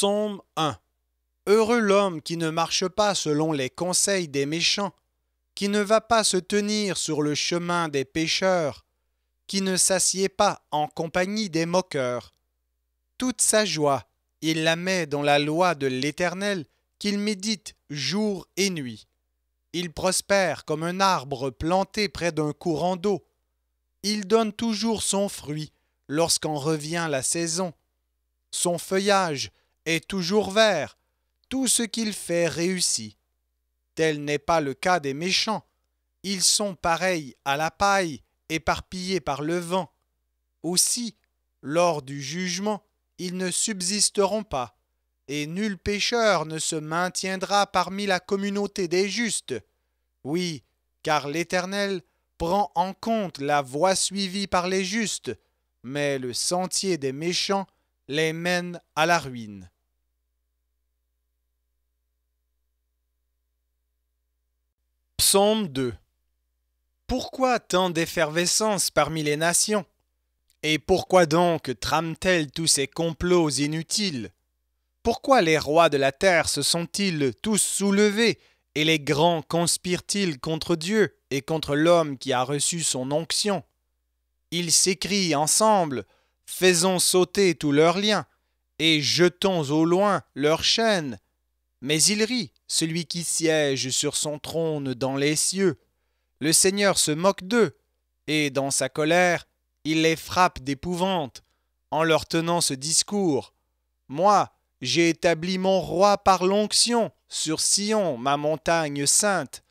Psaume 1 Heureux l'homme qui ne marche pas selon les conseils des méchants, qui ne va pas se tenir sur le chemin des pécheurs, qui ne s'assied pas en compagnie des moqueurs. Toute sa joie, il la met dans la loi de l'Éternel qu'il médite jour et nuit. Il prospère comme un arbre planté près d'un courant d'eau. Il donne toujours son fruit lorsqu'en revient la saison. Son feuillage est toujours vert, tout ce qu'il fait réussit. Tel n'est pas le cas des méchants. Ils sont pareils à la paille éparpillée par le vent. Aussi, lors du jugement, ils ne subsisteront pas, et nul pécheur ne se maintiendra parmi la communauté des justes. Oui, car l'Éternel prend en compte la voie suivie par les justes, mais le sentier des méchants les mène à la ruine. Psaume 2 Pourquoi tant d'effervescence parmi les nations Et pourquoi donc trament-elles tous ces complots inutiles Pourquoi les rois de la terre se sont-ils tous soulevés et les grands conspirent-ils contre Dieu et contre l'homme qui a reçu son onction Ils s'écrient ensemble Faisons sauter tous leurs liens et jetons au loin leurs chaînes. Mais ils rient celui qui siège sur son trône dans les cieux. Le Seigneur se moque d'eux, et dans sa colère, il les frappe d'épouvante, en leur tenant ce discours. Moi, j'ai établi mon roi par l'onction sur Sion, ma montagne sainte.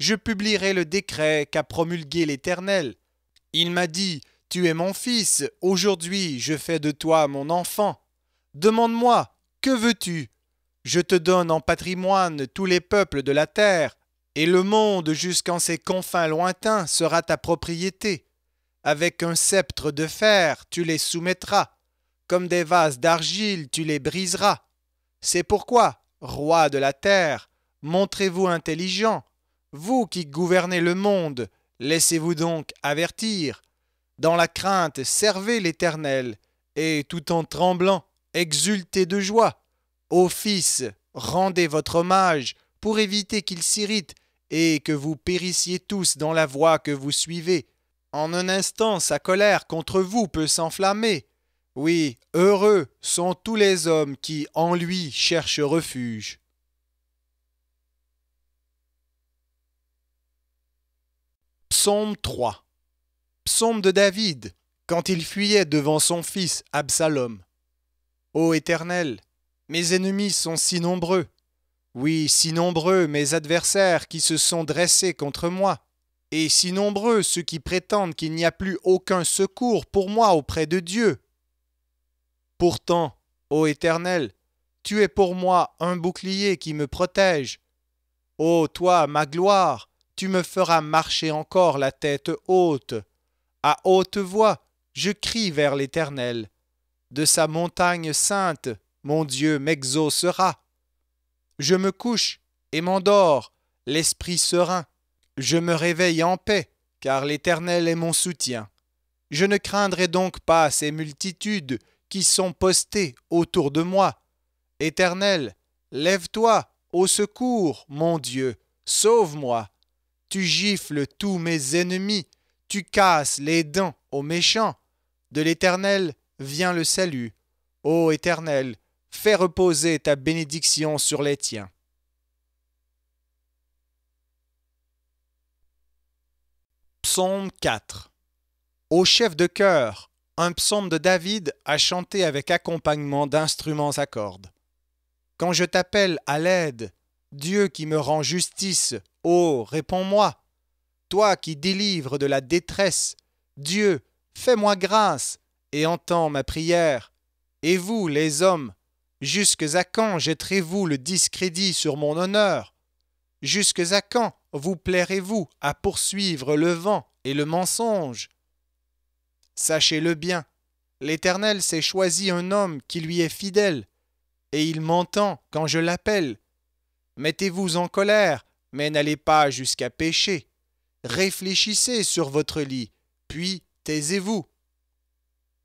Je publierai le décret qu'a promulgué l'Éternel. Il m'a dit, Tu es mon fils, aujourd'hui je fais de toi mon enfant. Demande-moi, que veux-tu je te donne en patrimoine tous les peuples de la terre, et le monde jusqu'en ses confins lointains sera ta propriété. Avec un sceptre de fer, tu les soumettras. Comme des vases d'argile, tu les briseras. C'est pourquoi, roi de la terre, montrez-vous intelligent. Vous qui gouvernez le monde, laissez-vous donc avertir. Dans la crainte, servez l'Éternel, et tout en tremblant, exultez de joie Ô fils, rendez votre hommage pour éviter qu'il s'irrite et que vous périssiez tous dans la voie que vous suivez. En un instant, sa colère contre vous peut s'enflammer. Oui, heureux sont tous les hommes qui, en lui, cherchent refuge. Psaume 3 Psaume de David, quand il fuyait devant son fils Absalom. Ô Éternel, mes ennemis sont si nombreux. Oui, si nombreux mes adversaires qui se sont dressés contre moi. Et si nombreux ceux qui prétendent qu'il n'y a plus aucun secours pour moi auprès de Dieu. Pourtant, ô Éternel, tu es pour moi un bouclier qui me protège. Ô toi, ma gloire, tu me feras marcher encore la tête haute. À haute voix, je crie vers l'Éternel. De sa montagne sainte, mon Dieu m'exaucera. Je me couche et m'endors, l'esprit serein. Je me réveille en paix, car l'Éternel est mon soutien. Je ne craindrai donc pas ces multitudes qui sont postées autour de moi. Éternel, lève-toi au secours, mon Dieu, sauve-moi. Tu gifles tous mes ennemis, tu casses les dents aux méchants. De l'Éternel vient le salut. Ô Éternel, fais reposer ta bénédiction sur les tiens. Psaume 4 Au chef de cœur, un psaume de David a chanté avec accompagnement d'instruments à cordes. Quand je t'appelle à l'aide, Dieu qui me rend justice, ô réponds-moi. Toi qui délivres de la détresse, Dieu, fais-moi grâce et entends ma prière. Et vous, les hommes, Jusques à quand jetterez-vous le discrédit sur mon honneur Jusques à quand vous plairez-vous à poursuivre le vent et le mensonge Sachez-le bien, l'Éternel s'est choisi un homme qui lui est fidèle, et il m'entend quand je l'appelle. Mettez-vous en colère, mais n'allez pas jusqu'à pécher. Réfléchissez sur votre lit, puis taisez-vous.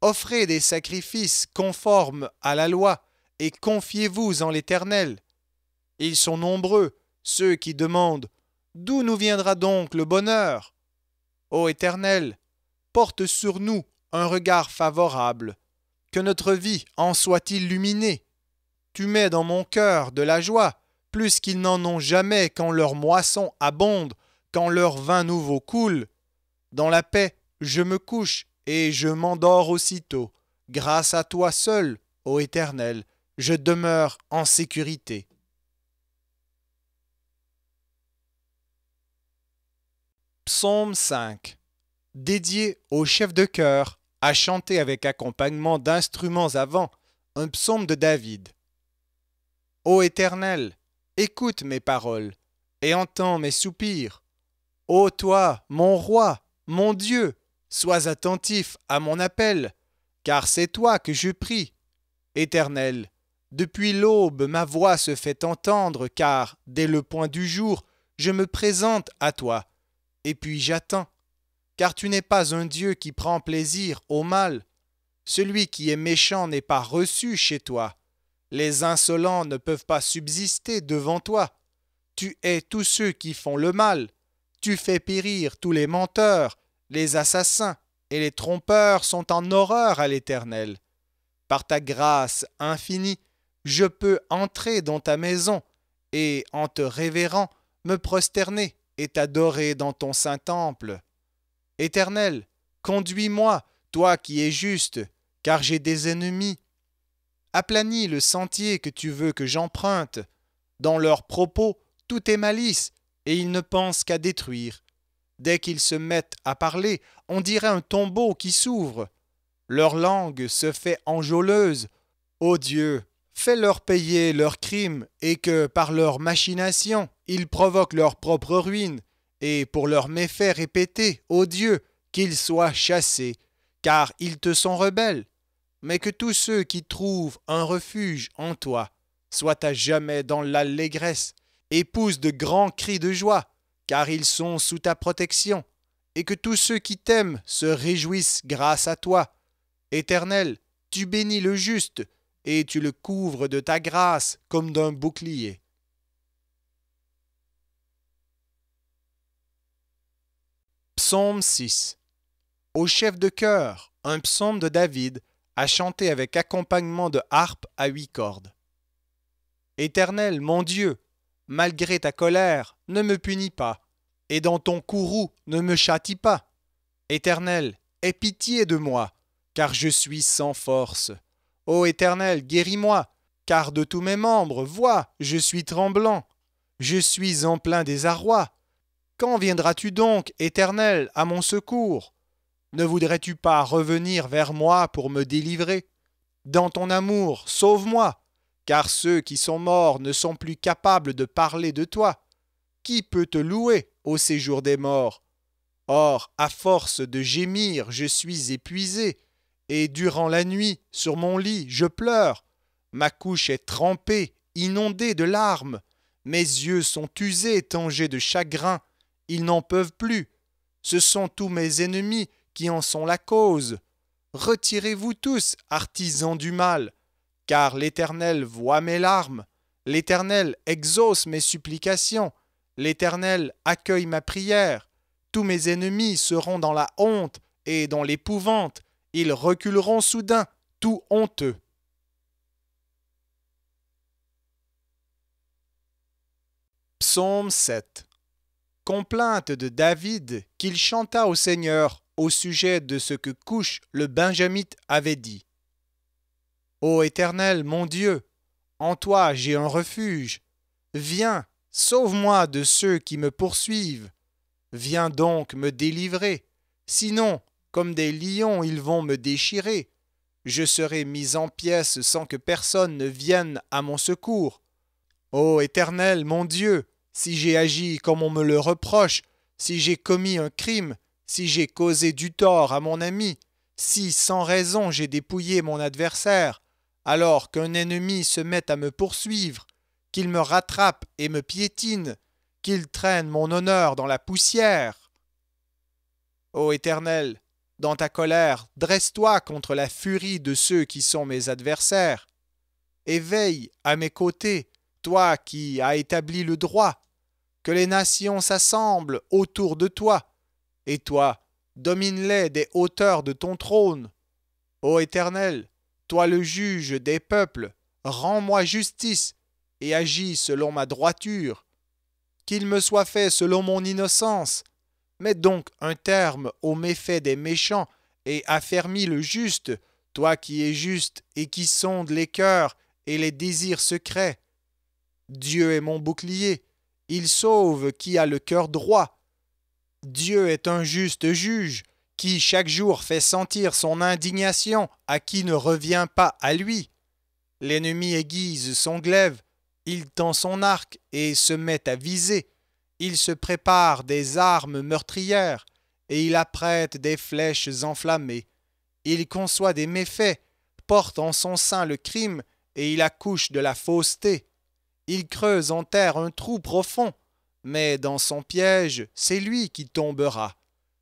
Offrez des sacrifices conformes à la loi, et confiez-vous en l'Éternel. Ils sont nombreux, ceux qui demandent D'où nous viendra donc le bonheur Ô Éternel, porte sur nous un regard favorable, que notre vie en soit illuminée. Tu mets dans mon cœur de la joie, plus qu'ils n'en ont jamais quand leur moisson abonde, quand leur vin nouveau coule. Dans la paix, je me couche et je m'endors aussitôt, grâce à toi seul, ô Éternel, je demeure en sécurité. Psaume 5 Dédié au chef de chœur, à chanter avec accompagnement d'instruments avant, un psaume de David. Ô Éternel, écoute mes paroles et entends mes soupirs. Ô toi, mon roi, mon Dieu, sois attentif à mon appel, car c'est toi que je prie. Éternel, depuis l'aube, ma voix se fait entendre, car, dès le point du jour, je me présente à toi, et puis j'attends, car tu n'es pas un Dieu qui prend plaisir au mal. Celui qui est méchant n'est pas reçu chez toi. Les insolents ne peuvent pas subsister devant toi. Tu hais tous ceux qui font le mal. Tu fais périr tous les menteurs, les assassins et les trompeurs sont en horreur à l'Éternel. Par ta grâce infinie, je peux entrer dans ta maison et, en te révérant, me prosterner et t'adorer dans ton saint temple. Éternel, conduis-moi, toi qui es juste, car j'ai des ennemis. Aplanis le sentier que tu veux que j'emprunte. Dans leurs propos, tout est malice, et ils ne pensent qu'à détruire. Dès qu'ils se mettent à parler, on dirait un tombeau qui s'ouvre. Leur langue se fait enjôleuse. Ô Dieu, fais leur payer leurs crimes et que par leurs machinations, ils provoquent leur propre ruine, et pour leurs méfaits répétés, ô Dieu, qu'ils soient chassés, car ils te sont rebelles, mais que tous ceux qui trouvent un refuge en toi soient à jamais dans l'allégresse, et poussent de grands cris de joie, car ils sont sous ta protection, et que tous ceux qui t'aiment se réjouissent grâce à toi. Éternel, tu bénis le juste, et tu le couvres de ta grâce comme d'un bouclier. Psaume 6 Au chef de chœur, un psaume de David a chanté avec accompagnement de harpe à huit cordes. Éternel, mon Dieu, malgré ta colère, ne me punis pas, et dans ton courroux, ne me châtie pas. Éternel, aie pitié de moi, car je suis sans force. Ô Éternel, guéris-moi, car de tous mes membres, vois, je suis tremblant, je suis en plein désarroi. Quand viendras-tu donc, Éternel, à mon secours Ne voudrais-tu pas revenir vers moi pour me délivrer Dans ton amour, sauve-moi, car ceux qui sont morts ne sont plus capables de parler de toi. Qui peut te louer au séjour des morts Or, à force de gémir, je suis épuisé, et durant la nuit, sur mon lit, je pleure. Ma couche est trempée, inondée de larmes. Mes yeux sont usés, tangés de chagrin. Ils n'en peuvent plus. Ce sont tous mes ennemis qui en sont la cause. Retirez-vous tous, artisans du mal, car l'Éternel voit mes larmes, l'Éternel exauce mes supplications, l'Éternel accueille ma prière. Tous mes ennemis seront dans la honte et dans l'épouvante, ils reculeront soudain, tout honteux. Psaume 7 Complainte de David qu'il chanta au Seigneur au sujet de ce que Couche le Benjamite avait dit. Ô Éternel, mon Dieu, en toi j'ai un refuge. Viens, sauve-moi de ceux qui me poursuivent. Viens donc me délivrer, sinon comme des lions, ils vont me déchirer. Je serai mis en pièces sans que personne ne vienne à mon secours. Ô Éternel, mon Dieu, si j'ai agi comme on me le reproche, si j'ai commis un crime, si j'ai causé du tort à mon ami, si sans raison j'ai dépouillé mon adversaire, alors qu'un ennemi se met à me poursuivre, qu'il me rattrape et me piétine, qu'il traîne mon honneur dans la poussière. Ô Éternel, dans ta colère, dresse-toi contre la furie de ceux qui sont mes adversaires. Éveille à mes côtés, toi qui as établi le droit. Que les nations s'assemblent autour de toi, et toi, domine-les des hauteurs de ton trône. Ô Éternel, toi le juge des peuples, rends-moi justice, et agis selon ma droiture. Qu'il me soit fait selon mon innocence, Mets donc un terme aux méfaits des méchants et affermis le juste, toi qui es juste et qui sondes les cœurs et les désirs secrets. Dieu est mon bouclier, il sauve qui a le cœur droit. Dieu est un juste juge, qui chaque jour fait sentir son indignation à qui ne revient pas à lui. L'ennemi aiguise son glaive, il tend son arc et se met à viser. Il se prépare des armes meurtrières, et il apprête des flèches enflammées. Il conçoit des méfaits, porte en son sein le crime, et il accouche de la fausseté. Il creuse en terre un trou profond, mais dans son piège, c'est lui qui tombera.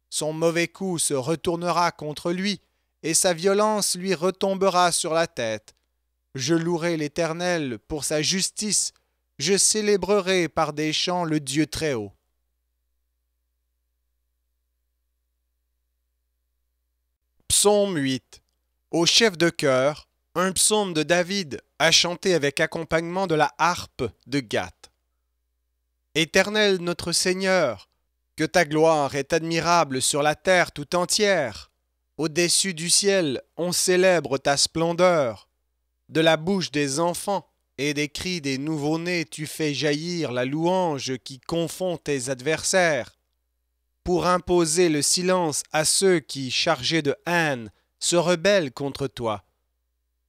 Son mauvais coup se retournera contre lui, et sa violence lui retombera sur la tête. Je louerai l'Éternel pour sa justice, je célébrerai par des chants le Dieu très haut. Psaume 8 Au chef de chœur, un psaume de David a chanté avec accompagnement de la harpe de Gath. Éternel notre Seigneur, que ta gloire est admirable sur la terre tout entière. Au-dessus du ciel, on célèbre ta splendeur. De la bouche des enfants, et des cris des nouveaux nés tu fais jaillir la louange qui confond tes adversaires. Pour imposer le silence à ceux qui, chargés de haine, se rebellent contre toi.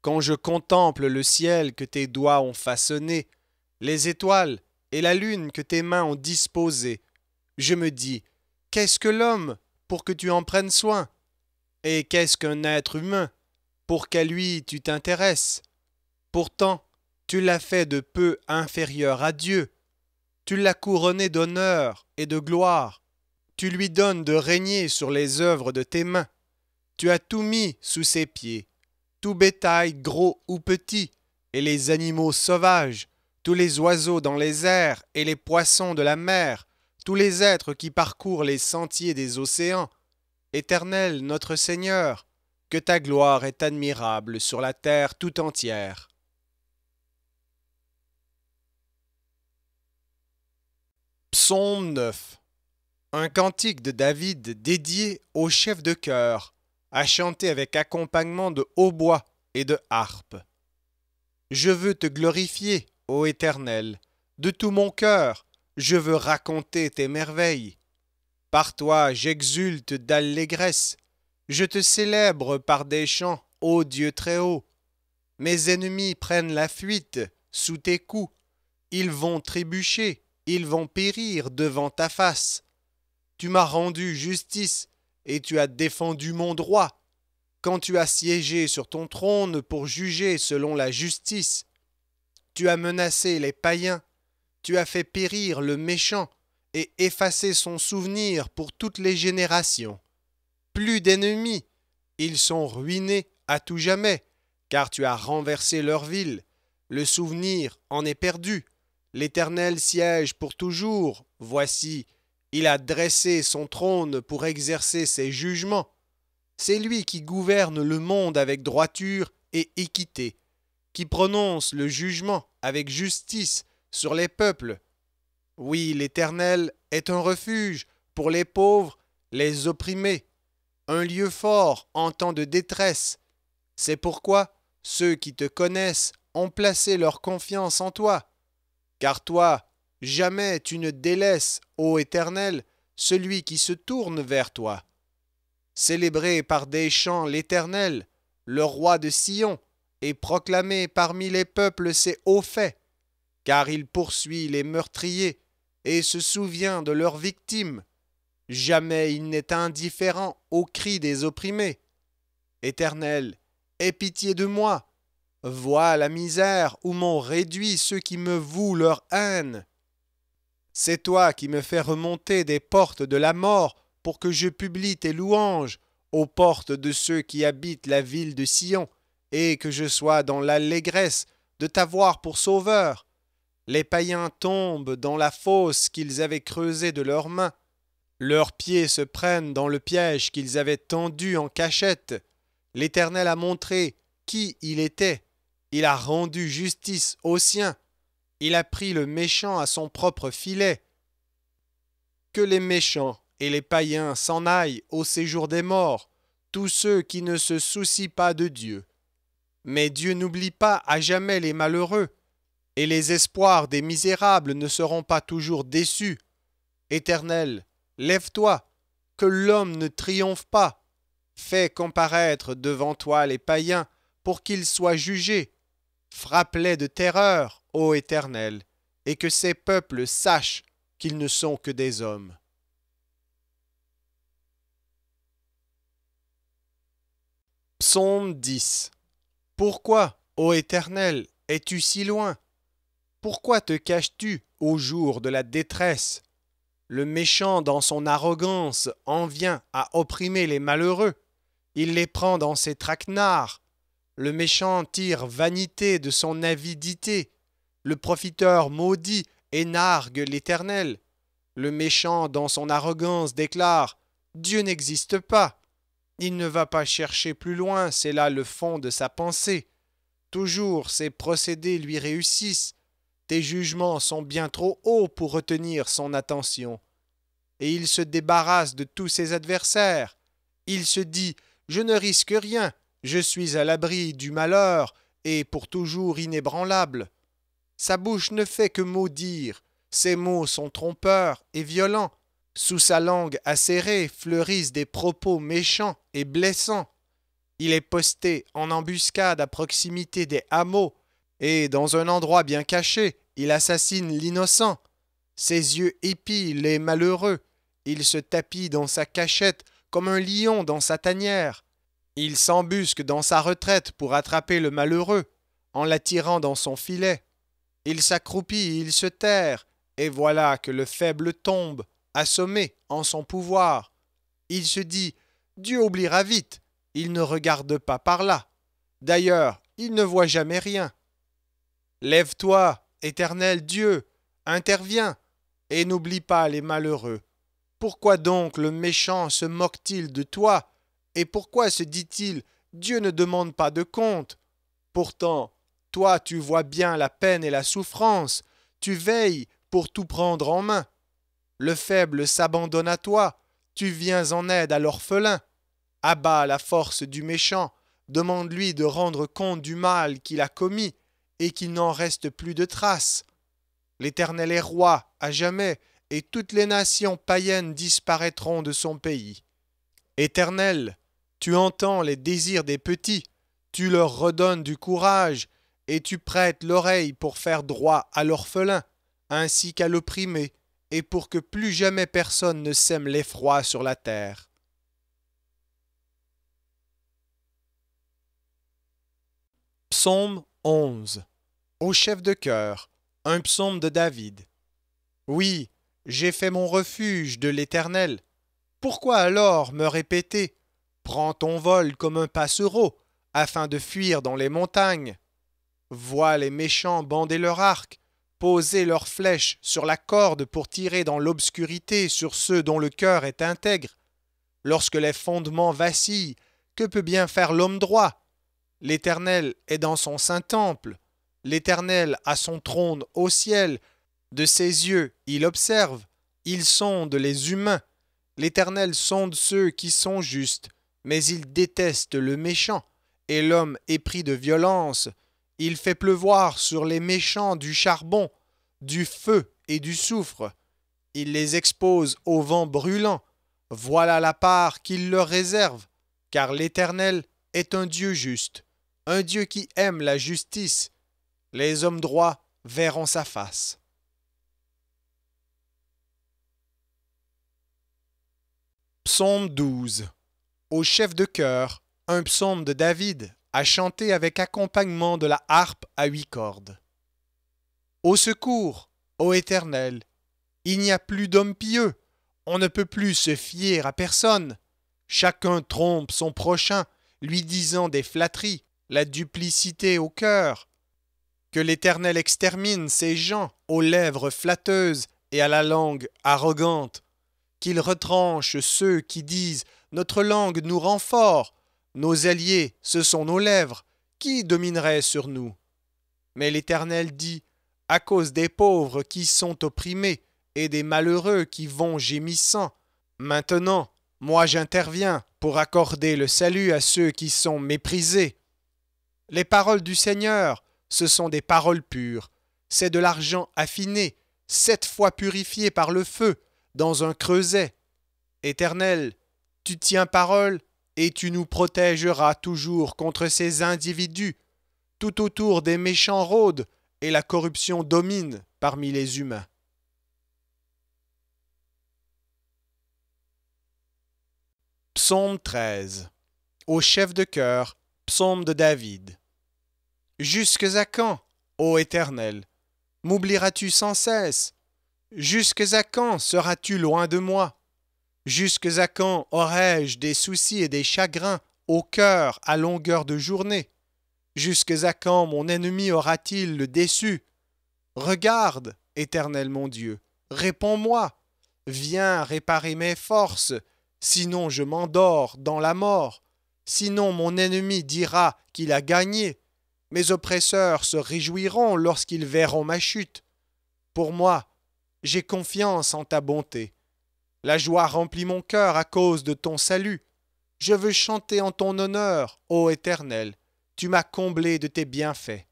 Quand je contemple le ciel que tes doigts ont façonné, les étoiles et la lune que tes mains ont disposées, je me dis, qu'est-ce que l'homme pour que tu en prennes soin Et qu'est-ce qu'un être humain pour qu'à lui tu t'intéresses Pourtant, tu l'as fait de peu inférieur à Dieu. Tu l'as couronné d'honneur et de gloire. Tu lui donnes de régner sur les œuvres de tes mains. Tu as tout mis sous ses pieds, tout bétail gros ou petit, et les animaux sauvages, tous les oiseaux dans les airs et les poissons de la mer, tous les êtres qui parcourent les sentiers des océans. Éternel notre Seigneur, que ta gloire est admirable sur la terre tout entière. Psaume 9. Un cantique de David dédié au chef de chœur, à chanter avec accompagnement de hautbois et de harpe. Je veux te glorifier, ô Éternel, de tout mon cœur, je veux raconter tes merveilles. Par toi j'exulte d'allégresse, je te célèbre par des chants, ô Dieu très haut. Mes ennemis prennent la fuite sous tes coups, ils vont trébucher ils vont périr devant ta face. Tu m'as rendu justice et tu as défendu mon droit quand tu as siégé sur ton trône pour juger selon la justice. Tu as menacé les païens, tu as fait périr le méchant et effacé son souvenir pour toutes les générations. Plus d'ennemis, ils sont ruinés à tout jamais, car tu as renversé leur ville, le souvenir en est perdu. L'Éternel siège pour toujours. Voici, il a dressé son trône pour exercer ses jugements. C'est lui qui gouverne le monde avec droiture et équité, qui prononce le jugement avec justice sur les peuples. Oui, l'Éternel est un refuge pour les pauvres, les opprimés, un lieu fort en temps de détresse. C'est pourquoi ceux qui te connaissent ont placé leur confiance en toi. Car toi, jamais tu ne délaisses, ô Éternel, celui qui se tourne vers toi. Célébrez par des chants l'Éternel, le roi de Sion, et proclamé parmi les peuples ses hauts faits, car il poursuit les meurtriers et se souvient de leurs victimes. Jamais il n'est indifférent aux cris des opprimés. Éternel, aie pitié de moi, Vois la misère où m'ont réduit ceux qui me vouent leur haine. C'est toi qui me fais remonter des portes de la mort pour que je publie tes louanges aux portes de ceux qui habitent la ville de Sion, et que je sois dans l'allégresse de t'avoir pour sauveur. Les païens tombent dans la fosse qu'ils avaient creusée de leurs mains. Leurs pieds se prennent dans le piège qu'ils avaient tendu en cachette. L'Éternel a montré qui il était. Il a rendu justice aux siens. Il a pris le méchant à son propre filet. Que les méchants et les païens s'en aillent au séjour des morts, tous ceux qui ne se soucient pas de Dieu. Mais Dieu n'oublie pas à jamais les malheureux, et les espoirs des misérables ne seront pas toujours déçus. Éternel, lève-toi, que l'homme ne triomphe pas. Fais comparaître devant toi les païens, pour qu'ils soient jugés, frappe-les de terreur, ô Éternel, et que ces peuples sachent qu'ils ne sont que des hommes. Psaume 10 Pourquoi, ô Éternel, es-tu si loin Pourquoi te caches-tu au jour de la détresse Le méchant dans son arrogance en vient à opprimer les malheureux. Il les prend dans ses traquenards le méchant tire vanité de son avidité. Le profiteur maudit et nargue l'Éternel. Le méchant dans son arrogance déclare Dieu n'existe pas. Il ne va pas chercher plus loin, c'est là le fond de sa pensée. Toujours ses procédés lui réussissent. Tes jugements sont bien trop hauts pour retenir son attention. Et il se débarrasse de tous ses adversaires. Il se dit Je ne risque rien, je suis à l'abri du malheur et pour toujours inébranlable. Sa bouche ne fait que maudire, ses mots sont trompeurs et violents. Sous sa langue acérée fleurissent des propos méchants et blessants. Il est posté en embuscade à proximité des hameaux, et dans un endroit bien caché, il assassine l'innocent. Ses yeux épient les malheureux, il se tapit dans sa cachette comme un lion dans sa tanière. Il s'embusque dans sa retraite pour attraper le malheureux, en l'attirant dans son filet. Il s'accroupit, il se terre, et voilà que le faible tombe, assommé, en son pouvoir. Il se dit Dieu oubliera vite, il ne regarde pas par là. D'ailleurs, il ne voit jamais rien. Lève-toi, éternel Dieu, interviens, et n'oublie pas les malheureux. Pourquoi donc le méchant se moque-t-il de toi et pourquoi se dit-il Dieu ne demande pas de compte Pourtant, toi tu vois bien la peine et la souffrance, tu veilles pour tout prendre en main. Le faible s'abandonne à toi, tu viens en aide à l'orphelin. Abat la force du méchant, demande-lui de rendre compte du mal qu'il a commis, et qu'il n'en reste plus de traces. L'Éternel est roi à jamais, et toutes les nations païennes disparaîtront de son pays. Éternel, tu entends les désirs des petits, tu leur redonnes du courage, et tu prêtes l'oreille pour faire droit à l'orphelin, ainsi qu'à l'opprimé, et pour que plus jamais personne ne sème l'effroi sur la terre. Psaume 11 Au chef de cœur, un psaume de David. Oui, j'ai fait mon refuge de l'Éternel. Pourquoi alors me répéter Prends ton vol comme un passereau, afin de fuir dans les montagnes. Vois les méchants bander leur arc, poser leurs flèches sur la corde pour tirer dans l'obscurité sur ceux dont le cœur est intègre. Lorsque les fondements vacillent, que peut bien faire l'homme droit L'Éternel est dans son saint temple, l'Éternel a son trône au ciel, de ses yeux il observe, il sonde les humains, l'Éternel sonde ceux qui sont justes, mais il déteste le méchant, et l'homme épris de violence. Il fait pleuvoir sur les méchants du charbon, du feu et du soufre. Il les expose au vent brûlant. Voilà la part qu'il leur réserve, car l'Éternel est un Dieu juste, un Dieu qui aime la justice. Les hommes droits verront sa face. Psaume 12 au chef de chœur un psaume de David à chanter avec accompagnement de la harpe à huit cordes. Au secours, ô Éternel, il n'y a plus d'homme pieux, on ne peut plus se fier à personne. Chacun trompe son prochain, lui disant des flatteries, la duplicité au cœur. Que l'Éternel extermine ces gens aux lèvres flatteuses et à la langue arrogante, qu'il retranche ceux qui disent notre langue nous rend Nos alliés, ce sont nos lèvres. Qui dominerait sur nous Mais l'Éternel dit, à cause des pauvres qui sont opprimés et des malheureux qui vont gémissant. Maintenant, moi j'interviens pour accorder le salut à ceux qui sont méprisés. Les paroles du Seigneur, ce sont des paroles pures. C'est de l'argent affiné, sept fois purifié par le feu, dans un creuset. Éternel, tu tiens parole et tu nous protégeras toujours contre ces individus. Tout autour des méchants rôdes et la corruption domine parmi les humains. Psaume 13 Au chef de cœur, psaume de David. Jusque à quand, ô Éternel, m'oublieras-tu sans cesse Jusque à quand seras-tu loin de moi Jusque à quand aurai-je des soucis et des chagrins au cœur à longueur de journée Jusque à quand mon ennemi aura-t-il le déçu Regarde, éternel mon Dieu, réponds-moi, viens réparer mes forces, sinon je m'endors dans la mort, sinon mon ennemi dira qu'il a gagné, mes oppresseurs se réjouiront lorsqu'ils verront ma chute. Pour moi, j'ai confiance en ta bonté, la joie remplit mon cœur à cause de ton salut. Je veux chanter en ton honneur, ô Éternel. Tu m'as comblé de tes bienfaits.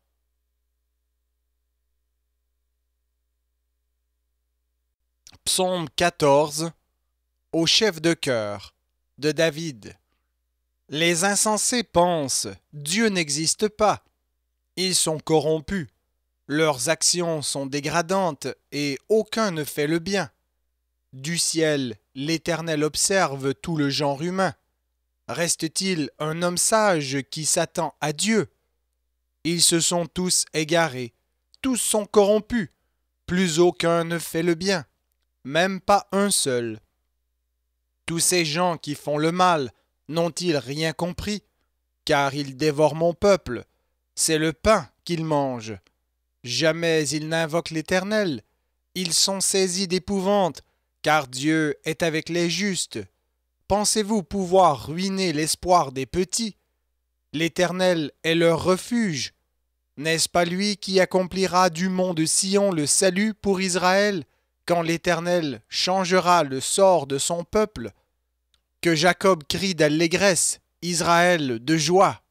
Psaume 14 Au chef de cœur de David. Les insensés pensent Dieu n'existe pas. Ils sont corrompus. Leurs actions sont dégradantes et aucun ne fait le bien. Du ciel, l'Éternel observe tout le genre humain. Reste-t-il un homme sage qui s'attend à Dieu Ils se sont tous égarés, tous sont corrompus, plus aucun ne fait le bien, même pas un seul. Tous ces gens qui font le mal n'ont-ils rien compris Car ils dévorent mon peuple, c'est le pain qu'ils mangent. Jamais ils n'invoquent l'Éternel, ils sont saisis d'épouvante, car Dieu est avec les justes. Pensez-vous pouvoir ruiner l'espoir des petits L'Éternel est leur refuge. N'est-ce pas lui qui accomplira du mont de Sion le salut pour Israël, quand l'Éternel changera le sort de son peuple Que Jacob crie d'allégresse, Israël de joie.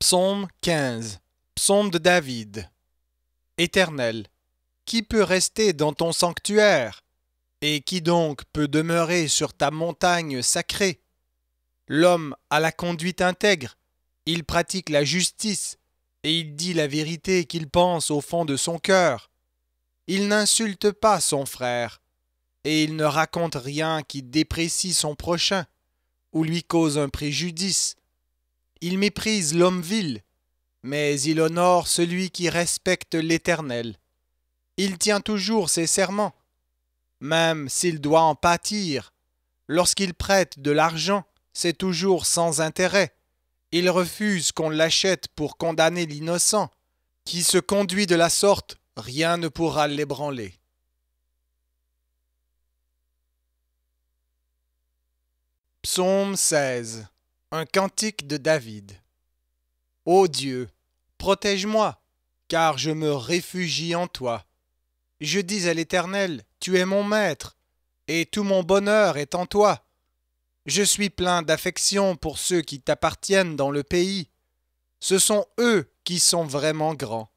Psaume 15 Psaume de David Éternel, qui peut rester dans ton sanctuaire Et qui donc peut demeurer sur ta montagne sacrée L'homme a la conduite intègre, il pratique la justice, et il dit la vérité qu'il pense au fond de son cœur. Il n'insulte pas son frère, et il ne raconte rien qui déprécie son prochain ou lui cause un préjudice. Il méprise l'homme vil, mais il honore celui qui respecte l'Éternel. Il tient toujours ses serments, même s'il doit en pâtir. Lorsqu'il prête de l'argent, c'est toujours sans intérêt. Il refuse qu'on l'achète pour condamner l'innocent. Qui se conduit de la sorte, rien ne pourra l'ébranler. Psaume 16 Un cantique de David Ô Dieu, Protège-moi, car je me réfugie en toi. Je dis à l'Éternel, Tu es mon maître, et tout mon bonheur est en toi. Je suis plein d'affection pour ceux qui t'appartiennent dans le pays. Ce sont eux qui sont vraiment grands.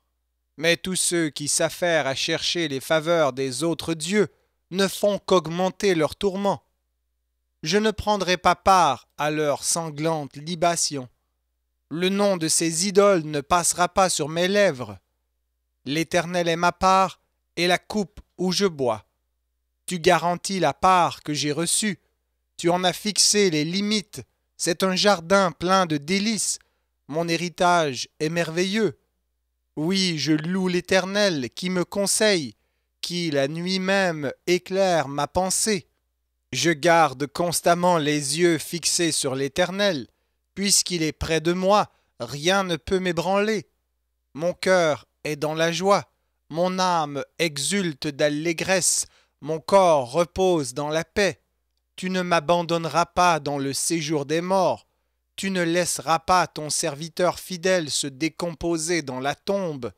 Mais tous ceux qui s'affairent à chercher les faveurs des autres dieux ne font qu'augmenter leurs tourments. Je ne prendrai pas part à leurs sanglantes libations. Le nom de ces idoles ne passera pas sur mes lèvres. L'Éternel est ma part et la coupe où je bois. Tu garantis la part que j'ai reçue. Tu en as fixé les limites. C'est un jardin plein de délices. Mon héritage est merveilleux. Oui, je loue l'Éternel qui me conseille, qui la nuit même éclaire ma pensée. Je garde constamment les yeux fixés sur l'Éternel, Puisqu'il est près de moi, rien ne peut m'ébranler. Mon cœur est dans la joie, mon âme exulte d'allégresse, mon corps repose dans la paix. Tu ne m'abandonneras pas dans le séjour des morts, tu ne laisseras pas ton serviteur fidèle se décomposer dans la tombe.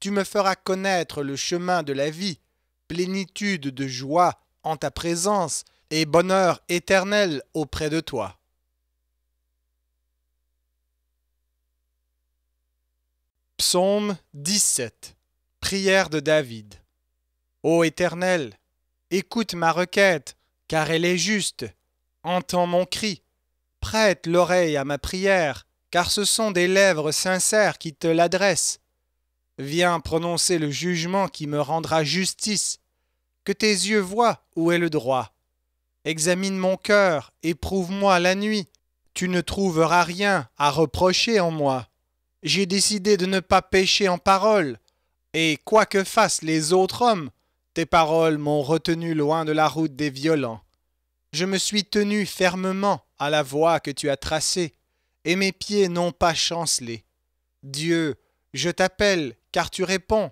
Tu me feras connaître le chemin de la vie, plénitude de joie en ta présence et bonheur éternel auprès de toi. Psaume 17 Prière de David Ô Éternel, écoute ma requête, car elle est juste. Entends mon cri. Prête l'oreille à ma prière, car ce sont des lèvres sincères qui te l'adressent. Viens prononcer le jugement qui me rendra justice. Que tes yeux voient où est le droit. Examine mon cœur, éprouve-moi la nuit. Tu ne trouveras rien à reprocher en moi j'ai décidé de ne pas pécher en parole, et quoi que fassent les autres hommes, tes paroles m'ont retenu loin de la route des violents. Je me suis tenu fermement à la voie que tu as tracée, et mes pieds n'ont pas chancelé. Dieu, je t'appelle, car tu réponds.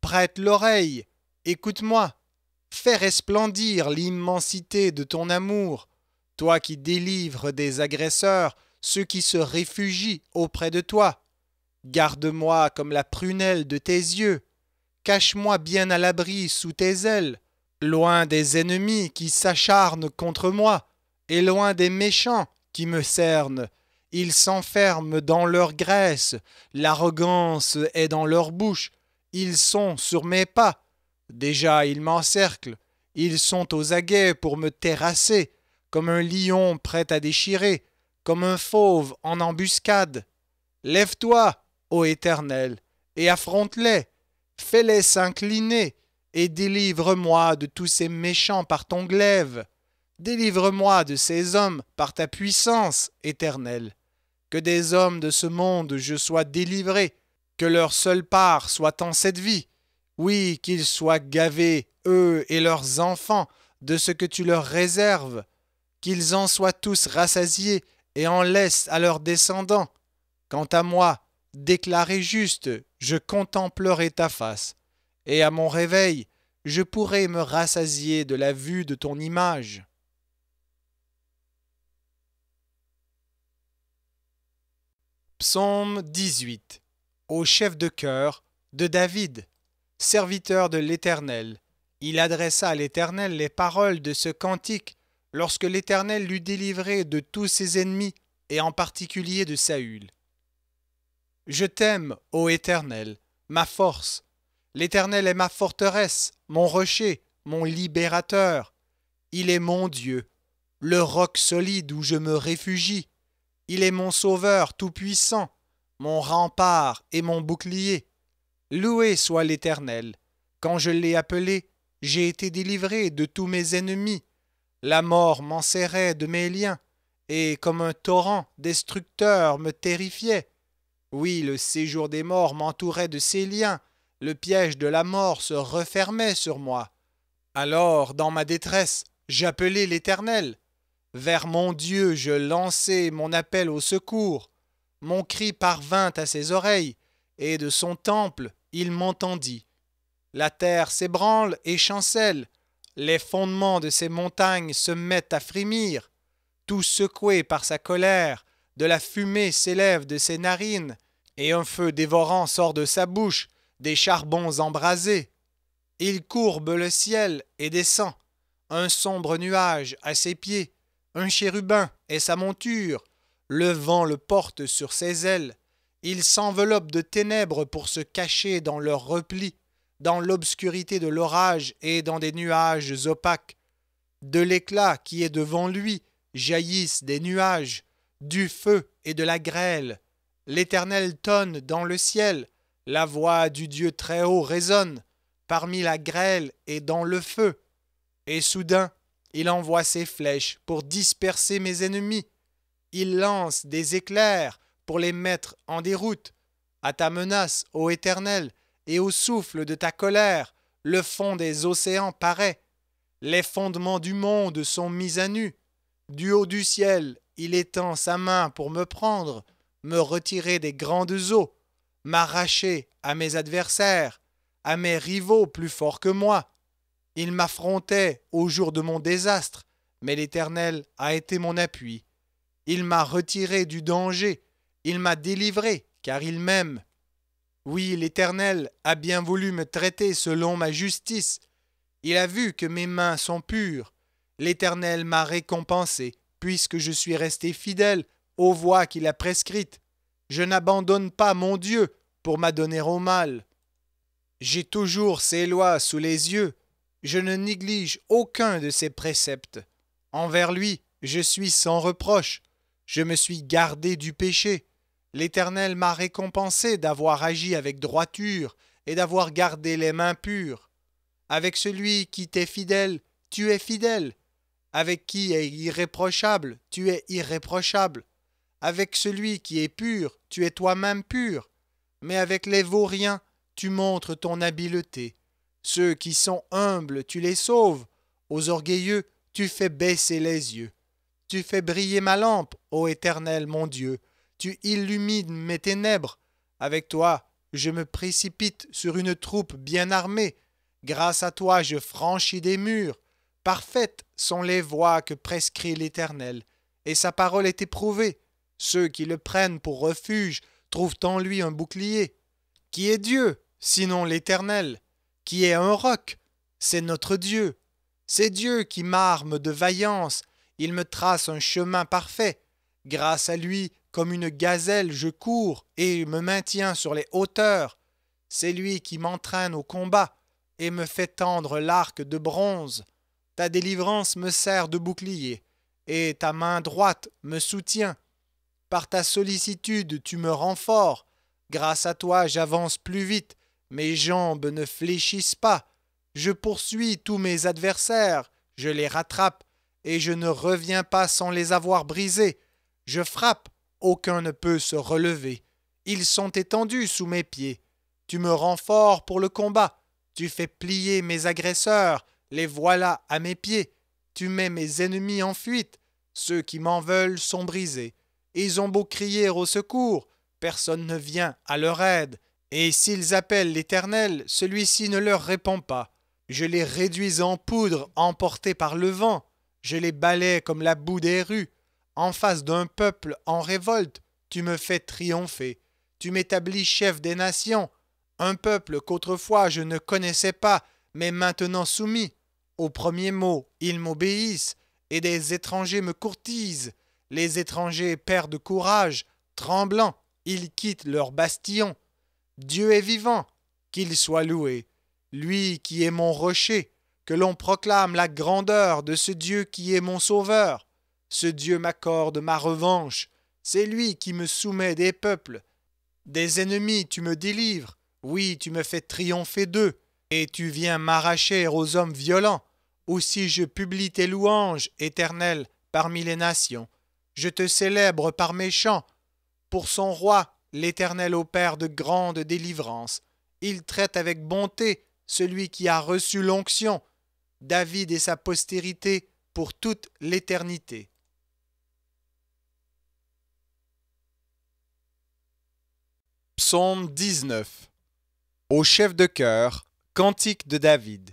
Prête l'oreille, écoute-moi. Fais resplendir l'immensité de ton amour, toi qui délivres des agresseurs ceux qui se réfugient auprès de toi, Garde-moi comme la prunelle de tes yeux. Cache-moi bien à l'abri sous tes ailes, loin des ennemis qui s'acharnent contre moi, et loin des méchants qui me cernent. Ils s'enferment dans leur graisse, l'arrogance est dans leur bouche, ils sont sur mes pas. Déjà ils m'encerclent, ils sont aux aguets pour me terrasser, comme un lion prêt à déchirer, comme un fauve en embuscade. Lève-toi, ô Éternel, et affronte-les, fais-les s'incliner, et délivre-moi de tous ces méchants par ton glaive. Délivre-moi de ces hommes par ta puissance, Éternel. Que des hommes de ce monde je sois délivré, que leur seule part soit en cette vie. Oui, qu'ils soient gavés, eux et leurs enfants, de ce que tu leur réserves, qu'ils en soient tous rassasiés et en laissent à leurs descendants. Quant à moi, déclaré juste, je contemplerai ta face, et à mon réveil, je pourrai me rassasier de la vue de ton image. Psaume 18 Au chef de cœur de David, serviteur de l'Éternel, il adressa à l'Éternel les paroles de ce cantique lorsque l'Éternel l'eut délivré de tous ses ennemis, et en particulier de Saül. Je t'aime, ô Éternel, ma force. L'Éternel est ma forteresse, mon rocher, mon libérateur. Il est mon Dieu, le roc solide où je me réfugie. Il est mon sauveur tout-puissant, mon rempart et mon bouclier. Loué soit l'Éternel. Quand je l'ai appelé, j'ai été délivré de tous mes ennemis. La mort m'enserrait de mes liens, et comme un torrent destructeur me terrifiait. Oui, le séjour des morts m'entourait de ses liens, le piège de la mort se refermait sur moi. Alors, dans ma détresse, j'appelai l'Éternel. Vers mon Dieu je lançai mon appel au secours. Mon cri parvint à ses oreilles, et de son temple il m'entendit. La terre s'ébranle et chancelle, les fondements de ses montagnes se mettent à frémir. Tout secoué par sa colère, de la fumée s'élève de ses narines, et un feu dévorant sort de sa bouche, des charbons embrasés. Il courbe le ciel et descend, un sombre nuage à ses pieds, un chérubin et sa monture, le vent le porte sur ses ailes, il s'enveloppe de ténèbres pour se cacher dans leurs replis, dans l'obscurité de l'orage et dans des nuages opaques. De l'éclat qui est devant lui jaillissent des nuages, du feu et de la grêle. L'Éternel tonne dans le ciel, la voix du Dieu très haut résonne parmi la grêle et dans le feu. Et soudain, il envoie ses flèches pour disperser mes ennemis. Il lance des éclairs pour les mettre en déroute. À ta menace, ô Éternel, et au souffle de ta colère, le fond des océans paraît. Les fondements du monde sont mis à nu. Du haut du ciel il étend sa main pour me prendre, me retirer des grandes eaux, m'arracher à mes adversaires, à mes rivaux plus forts que moi. Il m'affrontait au jour de mon désastre, mais l'Éternel a été mon appui. Il m'a retiré du danger, il m'a délivré, car il m'aime. Oui, l'Éternel a bien voulu me traiter selon ma justice. Il a vu que mes mains sont pures. L'Éternel m'a récompensé puisque je suis resté fidèle aux voies qu'il a prescrites. Je n'abandonne pas mon Dieu pour m'adonner au mal. J'ai toujours ses lois sous les yeux, je ne néglige aucun de ses préceptes. Envers lui, je suis sans reproche. Je me suis gardé du péché. L'Éternel m'a récompensé d'avoir agi avec droiture et d'avoir gardé les mains pures. Avec celui qui t'est fidèle, tu es fidèle, avec qui est irréprochable, tu es irréprochable. Avec celui qui est pur, tu es toi-même pur. Mais avec les vauriens, tu montres ton habileté. Ceux qui sont humbles, tu les sauves. Aux orgueilleux, tu fais baisser les yeux. Tu fais briller ma lampe, ô Éternel mon Dieu. Tu illumines mes ténèbres. Avec toi, je me précipite sur une troupe bien armée. Grâce à toi, je franchis des murs. Parfaites sont les voies que prescrit l'Éternel, et sa parole est éprouvée. Ceux qui le prennent pour refuge trouvent en lui un bouclier. Qui est Dieu, sinon l'Éternel Qui est un roc C'est notre Dieu. C'est Dieu qui m'arme de vaillance, il me trace un chemin parfait. Grâce à lui, comme une gazelle, je cours et me maintiens sur les hauteurs. C'est lui qui m'entraîne au combat et me fait tendre l'arc de bronze. Ta délivrance me sert de bouclier, et ta main droite me soutient. Par ta sollicitude, tu me rends fort. Grâce à toi, j'avance plus vite. Mes jambes ne fléchissent pas. Je poursuis tous mes adversaires. Je les rattrape, et je ne reviens pas sans les avoir brisés. Je frappe. Aucun ne peut se relever. Ils sont étendus sous mes pieds. Tu me rends fort pour le combat. Tu fais plier mes agresseurs. Les voilà à mes pieds. Tu mets mes ennemis en fuite. Ceux qui m'en veulent sont brisés. Ils ont beau crier au secours, personne ne vient à leur aide. Et s'ils appellent l'Éternel, celui-ci ne leur répond pas. Je les réduis en poudre emportés par le vent. Je les balais comme la boue des rues. En face d'un peuple en révolte, tu me fais triompher. Tu m'établis chef des nations. Un peuple qu'autrefois je ne connaissais pas, mais maintenant soumis. Au premier mot, ils m'obéissent, et des étrangers me courtisent. Les étrangers perdent courage, tremblants, ils quittent leur bastion. Dieu est vivant, qu'il soit loué, lui qui est mon rocher, que l'on proclame la grandeur de ce Dieu qui est mon sauveur. Ce Dieu m'accorde ma revanche, c'est lui qui me soumet des peuples. Des ennemis tu me délivres, oui tu me fais triompher d'eux, et tu viens m'arracher aux hommes violents. Aussi je publie tes louanges, Éternel, parmi les nations. Je te célèbre par mes chants. Pour son roi, l'Éternel opère de grandes délivrances. Il traite avec bonté celui qui a reçu l'onction, David et sa postérité pour toute l'éternité. Psaume 19 Au chef de cœur, cantique de David.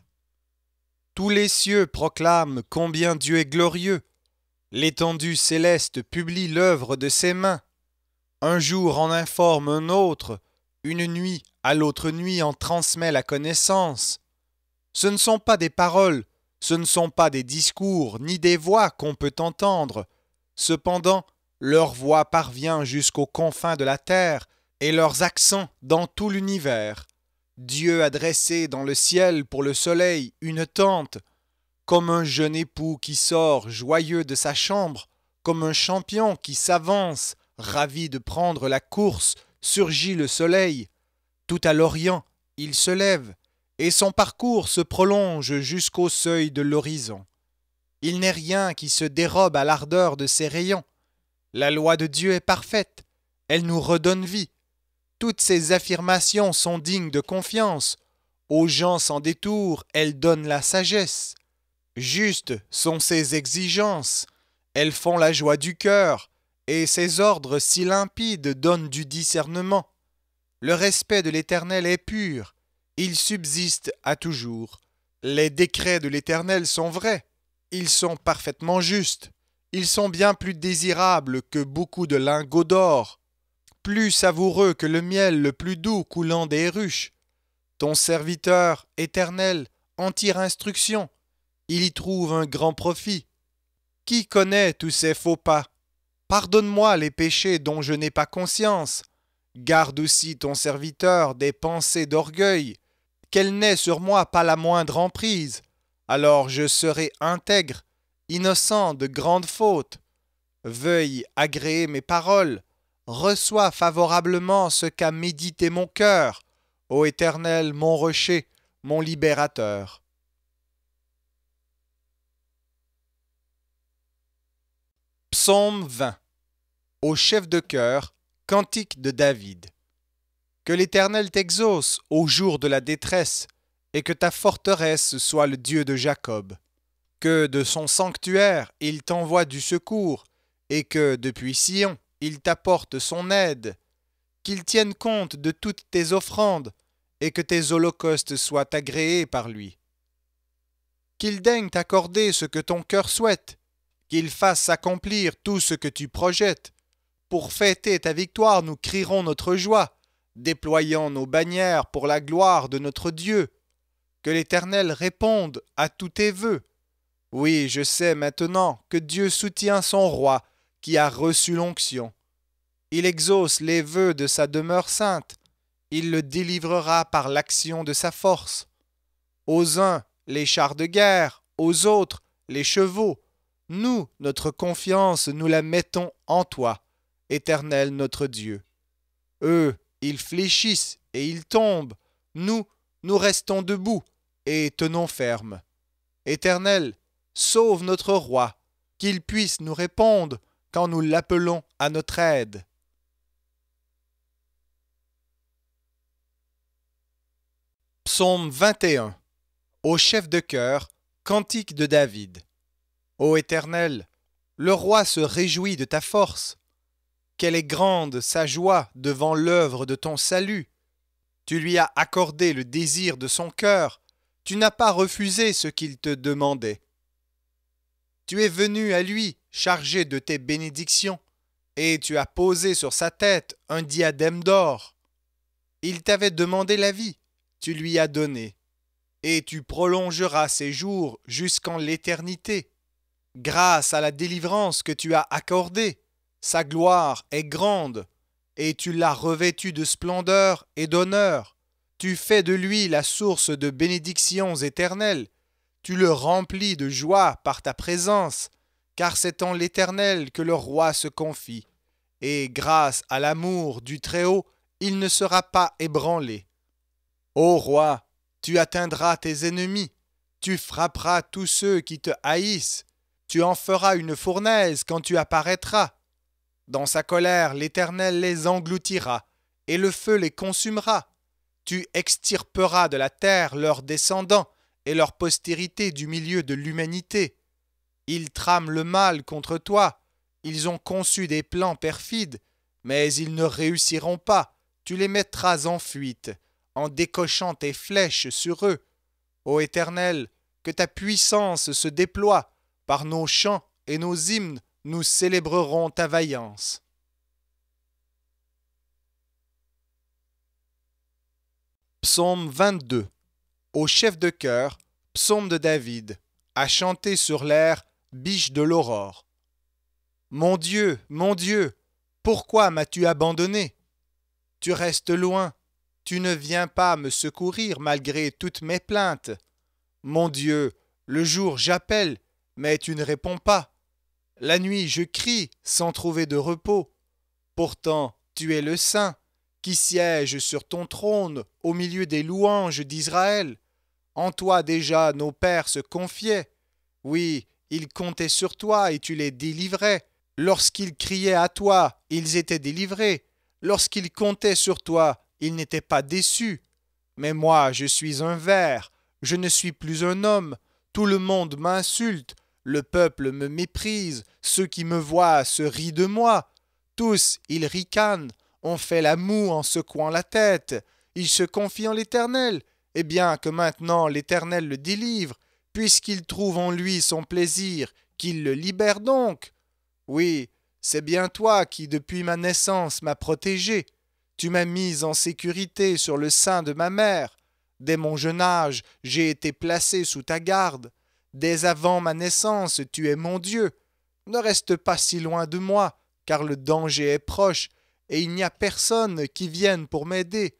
Tous les cieux proclament combien Dieu est glorieux. L'étendue céleste publie l'œuvre de ses mains. Un jour en informe un autre, une nuit à l'autre nuit en transmet la connaissance. Ce ne sont pas des paroles, ce ne sont pas des discours, ni des voix qu'on peut entendre. Cependant, leur voix parvient jusqu'aux confins de la terre, et leurs accents dans tout l'univers. Dieu a dressé dans le ciel pour le soleil une tente, comme un jeune époux qui sort joyeux de sa chambre, comme un champion qui s'avance, ravi de prendre la course, surgit le soleil. Tout à l'Orient, il se lève, et son parcours se prolonge jusqu'au seuil de l'horizon. Il n'est rien qui se dérobe à l'ardeur de ses rayons. La loi de Dieu est parfaite, elle nous redonne vie. Toutes ces affirmations sont dignes de confiance. Aux gens sans détour, elles donnent la sagesse. Justes sont ses exigences. Elles font la joie du cœur. Et ses ordres si limpides donnent du discernement. Le respect de l'Éternel est pur. Il subsiste à toujours. Les décrets de l'Éternel sont vrais. Ils sont parfaitement justes. Ils sont bien plus désirables que beaucoup de lingots d'or plus savoureux que le miel le plus doux coulant des ruches. Ton serviteur éternel en tire instruction, il y trouve un grand profit. Qui connaît tous ces faux pas Pardonne-moi les péchés dont je n'ai pas conscience. Garde aussi ton serviteur des pensées d'orgueil, qu'elle n'ait sur moi pas la moindre emprise. Alors je serai intègre, innocent de grandes fautes. Veuille agréer mes paroles, reçois favorablement ce qu'a médité mon cœur, ô Éternel, mon rocher, mon libérateur. Psaume 20 Au chef de cœur, cantique de David. Que l'Éternel t'exauce au jour de la détresse, et que ta forteresse soit le Dieu de Jacob. Que de son sanctuaire il t'envoie du secours, et que, depuis Sion, il t'apporte son aide, qu'il tienne compte de toutes tes offrandes, et que tes holocaustes soient agréés par lui. Qu'il daigne t'accorder ce que ton cœur souhaite, qu'il fasse accomplir tout ce que tu projettes. Pour fêter ta victoire, nous crierons notre joie, déployant nos bannières pour la gloire de notre Dieu. Que l'Éternel réponde à tous tes vœux. Oui, je sais maintenant que Dieu soutient son roi qui a reçu l'onction. Il exauce les vœux de sa demeure sainte. Il le délivrera par l'action de sa force. Aux uns, les chars de guerre, aux autres, les chevaux. Nous, notre confiance, nous la mettons en toi, Éternel notre Dieu. Eux, ils fléchissent et ils tombent. Nous, nous restons debout et tenons ferme. Éternel, sauve notre roi, qu'il puisse nous répondre quand nous l'appelons à notre aide. Psaume 21 Au chef de cœur, cantique de David. Ô Éternel, le roi se réjouit de ta force. Quelle est grande sa joie devant l'œuvre de ton salut. Tu lui as accordé le désir de son cœur, tu n'as pas refusé ce qu'il te demandait. Tu es venu à lui chargé de tes bénédictions, et tu as posé sur sa tête un diadème d'or. Il t'avait demandé la vie, tu lui as donné, et tu prolongeras ses jours jusqu'en l'éternité. Grâce à la délivrance que tu as accordée, sa gloire est grande, et tu l'as revêtu de splendeur et d'honneur. Tu fais de lui la source de bénédictions éternelles. Tu le remplis de joie par ta présence car c'est en l'Éternel que le roi se confie, et grâce à l'amour du Très-Haut, il ne sera pas ébranlé. Ô roi, tu atteindras tes ennemis, tu frapperas tous ceux qui te haïssent, tu en feras une fournaise quand tu apparaîtras. Dans sa colère, l'Éternel les engloutira, et le feu les consumera. Tu extirperas de la terre leurs descendants et leur postérité du milieu de l'humanité. Ils trament le mal contre toi. Ils ont conçu des plans perfides, mais ils ne réussiront pas. Tu les mettras en fuite, en décochant tes flèches sur eux. Ô Éternel, que ta puissance se déploie. Par nos chants et nos hymnes, nous célébrerons ta vaillance. Psaume 22 Au chef de chœur, psaume de David, à chanter sur l'air biche de l'aurore. Mon Dieu, mon Dieu, pourquoi m'as-tu abandonné Tu restes loin, tu ne viens pas me secourir malgré toutes mes plaintes. Mon Dieu, le jour j'appelle, mais tu ne réponds pas. La nuit je crie sans trouver de repos. Pourtant tu es le Saint, qui siège sur ton trône au milieu des louanges d'Israël. En toi déjà nos pères se confiaient. Oui, ils comptaient sur toi et tu les délivrais. Lorsqu'ils criaient à toi, ils étaient délivrés. Lorsqu'ils comptaient sur toi, ils n'étaient pas déçus. Mais moi, je suis un ver, je ne suis plus un homme. Tout le monde m'insulte, le peuple me méprise, ceux qui me voient se rient de moi. Tous, ils ricanent, on fait la moue en secouant la tête. Ils se confient en l'Éternel. Eh bien, que maintenant l'Éternel le délivre, puisqu'il trouve en lui son plaisir, qu'il le libère donc. Oui, c'est bien toi qui, depuis ma naissance, m'as protégé. Tu m'as mise en sécurité sur le sein de ma mère. Dès mon jeune âge, j'ai été placé sous ta garde. Dès avant ma naissance, tu es mon Dieu. Ne reste pas si loin de moi, car le danger est proche, et il n'y a personne qui vienne pour m'aider.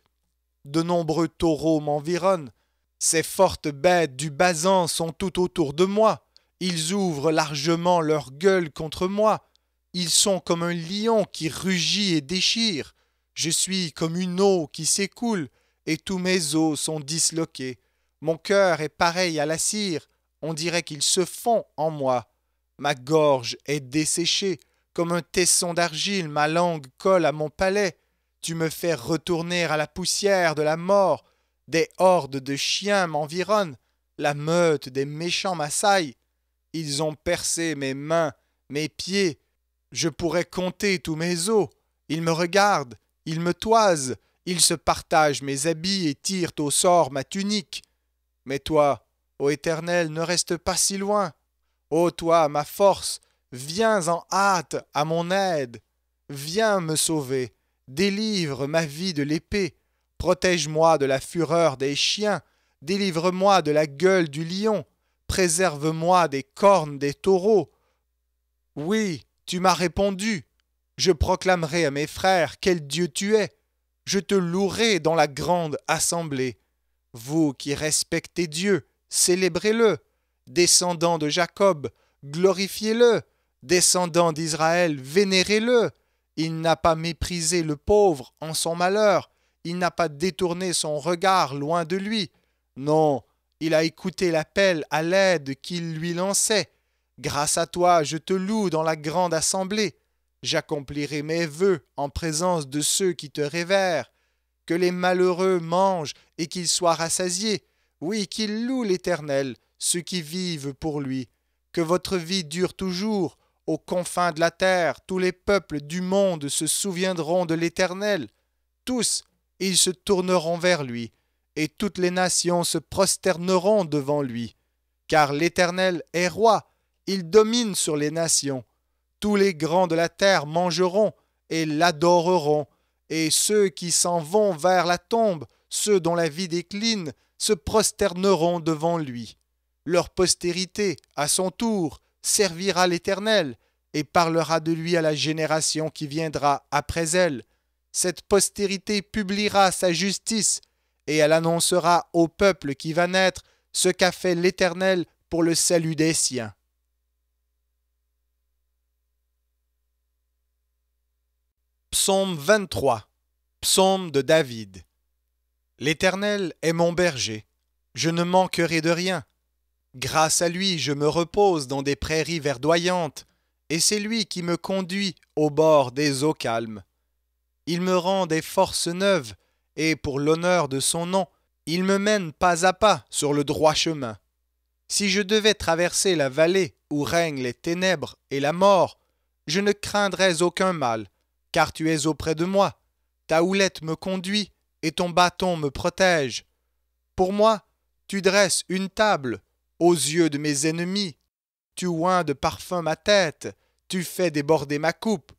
De nombreux taureaux m'environnent, ces fortes bêtes du basan sont tout autour de moi. Ils ouvrent largement leur gueule contre moi. Ils sont comme un lion qui rugit et déchire. Je suis comme une eau qui s'écoule, et tous mes os sont disloqués. Mon cœur est pareil à la cire, on dirait qu'il se fond en moi. Ma gorge est desséchée, comme un tesson d'argile, ma langue colle à mon palais. Tu me fais retourner à la poussière de la mort, des hordes de chiens m'environnent, la meute des méchants m'assaille. Ils ont percé mes mains, mes pieds. Je pourrais compter tous mes os. Ils me regardent, ils me toisent, ils se partagent mes habits et tirent au sort ma tunique. Mais toi, ô Éternel, ne reste pas si loin. Ô toi, ma force, viens en hâte à mon aide. Viens me sauver, délivre ma vie de l'épée. Protège-moi de la fureur des chiens, délivre-moi de la gueule du lion, préserve-moi des cornes des taureaux. Oui, tu m'as répondu. Je proclamerai à mes frères quel Dieu tu es. Je te louerai dans la grande assemblée. Vous qui respectez Dieu, célébrez-le. Descendants de Jacob, glorifiez-le. Descendants d'Israël, vénérez-le. Il n'a pas méprisé le pauvre en son malheur, il n'a pas détourné son regard loin de lui. Non, il a écouté l'appel à l'aide qu'il lui lançait. Grâce à toi, je te loue dans la grande assemblée. J'accomplirai mes vœux en présence de ceux qui te révèrent. Que les malheureux mangent et qu'ils soient rassasiés. Oui, qu'ils louent l'Éternel, ceux qui vivent pour lui. Que votre vie dure toujours. Aux confins de la terre, tous les peuples du monde se souviendront de l'Éternel. Tous, ils se tourneront vers lui, et toutes les nations se prosterneront devant lui. Car l'Éternel est roi, il domine sur les nations. Tous les grands de la terre mangeront et l'adoreront, et ceux qui s'en vont vers la tombe, ceux dont la vie décline, se prosterneront devant lui. Leur postérité, à son tour, servira l'Éternel, et parlera de lui à la génération qui viendra après elle cette postérité publiera sa justice, et elle annoncera au peuple qui va naître ce qu'a fait l'Éternel pour le salut des siens. Psaume 23 Psaume de David L'Éternel est mon berger, je ne manquerai de rien. Grâce à lui, je me repose dans des prairies verdoyantes, et c'est lui qui me conduit au bord des eaux calmes. Il me rend des forces neuves, et pour l'honneur de son nom, il me mène pas à pas sur le droit chemin. Si je devais traverser la vallée où règnent les ténèbres et la mort, je ne craindrais aucun mal, car tu es auprès de moi. Ta houlette me conduit et ton bâton me protège. Pour moi, tu dresses une table aux yeux de mes ennemis. Tu oins de parfum ma tête, tu fais déborder ma coupe.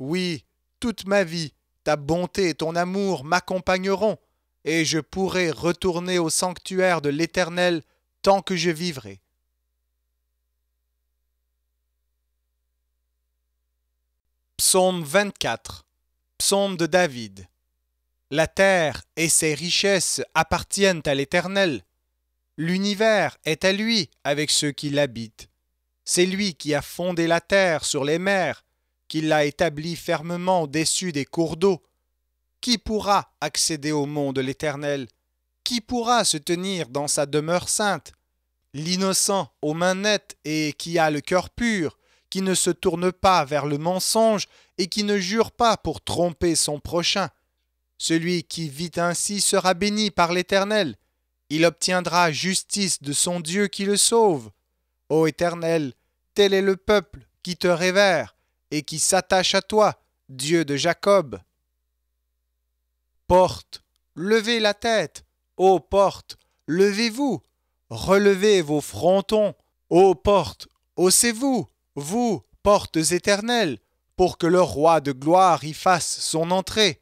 Oui, toute ma vie, ta bonté et ton amour m'accompagneront, et je pourrai retourner au sanctuaire de l'Éternel tant que je vivrai. Psaume 24 Psaume de David La terre et ses richesses appartiennent à l'Éternel. L'univers est à lui avec ceux qui l'habitent. C'est lui qui a fondé la terre sur les mers qu'il l'a établi fermement au-dessus des cours d'eau. Qui pourra accéder au monde de l'Éternel Qui pourra se tenir dans sa demeure sainte L'innocent aux mains nettes et qui a le cœur pur, qui ne se tourne pas vers le mensonge et qui ne jure pas pour tromper son prochain. Celui qui vit ainsi sera béni par l'Éternel. Il obtiendra justice de son Dieu qui le sauve. Ô Éternel, tel est le peuple qui te révère, et qui s'attache à toi, Dieu de Jacob. Porte, levez la tête, ô porte, levez-vous, relevez vos frontons, ô porte, haussez-vous, vous, portes éternelles, pour que le roi de gloire y fasse son entrée.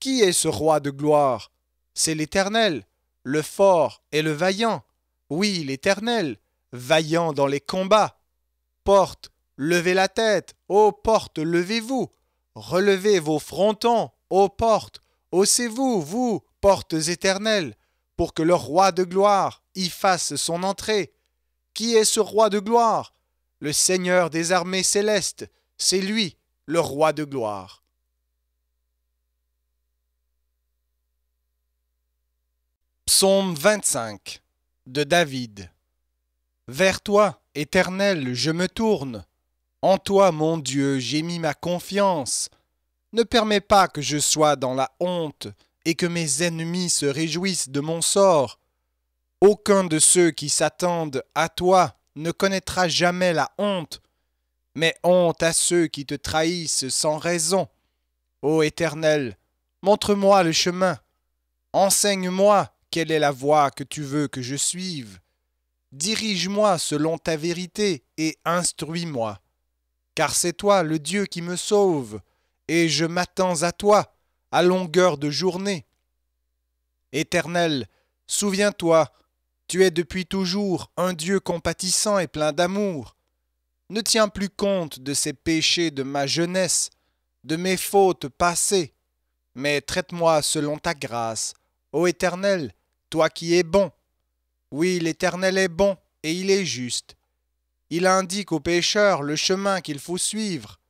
Qui est ce roi de gloire C'est l'Éternel, le fort et le vaillant. Oui, l'Éternel, vaillant dans les combats. Porte, Levez la tête, ô portes, levez-vous. Relevez vos frontons, ô portes. Haussez-vous, vous, portes éternelles, pour que le roi de gloire y fasse son entrée. Qui est ce roi de gloire Le Seigneur des armées célestes, c'est lui, le roi de gloire. Psaume 25 de David Vers toi, Éternel, je me tourne, en toi, mon Dieu, j'ai mis ma confiance. Ne permets pas que je sois dans la honte et que mes ennemis se réjouissent de mon sort. Aucun de ceux qui s'attendent à toi ne connaîtra jamais la honte, mais honte à ceux qui te trahissent sans raison. Ô Éternel, montre-moi le chemin, enseigne-moi quelle est la voie que tu veux que je suive, dirige-moi selon ta vérité et instruis-moi car c'est toi le Dieu qui me sauve, et je m'attends à toi à longueur de journée. Éternel, souviens-toi, tu es depuis toujours un Dieu compatissant et plein d'amour. Ne tiens plus compte de ces péchés de ma jeunesse, de mes fautes passées, mais traite-moi selon ta grâce, ô Éternel, toi qui es bon. Oui, l'Éternel est bon et il est juste il indique aux pécheurs le chemin qu'il faut suivre.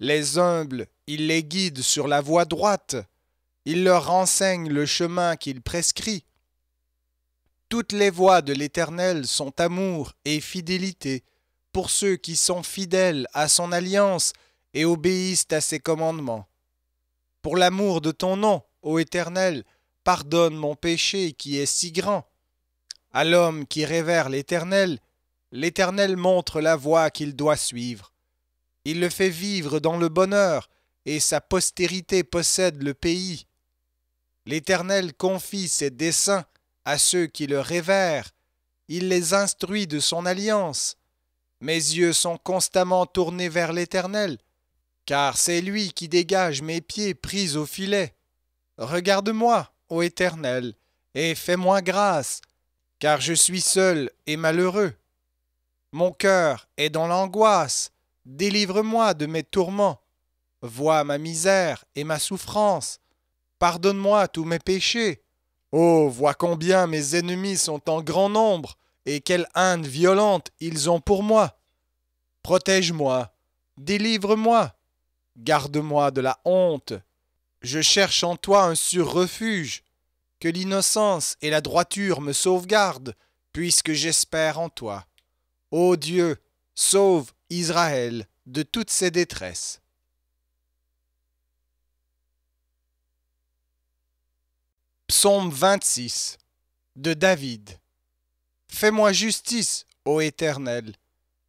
Les humbles, il les guide sur la voie droite. Il leur enseigne le chemin qu'il prescrit. Toutes les voies de l'Éternel sont amour et fidélité pour ceux qui sont fidèles à son alliance et obéissent à ses commandements. Pour l'amour de ton nom, ô Éternel, pardonne mon péché qui est si grand. À l'homme qui révère l'Éternel, L'Éternel montre la voie qu'il doit suivre. Il le fait vivre dans le bonheur, et sa postérité possède le pays. L'Éternel confie ses desseins à ceux qui le révèrent. Il les instruit de son alliance. Mes yeux sont constamment tournés vers l'Éternel, car c'est lui qui dégage mes pieds pris au filet. Regarde-moi, ô Éternel, et fais-moi grâce, car je suis seul et malheureux. Mon cœur est dans l'angoisse, délivre-moi de mes tourments. Vois ma misère et ma souffrance, pardonne-moi tous mes péchés. Oh, vois combien mes ennemis sont en grand nombre, et quelle haine violente ils ont pour moi. Protège-moi, délivre-moi, garde-moi de la honte. Je cherche en toi un sûr refuge. Que l'innocence et la droiture me sauvegardent, puisque j'espère en toi. Ô Dieu, sauve Israël de toutes ses détresses. Psaume 26 de David. Fais-moi justice, ô Éternel,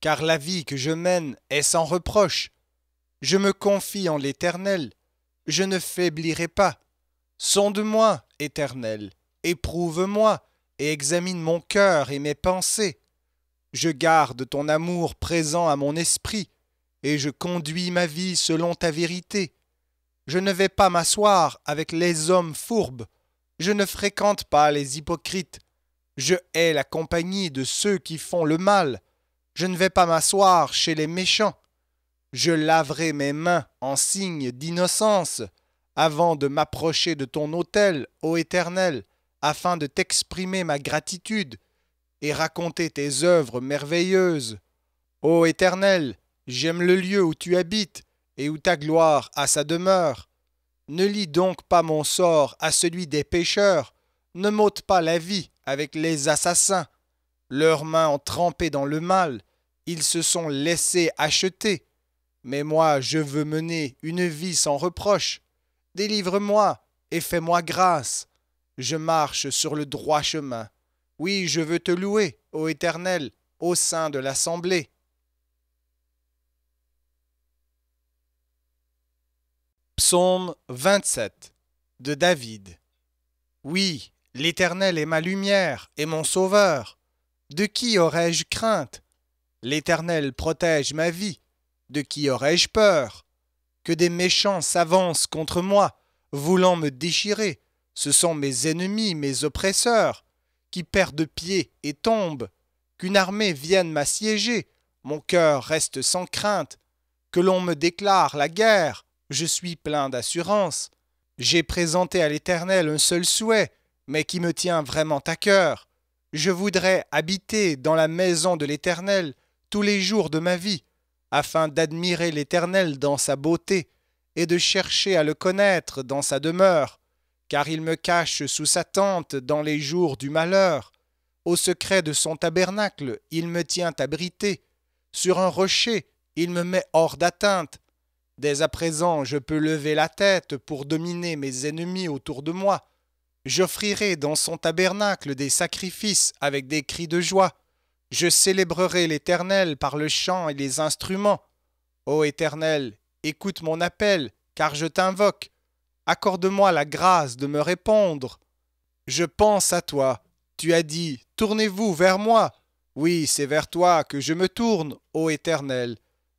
car la vie que je mène est sans reproche. Je me confie en l'Éternel, je ne faiblirai pas. Sonde-moi, Éternel, éprouve-moi, et examine mon cœur et mes pensées je garde ton amour présent à mon esprit, et je conduis ma vie selon ta vérité. Je ne vais pas m'asseoir avec les hommes fourbes, je ne fréquente pas les hypocrites, je hais la compagnie de ceux qui font le mal, je ne vais pas m'asseoir chez les méchants. Je laverai mes mains en signe d'innocence, avant de m'approcher de ton autel, ô Éternel, afin de t'exprimer ma gratitude et raconter tes œuvres merveilleuses. Ô Éternel, j'aime le lieu où tu habites et où ta gloire a sa demeure. Ne lis donc pas mon sort à celui des pécheurs, ne m'ôte pas la vie avec les assassins. Leurs mains ont trempé dans le mal, ils se sont laissés acheter. Mais moi, je veux mener une vie sans reproche. Délivre-moi et fais-moi grâce. Je marche sur le droit chemin. Oui, je veux te louer, ô Éternel, au sein de l'assemblée. Psaume 27 de David. Oui, l'Éternel est ma lumière et mon sauveur. De qui aurais-je crainte L'Éternel protège ma vie. De qui aurais-je peur Que des méchants s'avancent contre moi, voulant me déchirer. Ce sont mes ennemis, mes oppresseurs qui perd de pied et tombe, qu'une armée vienne m'assiéger, mon cœur reste sans crainte, que l'on me déclare la guerre, je suis plein d'assurance. J'ai présenté à l'Éternel un seul souhait, mais qui me tient vraiment à cœur. Je voudrais habiter dans la maison de l'Éternel tous les jours de ma vie, afin d'admirer l'Éternel dans sa beauté, et de chercher à le connaître dans sa demeure car il me cache sous sa tente dans les jours du malheur. Au secret de son tabernacle, il me tient abrité. Sur un rocher, il me met hors d'atteinte. Dès à présent, je peux lever la tête pour dominer mes ennemis autour de moi. J'offrirai dans son tabernacle des sacrifices avec des cris de joie. Je célébrerai l'Éternel par le chant et les instruments. Ô Éternel, écoute mon appel, car je t'invoque accorde-moi la grâce de me répondre. Je pense à toi. Tu as dit, Tournez-vous vers moi. Oui, c'est vers toi que je me tourne, ô Éternel.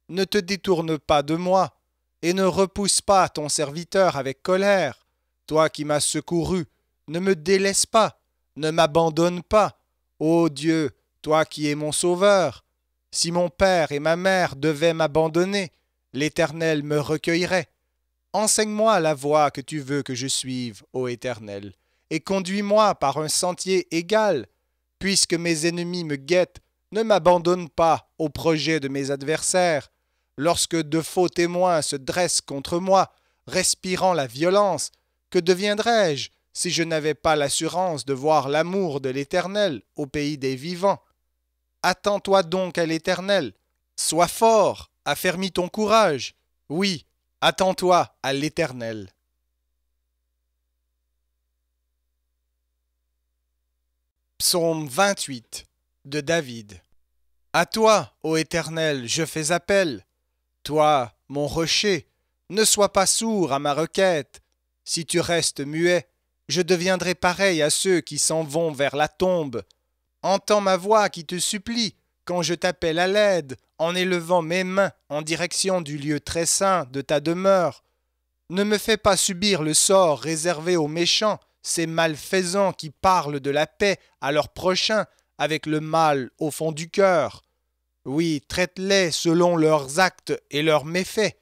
Ne te détourne pas de moi, et ne repousse pas ton serviteur avec colère. Toi qui m'as secouru, ne me délaisse pas, ne m'abandonne pas. Ô Dieu, toi qui es mon sauveur. Si mon père et ma mère devaient m'abandonner, l'Éternel me recueillerait. Enseigne-moi la voie que tu veux que je suive, ô Éternel, et conduis-moi par un sentier égal, puisque mes ennemis me guettent, ne m'abandonne pas au projet de mes adversaires. Lorsque de faux témoins se dressent contre moi, respirant la violence, que deviendrais-je si je n'avais pas l'assurance de voir l'amour de l'Éternel au pays des vivants Attends-toi donc à l'Éternel. Sois fort, affermis ton courage. Oui, Attends-toi à l'Éternel. Psaume 28 de David. À toi, ô Éternel, je fais appel. Toi, mon rocher, ne sois pas sourd à ma requête. Si tu restes muet, je deviendrai pareil à ceux qui s'en vont vers la tombe. Entends ma voix qui te supplie quand je t'appelle à l'aide en élevant mes mains en direction du lieu très saint de ta demeure. Ne me fais pas subir le sort réservé aux méchants, ces malfaisants qui parlent de la paix à leurs prochains avec le mal au fond du cœur. Oui, traite-les selon leurs actes et leurs méfaits.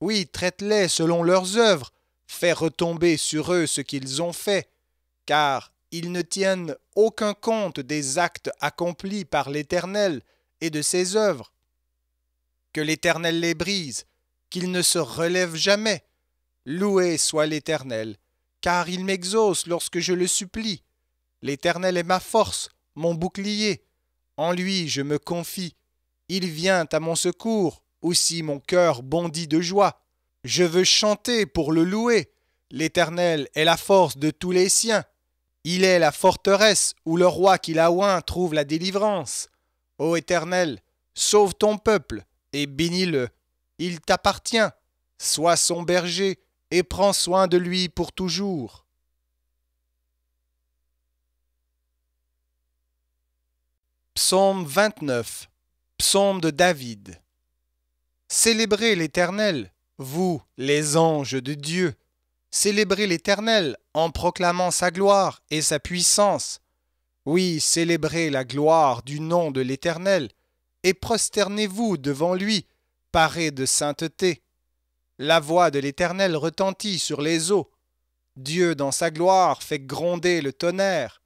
Oui, traite-les selon leurs œuvres. Fais retomber sur eux ce qu'ils ont fait, car ils ne tiennent aucun compte des actes accomplis par l'Éternel et de ses œuvres que l'Éternel les brise, qu'ils ne se relèvent jamais. Loué soit l'Éternel, car il m'exauce lorsque je le supplie. L'Éternel est ma force, mon bouclier. En lui je me confie. Il vient à mon secours, aussi mon cœur bondit de joie. Je veux chanter pour le louer. L'Éternel est la force de tous les siens. Il est la forteresse où le roi qui l'a oint trouve la délivrance. Ô Éternel, sauve ton peuple, et bénis-le. Il t'appartient. Sois son berger et prends soin de lui pour toujours. Psaume 29. Psaume de David. Célébrez l'Éternel, vous, les anges de Dieu. Célébrez l'Éternel en proclamant sa gloire et sa puissance. Oui, célébrez la gloire du nom de l'Éternel et prosternez-vous devant lui, paré de sainteté. La voix de l'Éternel retentit sur les eaux. Dieu dans sa gloire fait gronder le tonnerre.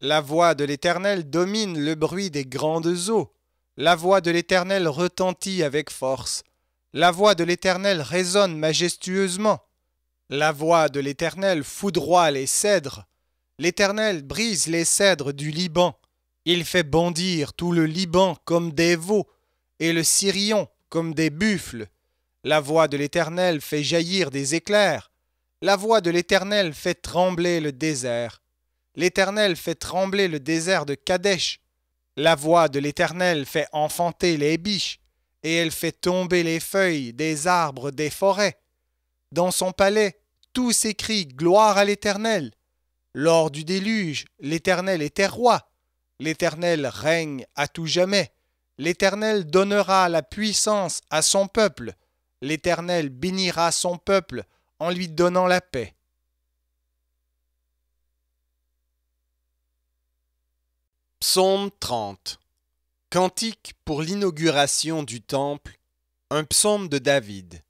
La voix de l'Éternel domine le bruit des grandes eaux. La voix de l'Éternel retentit avec force. La voix de l'Éternel résonne majestueusement. La voix de l'Éternel foudroie les cèdres. L'Éternel brise les cèdres du Liban. Il fait bondir tout le Liban comme des veaux, et le Syrion comme des buffles. La voix de l'Éternel fait jaillir des éclairs. La voix de l'Éternel fait trembler le désert. L'Éternel fait trembler le désert de Kadesh. La voix de l'Éternel fait enfanter les biches, et elle fait tomber les feuilles des arbres des forêts. Dans son palais, tous s'écrient Gloire à l'Éternel. Lors du déluge, l'Éternel était roi. L'Éternel règne à tout jamais. L'Éternel donnera la puissance à son peuple. L'Éternel bénira son peuple en lui donnant la paix. Psaume 30 Cantique pour l'inauguration du temple, un psaume de David.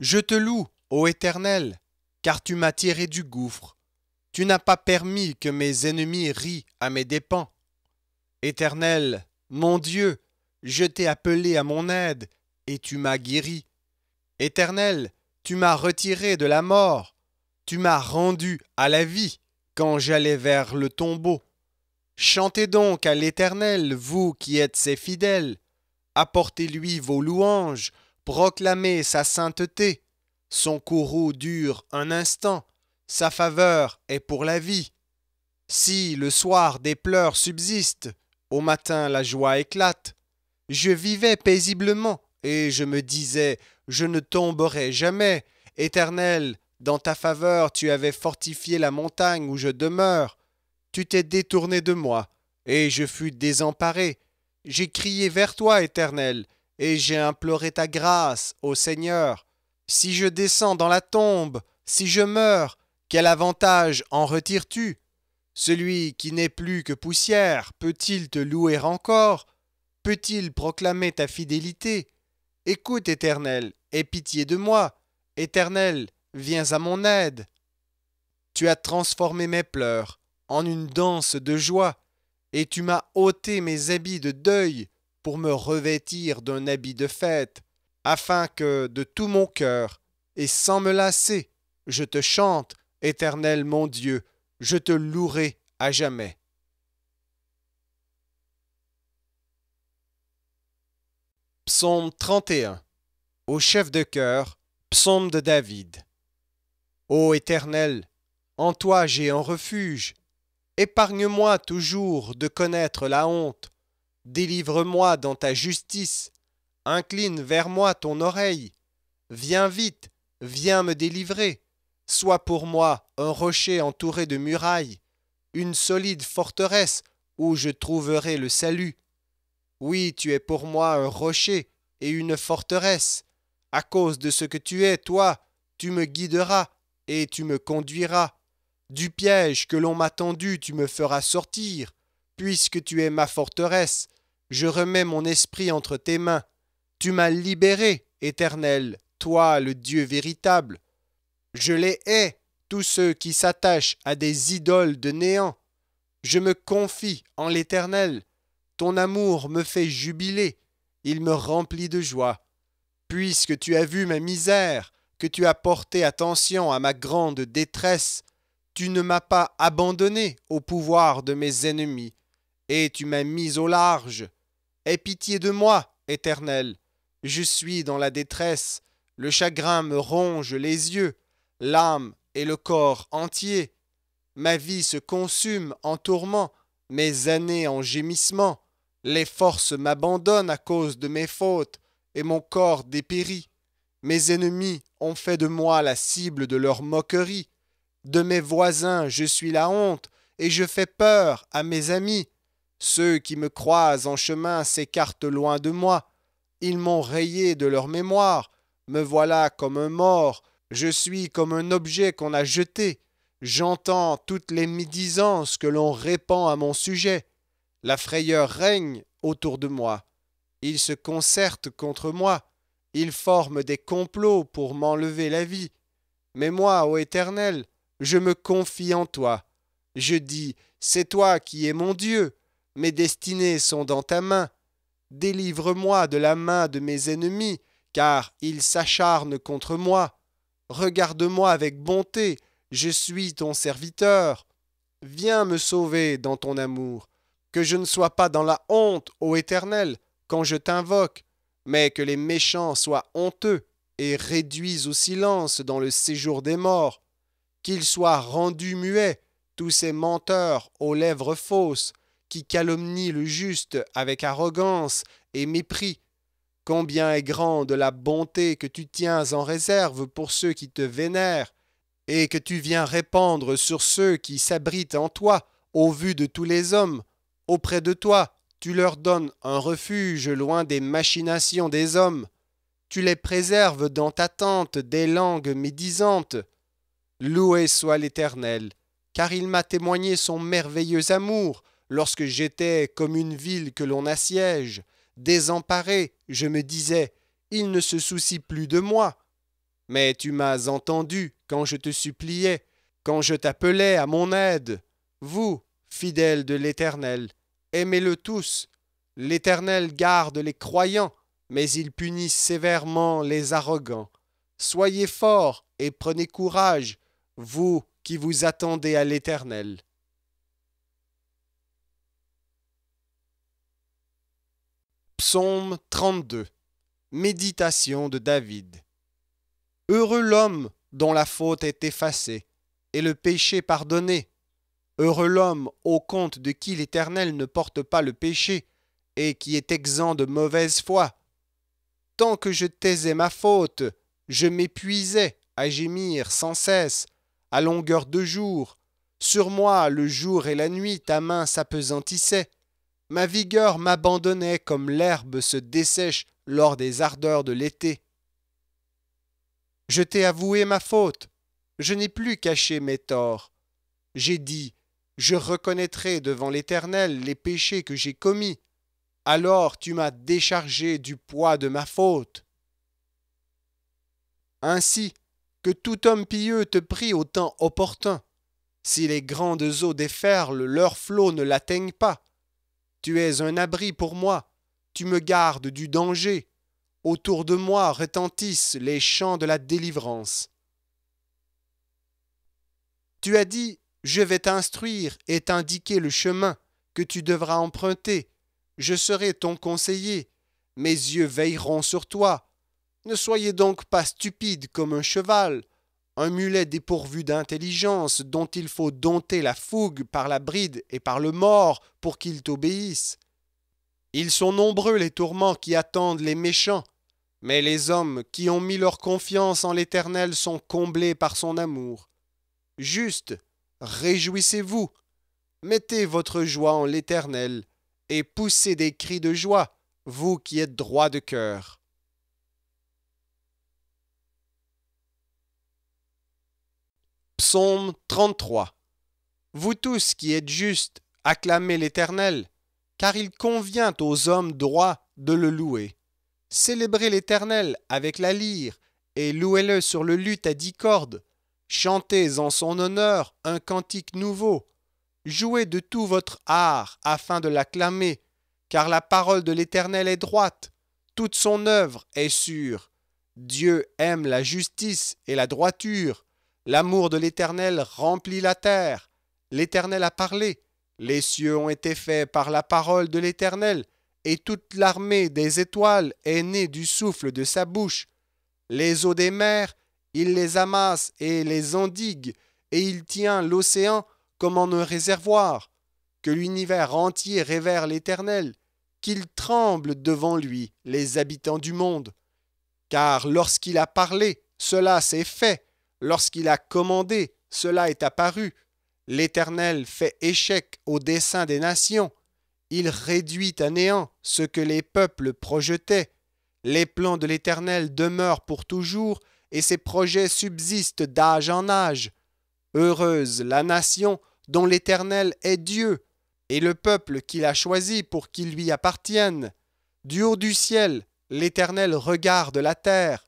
Je te loue, ô Éternel, car tu m'as tiré du gouffre, tu n'as pas permis que mes ennemis rient à mes dépens. Éternel, mon Dieu, je t'ai appelé à mon aide, et tu m'as guéri. Éternel, tu m'as retiré de la mort, tu m'as rendu à la vie quand j'allais vers le tombeau. Chantez donc à l'Éternel, vous qui êtes ses fidèles, apportez-lui vos louanges, proclamez sa sainteté. Son courroux dure un instant, sa faveur est pour la vie. Si le soir des pleurs subsistent, au matin la joie éclate. Je vivais paisiblement, et je me disais, je ne tomberai jamais. Éternel, dans ta faveur tu avais fortifié la montagne où je demeure. Tu t'es détourné de moi, et je fus désemparé. J'ai crié vers toi, Éternel, et j'ai imploré ta grâce, ô Seigneur. Si je descends dans la tombe, si je meurs, quel avantage en retires-tu Celui qui n'est plus que poussière peut-il te louer encore Peut-il proclamer ta fidélité Écoute, Éternel, aie pitié de moi. Éternel, viens à mon aide. Tu as transformé mes pleurs en une danse de joie, et tu m'as ôté mes habits de deuil pour me revêtir d'un habit de fête, afin que, de tout mon cœur, et sans me lasser, je te chante Éternel mon Dieu, je te louerai à jamais. Psaume 31 Au chef de cœur, psaume de David. Ô Éternel, en toi j'ai un refuge. Épargne-moi toujours de connaître la honte. Délivre-moi dans ta justice. Incline vers moi ton oreille. Viens vite, viens me délivrer. Sois pour moi un rocher entouré de murailles, une solide forteresse où je trouverai le salut. Oui, tu es pour moi un rocher et une forteresse. À cause de ce que tu es, toi, tu me guideras et tu me conduiras. Du piège que l'on m'a tendu, tu me feras sortir. Puisque tu es ma forteresse, je remets mon esprit entre tes mains. Tu m'as libéré, Éternel, toi le Dieu véritable. Je les hais, tous ceux qui s'attachent à des idoles de néant. Je me confie en l'Éternel. Ton amour me fait jubiler, il me remplit de joie. Puisque tu as vu ma misère, que tu as porté attention à ma grande détresse, tu ne m'as pas abandonné au pouvoir de mes ennemis, et tu m'as mis au large. Aie pitié de moi, Éternel. Je suis dans la détresse, le chagrin me ronge les yeux, l'âme et le corps entier. Ma vie se consume en tourments, mes années en gémissements. Les forces m'abandonnent à cause de mes fautes, et mon corps dépérit. Mes ennemis ont fait de moi la cible de leurs moqueries. De mes voisins je suis la honte, et je fais peur à mes amis. Ceux qui me croisent en chemin s'écartent loin de moi. Ils m'ont rayé de leur mémoire. Me voilà comme un mort, je suis comme un objet qu'on a jeté. J'entends toutes les médisances que l'on répand à mon sujet. La frayeur règne autour de moi. Ils se concertent contre moi. Ils forment des complots pour m'enlever la vie. Mais moi, ô Éternel, je me confie en toi. Je dis, c'est toi qui es mon Dieu, mes destinées sont dans ta main. Délivre-moi de la main de mes ennemis, car ils s'acharnent contre moi. Regarde-moi avec bonté, je suis ton serviteur. Viens me sauver dans ton amour, que je ne sois pas dans la honte, ô Éternel, quand je t'invoque, mais que les méchants soient honteux et réduits au silence dans le séjour des morts, qu'ils soient rendus muets, tous ces menteurs aux lèvres fausses, qui calomnient le juste avec arrogance et mépris, Combien est grande la bonté que tu tiens en réserve pour ceux qui te vénèrent, et que tu viens répandre sur ceux qui s'abritent en toi, au vu de tous les hommes, auprès de toi, tu leur donnes un refuge loin des machinations des hommes, tu les préserves dans ta tente des langues médisantes. Loué soit l'Éternel, car il m'a témoigné son merveilleux amour lorsque j'étais comme une ville que l'on assiège, désemparée, je me disais, Il ne se soucie plus de moi. Mais tu m'as entendu quand je te suppliais, quand je t'appelais à mon aide. Vous, fidèles de l'Éternel, aimez-le tous. L'Éternel garde les croyants, mais il punit sévèrement les arrogants. Soyez forts et prenez courage, vous qui vous attendez à l'Éternel. Psaume 32 Méditation de David Heureux l'homme dont la faute est effacée et le péché pardonné. Heureux l'homme au compte de qui l'Éternel ne porte pas le péché et qui est exempt de mauvaise foi. Tant que je taisais ma faute, je m'épuisais à gémir sans cesse, à longueur de jour. Sur moi, le jour et la nuit, ta main s'apesantissait. Ma vigueur m'abandonnait comme l'herbe se dessèche lors des ardeurs de l'été. Je t'ai avoué ma faute, je n'ai plus caché mes torts. J'ai dit, je reconnaîtrai devant l'Éternel les péchés que j'ai commis. Alors tu m'as déchargé du poids de ma faute. Ainsi, que tout homme pieux te prie au temps opportun. Si les grandes eaux déferlent, leurs flots ne l'atteignent pas. Tu es un abri pour moi, tu me gardes du danger. Autour de moi retentissent les chants de la délivrance. Tu as dit, je vais t'instruire et t'indiquer le chemin que tu devras emprunter. Je serai ton conseiller, mes yeux veilleront sur toi. Ne soyez donc pas stupide comme un cheval, un mulet dépourvu d'intelligence dont il faut dompter la fougue par la bride et par le mort pour qu'il t'obéisse. Ils sont nombreux les tourments qui attendent les méchants, mais les hommes qui ont mis leur confiance en l'Éternel sont comblés par son amour. Juste, réjouissez-vous, mettez votre joie en l'Éternel, et poussez des cris de joie, vous qui êtes droit de cœur. Psaume 33. Vous tous qui êtes justes, acclamez l'Éternel, car il convient aux hommes droits de le louer. Célébrez l'Éternel avec la lyre, et louez-le sur le luth à dix cordes. Chantez en son honneur un cantique nouveau. Jouez de tout votre art afin de l'acclamer, car la parole de l'Éternel est droite, toute son œuvre est sûre. Dieu aime la justice et la droiture. L'amour de l'Éternel remplit la terre. L'Éternel a parlé. Les cieux ont été faits par la parole de l'Éternel, et toute l'armée des étoiles est née du souffle de sa bouche. Les eaux des mers, il les amasse et les endigue, et il tient l'océan comme en un réservoir. Que l'univers entier révère l'Éternel, qu'il tremble devant lui les habitants du monde. Car lorsqu'il a parlé, cela s'est fait lorsqu'il a commandé, cela est apparu. L'Éternel fait échec au dessein des nations. Il réduit à néant ce que les peuples projetaient. Les plans de l'Éternel demeurent pour toujours, et ses projets subsistent d'âge en âge. Heureuse la nation dont l'Éternel est Dieu, et le peuple qu'il a choisi pour qu'il lui appartienne. Du haut du ciel, l'Éternel regarde la terre,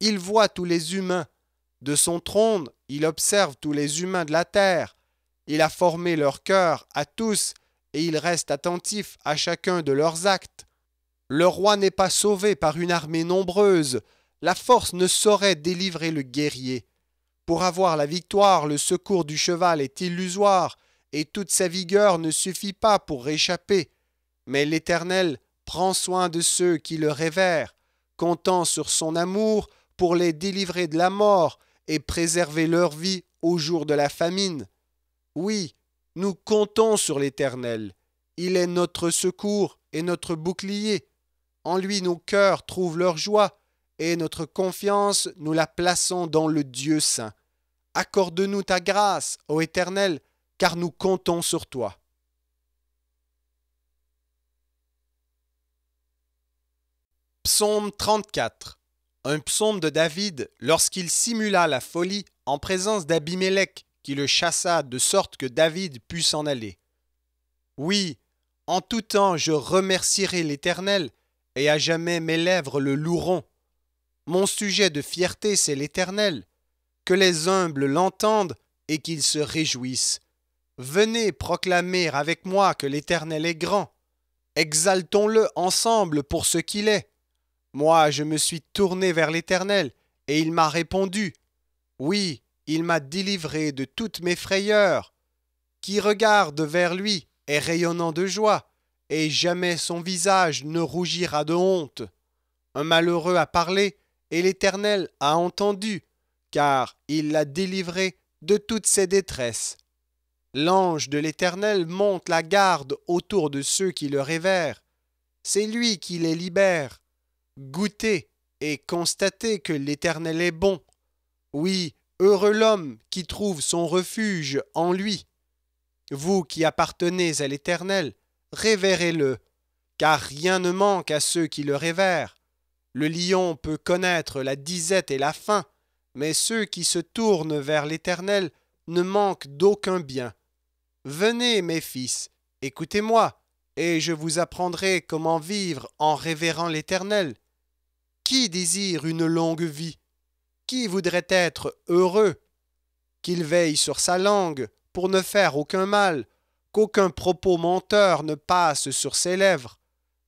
il voit tous les humains, de son trône, il observe tous les humains de la terre. Il a formé leur cœur à tous et il reste attentif à chacun de leurs actes. Le roi n'est pas sauvé par une armée nombreuse. La force ne saurait délivrer le guerrier. Pour avoir la victoire, le secours du cheval est illusoire et toute sa vigueur ne suffit pas pour échapper. Mais l'Éternel prend soin de ceux qui le révèrent, comptant sur son amour pour les délivrer de la mort et préserver leur vie au jour de la famine. Oui, nous comptons sur l'Éternel. Il est notre secours et notre bouclier. En lui nos cœurs trouvent leur joie, et notre confiance nous la plaçons dans le Dieu saint. Accorde-nous ta grâce, ô Éternel, car nous comptons sur toi. Psaume 34 un psaume de David lorsqu'il simula la folie en présence d'Abimélec qui le chassa de sorte que David pût s'en aller. Oui, en tout temps je remercierai l'Éternel, et à jamais mes lèvres le loueront. Mon sujet de fierté, c'est l'Éternel. Que les humbles l'entendent et qu'ils se réjouissent. Venez proclamer avec moi que l'Éternel est grand. Exaltons-le ensemble pour ce qu'il est. Moi, je me suis tourné vers l'Éternel, et il m'a répondu. Oui, il m'a délivré de toutes mes frayeurs. Qui regarde vers lui est rayonnant de joie, et jamais son visage ne rougira de honte. Un malheureux a parlé, et l'Éternel a entendu, car il l'a délivré de toutes ses détresses. L'ange de l'Éternel monte la garde autour de ceux qui le révèrent. C'est lui qui les libère goûtez et constatez que l'Éternel est bon. Oui, heureux l'homme qui trouve son refuge en lui. Vous qui appartenez à l'Éternel, révérez-le, car rien ne manque à ceux qui le révèrent. Le lion peut connaître la disette et la faim, mais ceux qui se tournent vers l'Éternel ne manquent d'aucun bien. Venez, mes fils, écoutez-moi, et je vous apprendrai comment vivre en révérant l'Éternel. Qui désire une longue vie Qui voudrait être heureux Qu'il veille sur sa langue pour ne faire aucun mal, qu'aucun propos menteur ne passe sur ses lèvres.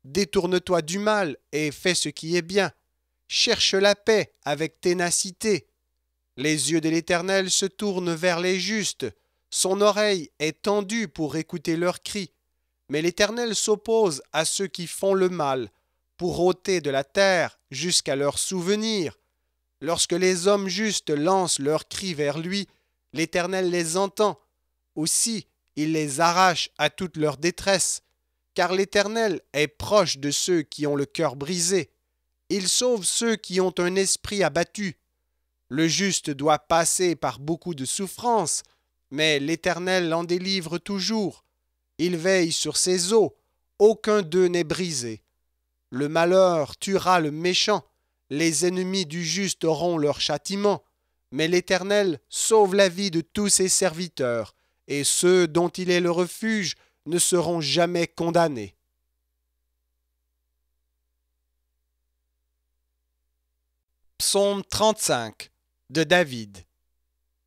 Détourne-toi du mal et fais ce qui est bien. Cherche la paix avec ténacité. Les yeux de l'Éternel se tournent vers les justes, son oreille est tendue pour écouter leurs cris. Mais l'Éternel s'oppose à ceux qui font le mal, pour ôter de la terre jusqu'à leur souvenir. Lorsque les hommes justes lancent leurs cris vers lui, l'Éternel les entend. Aussi, il les arrache à toute leur détresse, car l'Éternel est proche de ceux qui ont le cœur brisé. Il sauve ceux qui ont un esprit abattu. Le juste doit passer par beaucoup de souffrances, mais l'Éternel l'en délivre toujours. Il veille sur ses eaux, aucun d'eux n'est brisé. Le malheur tuera le méchant, les ennemis du juste auront leur châtiment, mais l'Éternel sauve la vie de tous ses serviteurs, et ceux dont il est le refuge ne seront jamais condamnés. Psaume 35 de David.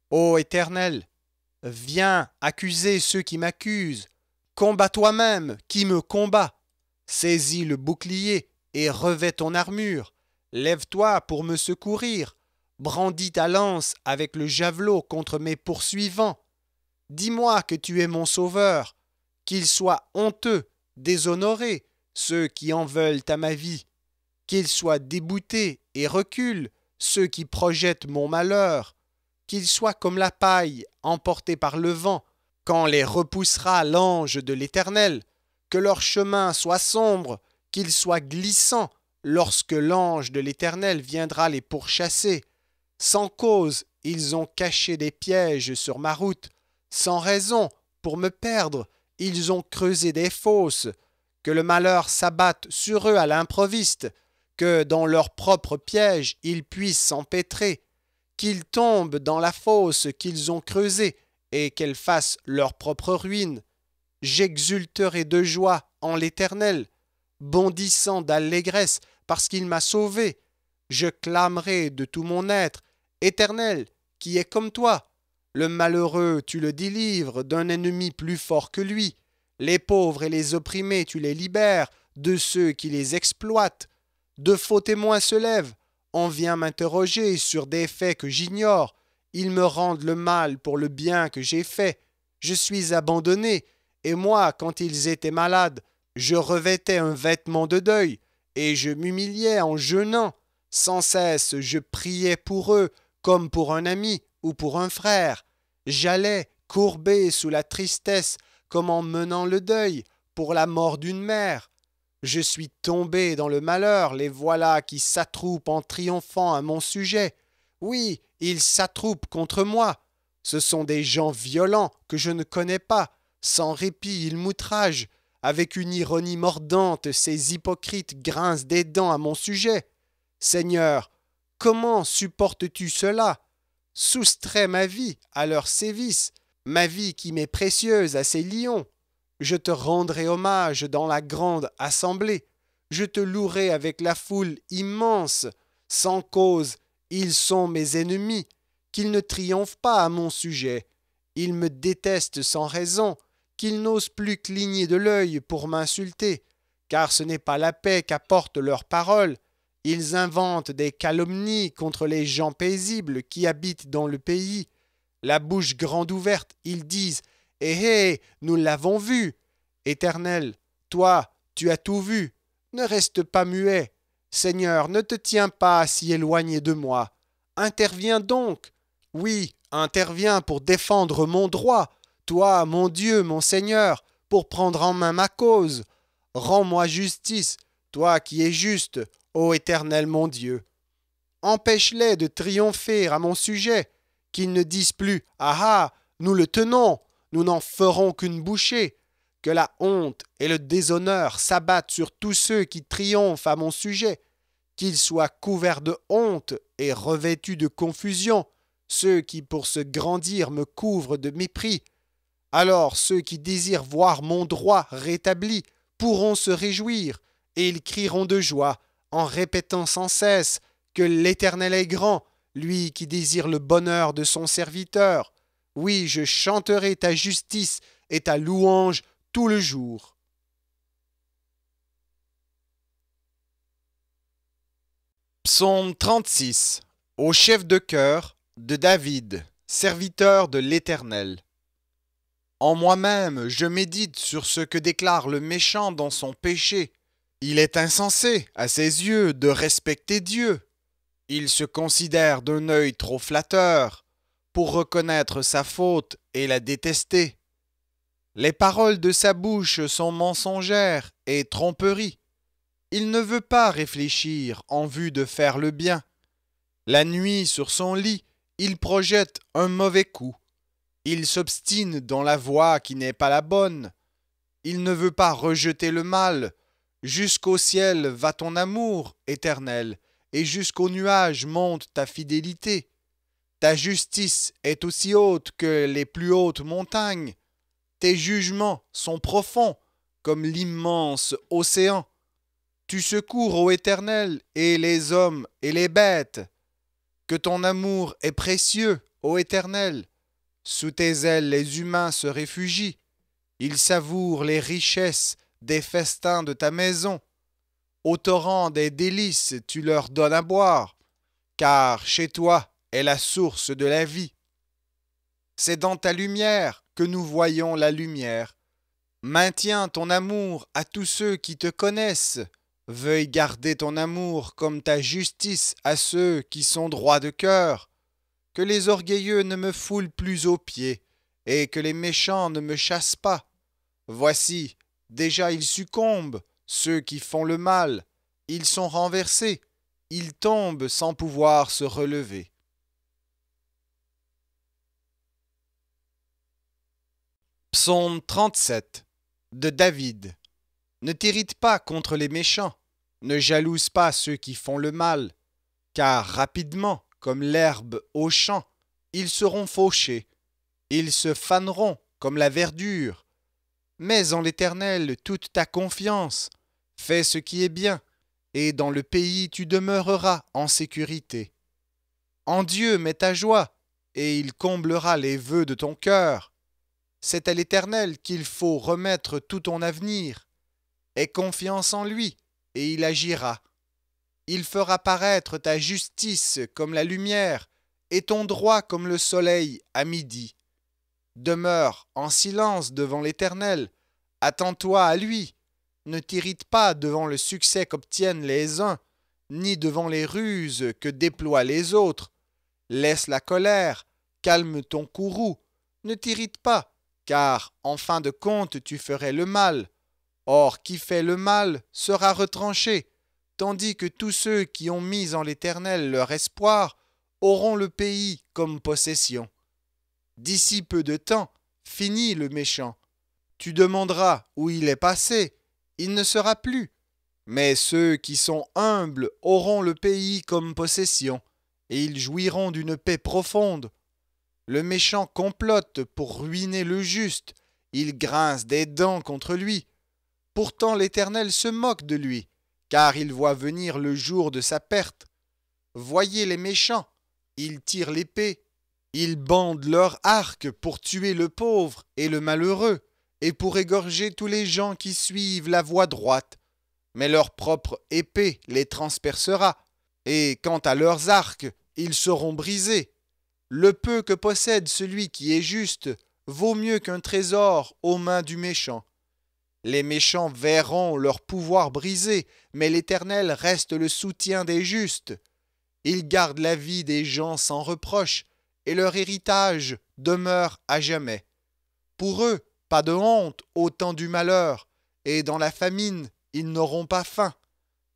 Ô Éternel, viens accuser ceux qui m'accusent, combat toi-même qui me combats. Saisis le bouclier et revêt ton armure. Lève-toi pour me secourir. Brandis ta lance avec le javelot contre mes poursuivants. Dis-moi que tu es mon sauveur, qu'ils soient honteux, déshonorés, ceux qui en veulent à ma vie, qu'ils soient déboutés et reculent, ceux qui projettent mon malheur, qu'ils soient comme la paille emportée par le vent, quand les repoussera l'ange de l'Éternel que leur chemin soit sombre, qu'il soit glissant, lorsque l'ange de l'Éternel viendra les pourchasser. Sans cause, ils ont caché des pièges sur ma route. Sans raison, pour me perdre, ils ont creusé des fosses. Que le malheur s'abatte sur eux à l'improviste, que dans leur propre piège ils puissent s'empêtrer, qu'ils tombent dans la fosse qu'ils ont creusée, et qu'elles fassent leur propre ruine. J'exulterai de joie en l'Éternel, bondissant d'allégresse, parce qu'il m'a sauvé. Je clamerai de tout mon être, Éternel, qui est comme toi. Le malheureux, tu le délivres d'un ennemi plus fort que lui. Les pauvres et les opprimés, tu les libères de ceux qui les exploitent. De faux témoins se lèvent. On vient m'interroger sur des faits que j'ignore. Ils me rendent le mal pour le bien que j'ai fait. Je suis abandonné et moi, quand ils étaient malades, je revêtais un vêtement de deuil, et je m'humiliais en jeûnant. Sans cesse, je priais pour eux, comme pour un ami ou pour un frère. J'allais, courbé sous la tristesse, comme en menant le deuil, pour la mort d'une mère. Je suis tombé dans le malheur, les voilà qui s'attroupent en triomphant à mon sujet. Oui, ils s'attroupent contre moi. Ce sont des gens violents que je ne connais pas. Sans répit, ils m'outragent. Avec une ironie mordante, ces hypocrites grincent des dents à mon sujet. Seigneur, comment supportes-tu cela Soustrais ma vie à leurs sévices, ma vie qui m'est précieuse à ces lions. Je te rendrai hommage dans la grande assemblée. Je te louerai avec la foule immense. Sans cause, ils sont mes ennemis. Qu'ils ne triomphent pas à mon sujet. Ils me détestent sans raison qu'ils n'osent plus cligner de l'œil pour m'insulter, car ce n'est pas la paix qu'apportent leurs paroles. Ils inventent des calomnies contre les gens paisibles qui habitent dans le pays. La bouche grande ouverte, ils disent Eh hé, eh, nous l'avons vu Éternel, toi, tu as tout vu, ne reste pas muet. Seigneur, ne te tiens pas si éloigné de moi. Interviens donc. Oui, interviens pour défendre mon droit, toi, mon Dieu, mon Seigneur, pour prendre en main ma cause, rends-moi justice, toi qui es juste, ô Éternel mon Dieu. Empêche-les de triompher à mon sujet, qu'ils ne disent plus Ah ah, nous le tenons, nous n'en ferons qu'une bouchée. Que la honte et le déshonneur s'abattent sur tous ceux qui triomphent à mon sujet, qu'ils soient couverts de honte et revêtus de confusion, ceux qui pour se grandir me couvrent de mépris, alors ceux qui désirent voir mon droit rétabli pourront se réjouir, et ils crieront de joie, en répétant sans cesse que l'Éternel est grand, lui qui désire le bonheur de son serviteur. Oui, je chanterai ta justice et ta louange tout le jour. Psaume 36 Au chef de cœur de David, serviteur de l'Éternel. En moi-même, je médite sur ce que déclare le méchant dans son péché. Il est insensé, à ses yeux, de respecter Dieu. Il se considère d'un œil trop flatteur pour reconnaître sa faute et la détester. Les paroles de sa bouche sont mensongères et tromperies. Il ne veut pas réfléchir en vue de faire le bien. La nuit sur son lit, il projette un mauvais coup. Il s'obstine dans la voie qui n'est pas la bonne. Il ne veut pas rejeter le mal. Jusqu'au ciel va ton amour, éternel, et jusqu'aux nuages monte ta fidélité. Ta justice est aussi haute que les plus hautes montagnes. Tes jugements sont profonds comme l'immense océan. Tu secours, ô Éternel, et les hommes et les bêtes. Que ton amour est précieux, ô Éternel, sous tes ailes les humains se réfugient, ils savourent les richesses des festins de ta maison. Au torrent des délices tu leur donnes à boire, car chez toi est la source de la vie. C'est dans ta lumière que nous voyons la lumière. Maintiens ton amour à tous ceux qui te connaissent. Veuille garder ton amour comme ta justice à ceux qui sont droits de cœur que les orgueilleux ne me foulent plus aux pieds, et que les méchants ne me chassent pas. Voici, déjà ils succombent, ceux qui font le mal, ils sont renversés, ils tombent sans pouvoir se relever. Psaume 37 de David Ne t'irrite pas contre les méchants, ne jalouse pas ceux qui font le mal, car rapidement comme l'herbe au champ, ils seront fauchés, ils se faneront comme la verdure. Mets en l'Éternel toute ta confiance, fais ce qui est bien, et dans le pays tu demeureras en sécurité. En Dieu mets ta joie, et il comblera les vœux de ton cœur. C'est à l'Éternel qu'il faut remettre tout ton avenir. Aie confiance en lui, et il agira. Il fera paraître ta justice comme la lumière, et ton droit comme le soleil à midi. Demeure en silence devant l'Éternel, attends-toi à lui, ne t'irrite pas devant le succès qu'obtiennent les uns, ni devant les ruses que déploient les autres. Laisse la colère, calme ton courroux, ne t'irrite pas, car en fin de compte tu ferais le mal. Or qui fait le mal sera retranché tandis que tous ceux qui ont mis en l'Éternel leur espoir auront le pays comme possession. D'ici peu de temps, fini le méchant. Tu demanderas où il est passé, il ne sera plus. Mais ceux qui sont humbles auront le pays comme possession, et ils jouiront d'une paix profonde. Le méchant complote pour ruiner le juste, il grince des dents contre lui. Pourtant l'Éternel se moque de lui car il voit venir le jour de sa perte. Voyez les méchants, ils tirent l'épée, ils bandent leur arc pour tuer le pauvre et le malheureux, et pour égorger tous les gens qui suivent la voie droite. Mais leur propre épée les transpercera, et quant à leurs arcs, ils seront brisés. Le peu que possède celui qui est juste vaut mieux qu'un trésor aux mains du méchant. Les méchants verront leur pouvoir brisé, mais l'Éternel reste le soutien des justes. Ils gardent la vie des gens sans reproche, et leur héritage demeure à jamais. Pour eux, pas de honte au temps du malheur, et dans la famine, ils n'auront pas faim.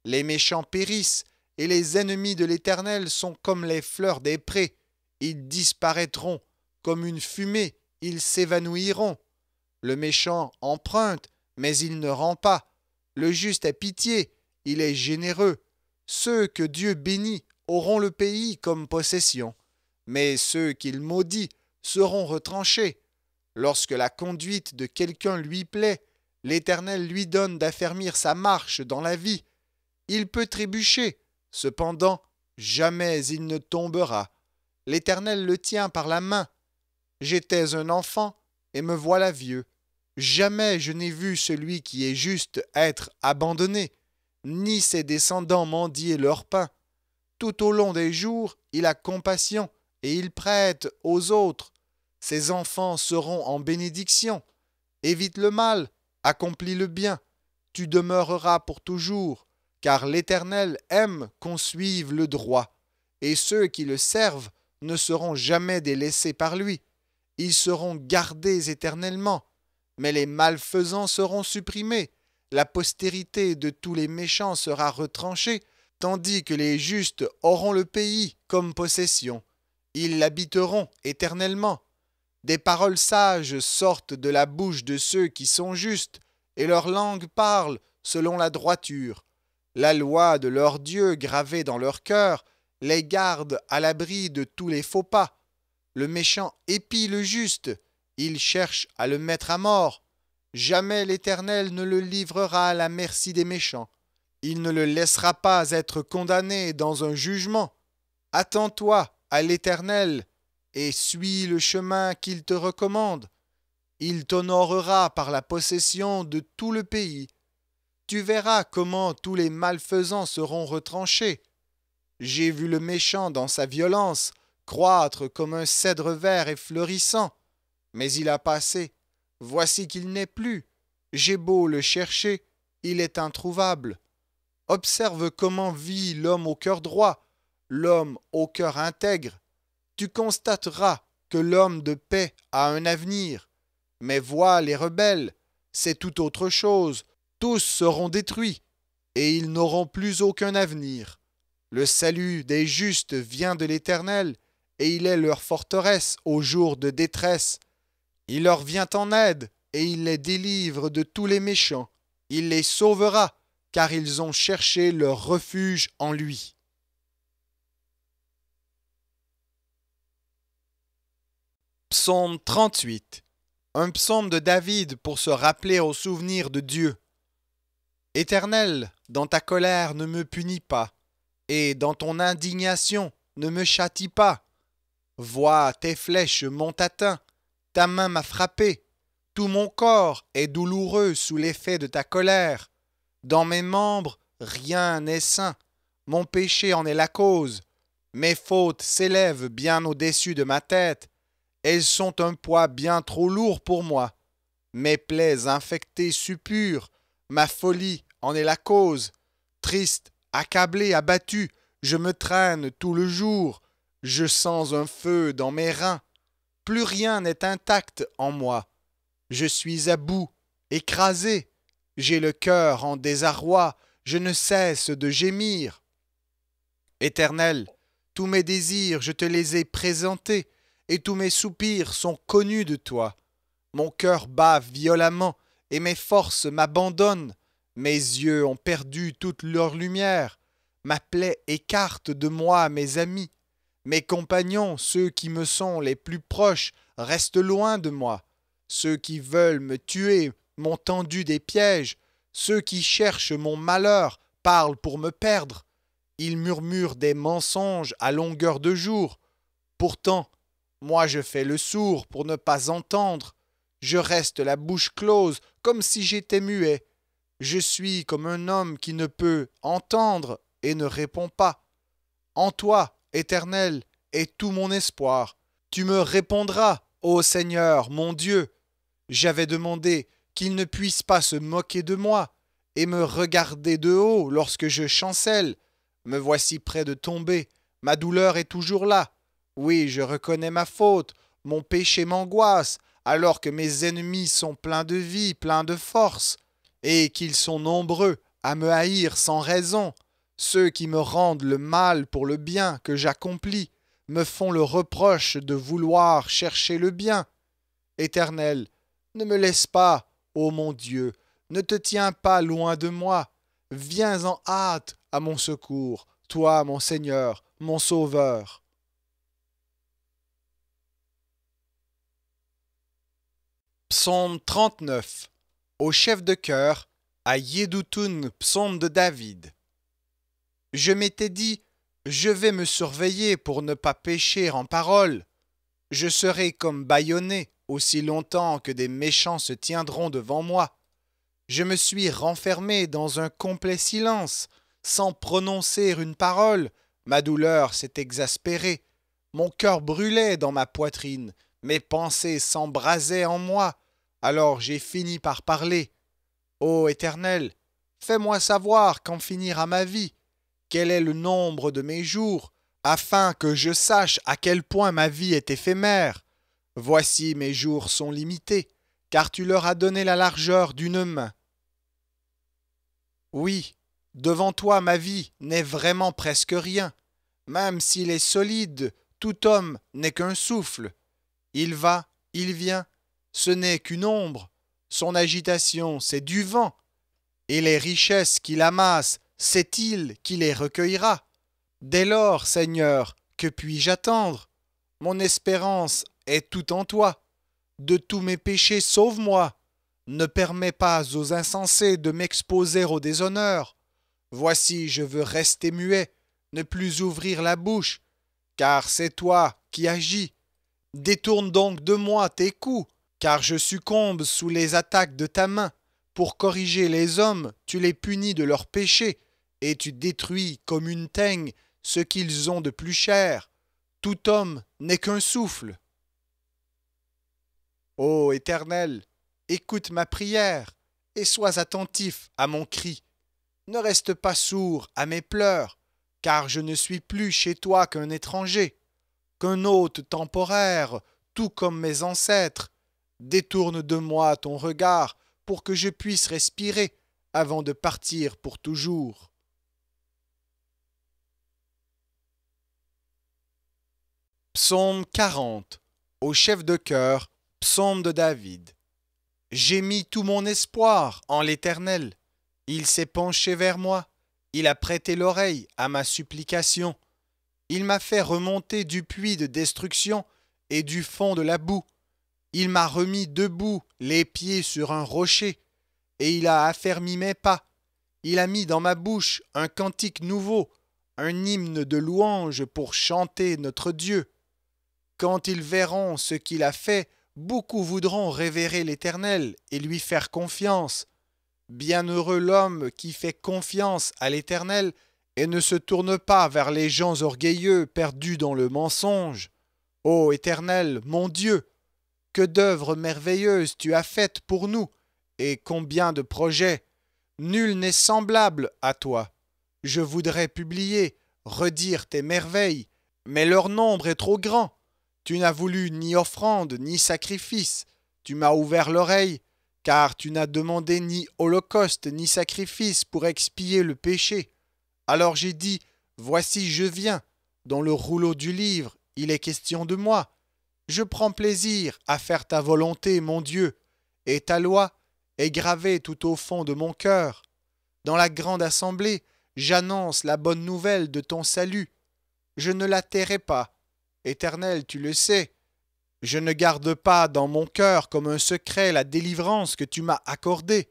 Les méchants périssent, et les ennemis de l'Éternel sont comme les fleurs des prés. Ils disparaîtront, comme une fumée, ils s'évanouiront. Le méchant emprunte, mais il ne rend pas. Le juste a pitié, il est généreux. Ceux que Dieu bénit auront le pays comme possession, mais ceux qu'il maudit seront retranchés. Lorsque la conduite de quelqu'un lui plaît, l'Éternel lui donne d'affermir sa marche dans la vie. Il peut trébucher, cependant jamais il ne tombera. L'Éternel le tient par la main. J'étais un enfant, et me voilà vieux. Jamais je n'ai vu celui qui est juste être abandonné, ni ses descendants mendier leur pain. Tout au long des jours, il a compassion et il prête aux autres. Ses enfants seront en bénédiction. Évite le mal, accomplis le bien. Tu demeureras pour toujours, car l'Éternel aime qu'on suive le droit, et ceux qui le servent ne seront jamais délaissés par lui. Ils seront gardés éternellement mais les malfaisants seront supprimés, la postérité de tous les méchants sera retranchée, tandis que les justes auront le pays comme possession. Ils l'habiteront éternellement. Des paroles sages sortent de la bouche de ceux qui sont justes, et leur langue parle selon la droiture. La loi de leur Dieu gravée dans leur cœur les garde à l'abri de tous les faux pas. Le méchant épie le juste, il cherche à le mettre à mort. Jamais l'Éternel ne le livrera à la merci des méchants. Il ne le laissera pas être condamné dans un jugement. Attends-toi à l'Éternel et suis le chemin qu'il te recommande. Il t'honorera par la possession de tout le pays. Tu verras comment tous les malfaisants seront retranchés. J'ai vu le méchant dans sa violence croître comme un cèdre vert et fleurissant mais il a passé. Voici qu'il n'est plus. J'ai beau le chercher, il est introuvable. Observe comment vit l'homme au cœur droit, l'homme au cœur intègre. Tu constateras que l'homme de paix a un avenir. Mais vois les rebelles, c'est tout autre chose. Tous seront détruits, et ils n'auront plus aucun avenir. Le salut des justes vient de l'Éternel, et il est leur forteresse au jour de détresse. Il leur vient en aide, et il les délivre de tous les méchants. Il les sauvera, car ils ont cherché leur refuge en lui. Psaume 38. Un psaume de David pour se rappeler au souvenir de Dieu. Éternel, dans ta colère ne me punis pas, et dans ton indignation ne me châtie pas. Vois tes flèches m'ont atteint, ta main m'a frappé. Tout mon corps est douloureux sous l'effet de ta colère. Dans mes membres, rien n'est sain. Mon péché en est la cause. Mes fautes s'élèvent bien au-dessus de ma tête. Elles sont un poids bien trop lourd pour moi. Mes plaies infectées suppurent. Ma folie en est la cause. Triste, accablé, abattu, je me traîne tout le jour. Je sens un feu dans mes reins. Plus rien n'est intact en moi. Je suis à bout, écrasé. J'ai le cœur en désarroi. Je ne cesse de gémir. Éternel, tous mes désirs, je te les ai présentés, et tous mes soupirs sont connus de toi. Mon cœur bat violemment, et mes forces m'abandonnent. Mes yeux ont perdu toute leur lumière. Ma plaie écarte de moi mes amis. Mes compagnons, ceux qui me sont les plus proches, restent loin de moi. Ceux qui veulent me tuer m'ont tendu des pièges. Ceux qui cherchent mon malheur parlent pour me perdre. Ils murmurent des mensonges à longueur de jour. Pourtant, moi je fais le sourd pour ne pas entendre. Je reste la bouche close comme si j'étais muet. Je suis comme un homme qui ne peut entendre et ne répond pas. En toi, Éternel, est tout mon espoir. Tu me répondras, ô Seigneur, mon Dieu. J'avais demandé qu'il ne puisse pas se moquer de moi et me regarder de haut lorsque je chancelle. Me voici près de tomber, ma douleur est toujours là. Oui, je reconnais ma faute, mon péché m'angoisse, alors que mes ennemis sont pleins de vie, pleins de force, et qu'ils sont nombreux à me haïr sans raison. Ceux qui me rendent le mal pour le bien que j'accomplis me font le reproche de vouloir chercher le bien. Éternel, ne me laisse pas, ô mon Dieu, ne te tiens pas loin de moi. Viens en hâte à mon secours, toi mon Seigneur, mon Sauveur. Psaume 39 Au chef de cœur, à Yedutun, psaume de David. Je m'étais dit, je vais me surveiller pour ne pas pécher en parole. Je serai comme bâillonné aussi longtemps que des méchants se tiendront devant moi. Je me suis renfermé dans un complet silence, sans prononcer une parole. Ma douleur s'est exaspérée. Mon cœur brûlait dans ma poitrine. Mes pensées s'embrasaient en moi. Alors j'ai fini par parler. Ô Éternel, fais-moi savoir quand finira ma vie quel est le nombre de mes jours, afin que je sache à quel point ma vie est éphémère Voici mes jours sont limités, car tu leur as donné la largeur d'une main. Oui, devant toi ma vie n'est vraiment presque rien. Même s'il est solide, tout homme n'est qu'un souffle. Il va, il vient, ce n'est qu'une ombre. Son agitation, c'est du vent. Et les richesses qu'il amasse c'est-il qui les recueillera. Dès lors, Seigneur, que puis-je attendre Mon espérance est tout en toi. De tous mes péchés, sauve-moi. Ne permets pas aux insensés de m'exposer au déshonneur. Voici, je veux rester muet, ne plus ouvrir la bouche, car c'est toi qui agis. Détourne donc de moi tes coups, car je succombe sous les attaques de ta main. Pour corriger les hommes, tu les punis de leurs péchés et tu détruis comme une teigne ce qu'ils ont de plus cher. Tout homme n'est qu'un souffle. Ô Éternel, écoute ma prière et sois attentif à mon cri. Ne reste pas sourd à mes pleurs, car je ne suis plus chez toi qu'un étranger, qu'un hôte temporaire, tout comme mes ancêtres. Détourne de moi ton regard pour que je puisse respirer avant de partir pour toujours. Psaume 40. Au chef de cœur, psaume de David. J'ai mis tout mon espoir en l'Éternel. Il s'est penché vers moi. Il a prêté l'oreille à ma supplication. Il m'a fait remonter du puits de destruction et du fond de la boue. Il m'a remis debout les pieds sur un rocher, et il a affermi mes pas. Il a mis dans ma bouche un cantique nouveau, un hymne de louange pour chanter notre Dieu. Quand ils verront ce qu'il a fait, beaucoup voudront révérer l'Éternel et lui faire confiance. Bienheureux l'homme qui fait confiance à l'Éternel et ne se tourne pas vers les gens orgueilleux perdus dans le mensonge. Ô Éternel, mon Dieu, que d'œuvres merveilleuses tu as faites pour nous, et combien de projets. Nul n'est semblable à toi. Je voudrais publier, redire tes merveilles, mais leur nombre est trop grand. Tu n'as voulu ni offrande ni sacrifice, tu m'as ouvert l'oreille, car tu n'as demandé ni holocauste ni sacrifice pour expier le péché. Alors j'ai dit, Voici je viens, dans le rouleau du livre, il est question de moi. Je prends plaisir à faire ta volonté, mon Dieu, et ta loi est gravée tout au fond de mon cœur. Dans la grande assemblée, j'annonce la bonne nouvelle de ton salut. Je ne la tairai pas, Éternel, tu le sais, je ne garde pas dans mon cœur comme un secret la délivrance que tu m'as accordée.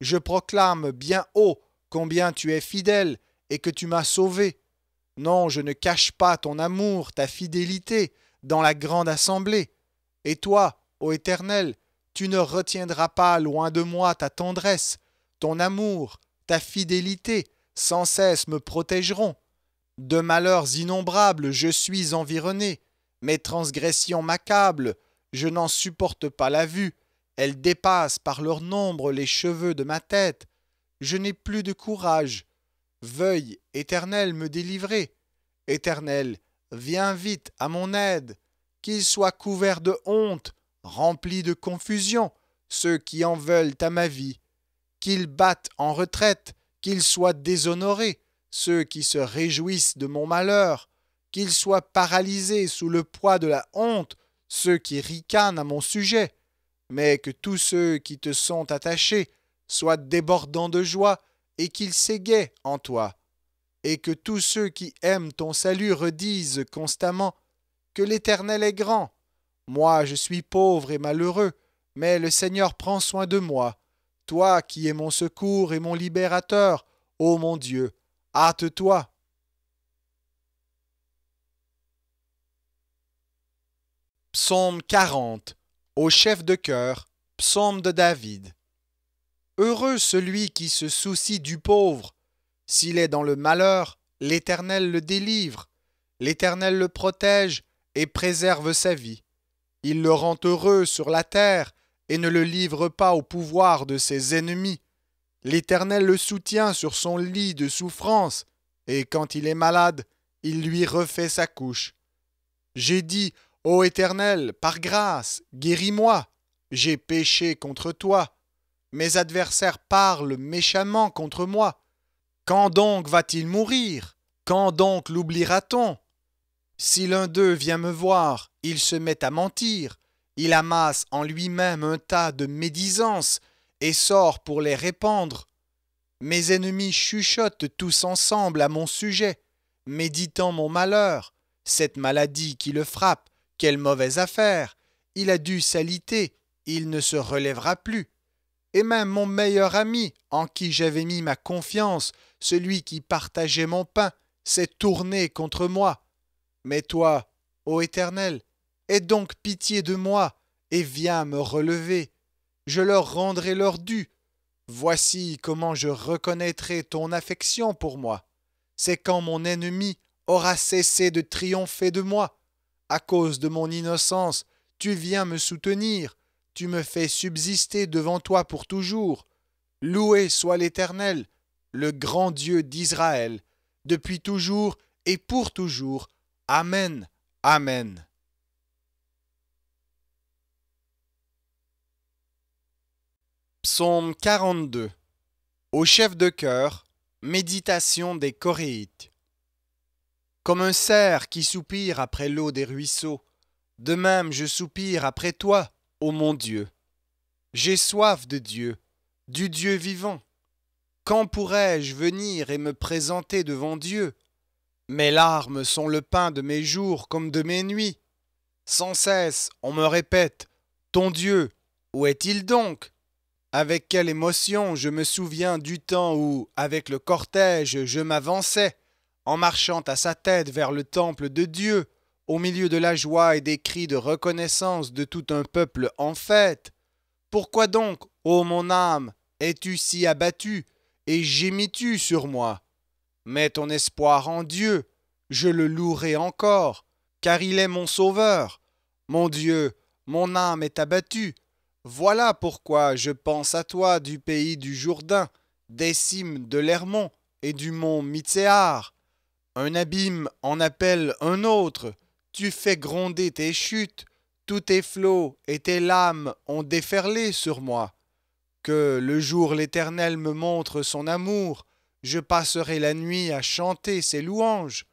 Je proclame bien haut combien tu es fidèle et que tu m'as sauvé. Non, je ne cache pas ton amour, ta fidélité, dans la grande assemblée. Et toi, ô Éternel, tu ne retiendras pas loin de moi ta tendresse, ton amour, ta fidélité, sans cesse me protégeront. De malheurs innombrables je suis environné, mes transgressions m'accablent, je n'en supporte pas la vue, elles dépassent par leur nombre les cheveux de ma tête, je n'ai plus de courage. Veuille, Éternel, me délivrer. Éternel, viens vite à mon aide. Qu'ils soient couverts de honte, remplis de confusion, ceux qui en veulent à ma vie. Qu'ils battent en retraite, qu'ils soient déshonorés, ceux qui se réjouissent de mon malheur, qu'ils soient paralysés sous le poids de la honte, ceux qui ricanent à mon sujet, mais que tous ceux qui te sont attachés soient débordants de joie et qu'ils s'égaient en toi, et que tous ceux qui aiment ton salut redisent constamment que l'Éternel est grand. Moi, je suis pauvre et malheureux, mais le Seigneur prend soin de moi. Toi qui es mon secours et mon libérateur, ô mon Dieu, hâte-toi. Psaume 40 Au chef de cœur, psaume de David. Heureux celui qui se soucie du pauvre. S'il est dans le malheur, l'Éternel le délivre. L'Éternel le protège et préserve sa vie. Il le rend heureux sur la terre et ne le livre pas au pouvoir de ses ennemis. L'Éternel le soutient sur son lit de souffrance, et quand il est malade, il lui refait sa couche. J'ai dit, Ô Éternel, par grâce, guéris-moi, j'ai péché contre toi. Mes adversaires parlent méchamment contre moi. Quand donc va-t-il mourir Quand donc l'oubliera-t-on Si l'un d'eux vient me voir, il se met à mentir, il amasse en lui-même un tas de médisances, et sors pour les répandre. Mes ennemis chuchotent tous ensemble à mon sujet, méditant mon malheur, cette maladie qui le frappe, quelle mauvaise affaire, il a dû s'aliter, il ne se relèvera plus. Et même mon meilleur ami, en qui j'avais mis ma confiance, celui qui partageait mon pain, s'est tourné contre moi. Mais toi, ô Éternel, aie donc pitié de moi, et viens me relever je leur rendrai leur dû. Voici comment je reconnaîtrai ton affection pour moi. C'est quand mon ennemi aura cessé de triompher de moi. À cause de mon innocence, tu viens me soutenir, tu me fais subsister devant toi pour toujours. Loué soit l'Éternel, le grand Dieu d'Israël, depuis toujours et pour toujours. Amen. Amen. Psaume 42 Au chef de cœur, méditation des Coréites. Comme un cerf qui soupire après l'eau des ruisseaux, de même je soupire après toi, ô mon Dieu. J'ai soif de Dieu, du Dieu vivant. Quand pourrais-je venir et me présenter devant Dieu Mes larmes sont le pain de mes jours comme de mes nuits. Sans cesse, on me répète Ton Dieu, où est-il donc avec quelle émotion je me souviens du temps où, avec le cortège, je m'avançais, en marchant à sa tête vers le temple de Dieu, au milieu de la joie et des cris de reconnaissance de tout un peuple en fête. Pourquoi donc, ô mon âme, es-tu si abattue et gémis-tu sur moi Mets ton espoir en Dieu, je le louerai encore, car il est mon sauveur. Mon Dieu, mon âme est abattue, voilà pourquoi je pense à toi du pays du Jourdain, des cimes de l'Hermon et du mont Mitzéar. Un abîme en appelle un autre, tu fais gronder tes chutes, tous tes flots et tes lames ont déferlé sur moi. Que le jour l'Éternel me montre son amour, je passerai la nuit à chanter ses louanges,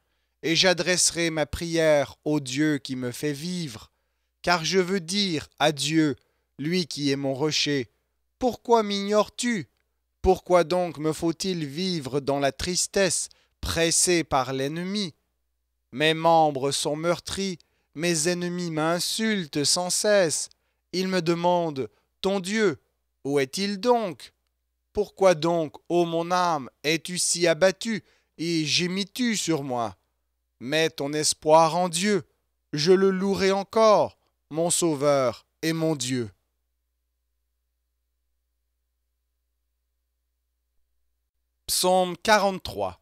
et j'adresserai ma prière au Dieu qui me fait vivre, car je veux dire à Dieu, lui qui est mon rocher, pourquoi m'ignores-tu Pourquoi donc me faut-il vivre dans la tristesse, pressé par l'ennemi Mes membres sont meurtris, mes ennemis m'insultent sans cesse. Ils me demandent Ton Dieu, où est-il donc Pourquoi donc, ô mon âme, es-tu si abattue et gémis-tu sur moi Mets ton espoir en Dieu, je le louerai encore, mon Sauveur et mon Dieu. Psaume 43.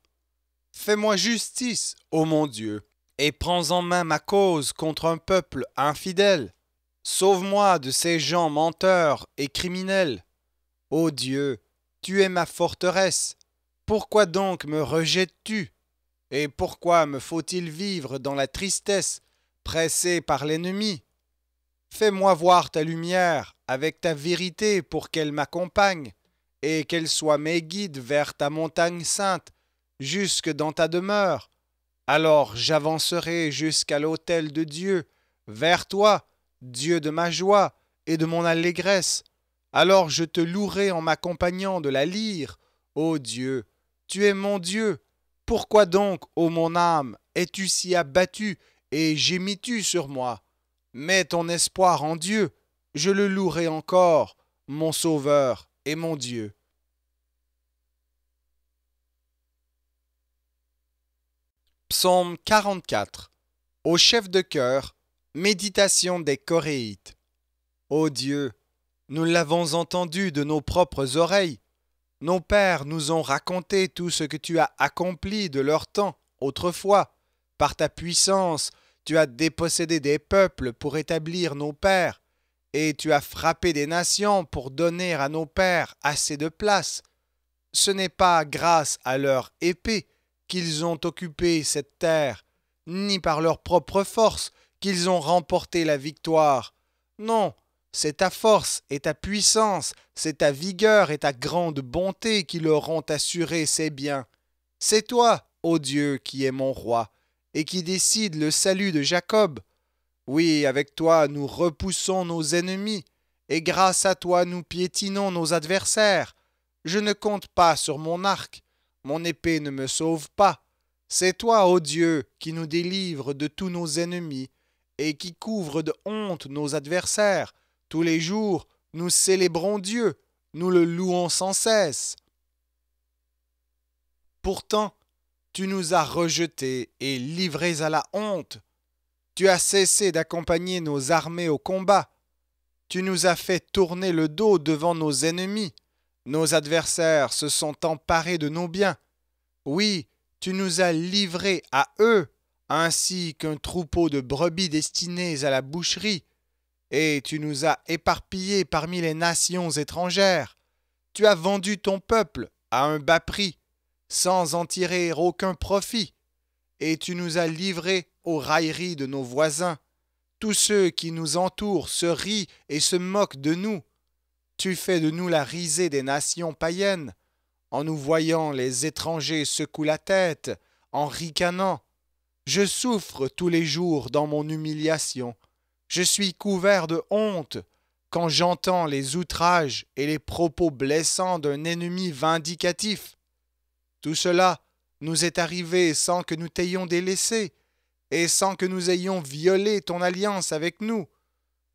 Fais-moi justice, ô mon Dieu, et prends en main ma cause contre un peuple infidèle. Sauve-moi de ces gens menteurs et criminels. Ô Dieu, tu es ma forteresse. Pourquoi donc me rejettes-tu Et pourquoi me faut-il vivre dans la tristesse, pressée par l'ennemi Fais-moi voir ta lumière avec ta vérité pour qu'elle m'accompagne et qu'elle soit mes guides vers ta montagne sainte, jusque dans ta demeure. Alors j'avancerai jusqu'à l'autel de Dieu, vers toi, Dieu de ma joie et de mon allégresse. Alors je te louerai en m'accompagnant de la lyre. Ô Dieu, tu es mon Dieu. Pourquoi donc, ô mon âme, es-tu si abattue et gémis-tu sur moi Mets ton espoir en Dieu. Je le louerai encore, mon Sauveur mon Dieu. Psaume 44 Au chef de cœur, méditation des Coréites. Ô Dieu, nous l'avons entendu de nos propres oreilles. Nos pères nous ont raconté tout ce que tu as accompli de leur temps autrefois. Par ta puissance, tu as dépossédé des peuples pour établir nos pères. Et tu as frappé des nations pour donner à nos pères assez de place. Ce n'est pas grâce à leur épée qu'ils ont occupé cette terre, ni par leur propre force qu'ils ont remporté la victoire. Non, c'est ta force et ta puissance, c'est ta vigueur et ta grande bonté qui leur ont assuré ces biens. C'est toi, ô Dieu, qui es mon roi, et qui décide le salut de Jacob. Oui, avec toi nous repoussons nos ennemis, et grâce à toi nous piétinons nos adversaires. Je ne compte pas sur mon arc, mon épée ne me sauve pas. C'est toi, ô Dieu, qui nous délivres de tous nos ennemis, et qui couvre de honte nos adversaires. Tous les jours, nous célébrons Dieu, nous le louons sans cesse. Pourtant, tu nous as rejetés et livrés à la honte. Tu as cessé d'accompagner nos armées au combat. Tu nous as fait tourner le dos devant nos ennemis. Nos adversaires se sont emparés de nos biens. Oui, tu nous as livrés à eux, ainsi qu'un troupeau de brebis destinés à la boucherie. Et tu nous as éparpillés parmi les nations étrangères. Tu as vendu ton peuple à un bas prix, sans en tirer aucun profit. Et tu nous as livrés aux railleries de nos voisins. Tous ceux qui nous entourent se rient et se moquent de nous. Tu fais de nous la risée des nations païennes. En nous voyant, les étrangers secouent la tête, en ricanant. Je souffre tous les jours dans mon humiliation. Je suis couvert de honte quand j'entends les outrages et les propos blessants d'un ennemi vindicatif. Tout cela nous est arrivé sans que nous t'ayons délaissé, et sans que nous ayons violé ton alliance avec nous.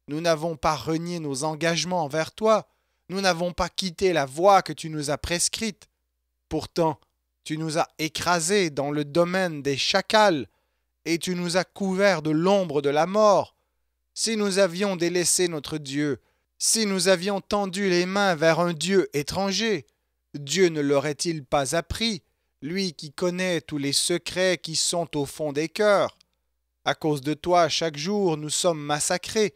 Nous n'avons pas renié nos engagements envers toi, nous n'avons pas quitté la voie que tu nous as prescrite. Pourtant, tu nous as écrasés dans le domaine des chacals, et tu nous as couverts de l'ombre de la mort. Si nous avions délaissé notre Dieu, si nous avions tendu les mains vers un Dieu étranger, Dieu ne l'aurait-il pas appris, lui qui connaît tous les secrets qui sont au fond des cœurs à cause de toi, chaque jour, nous sommes massacrés,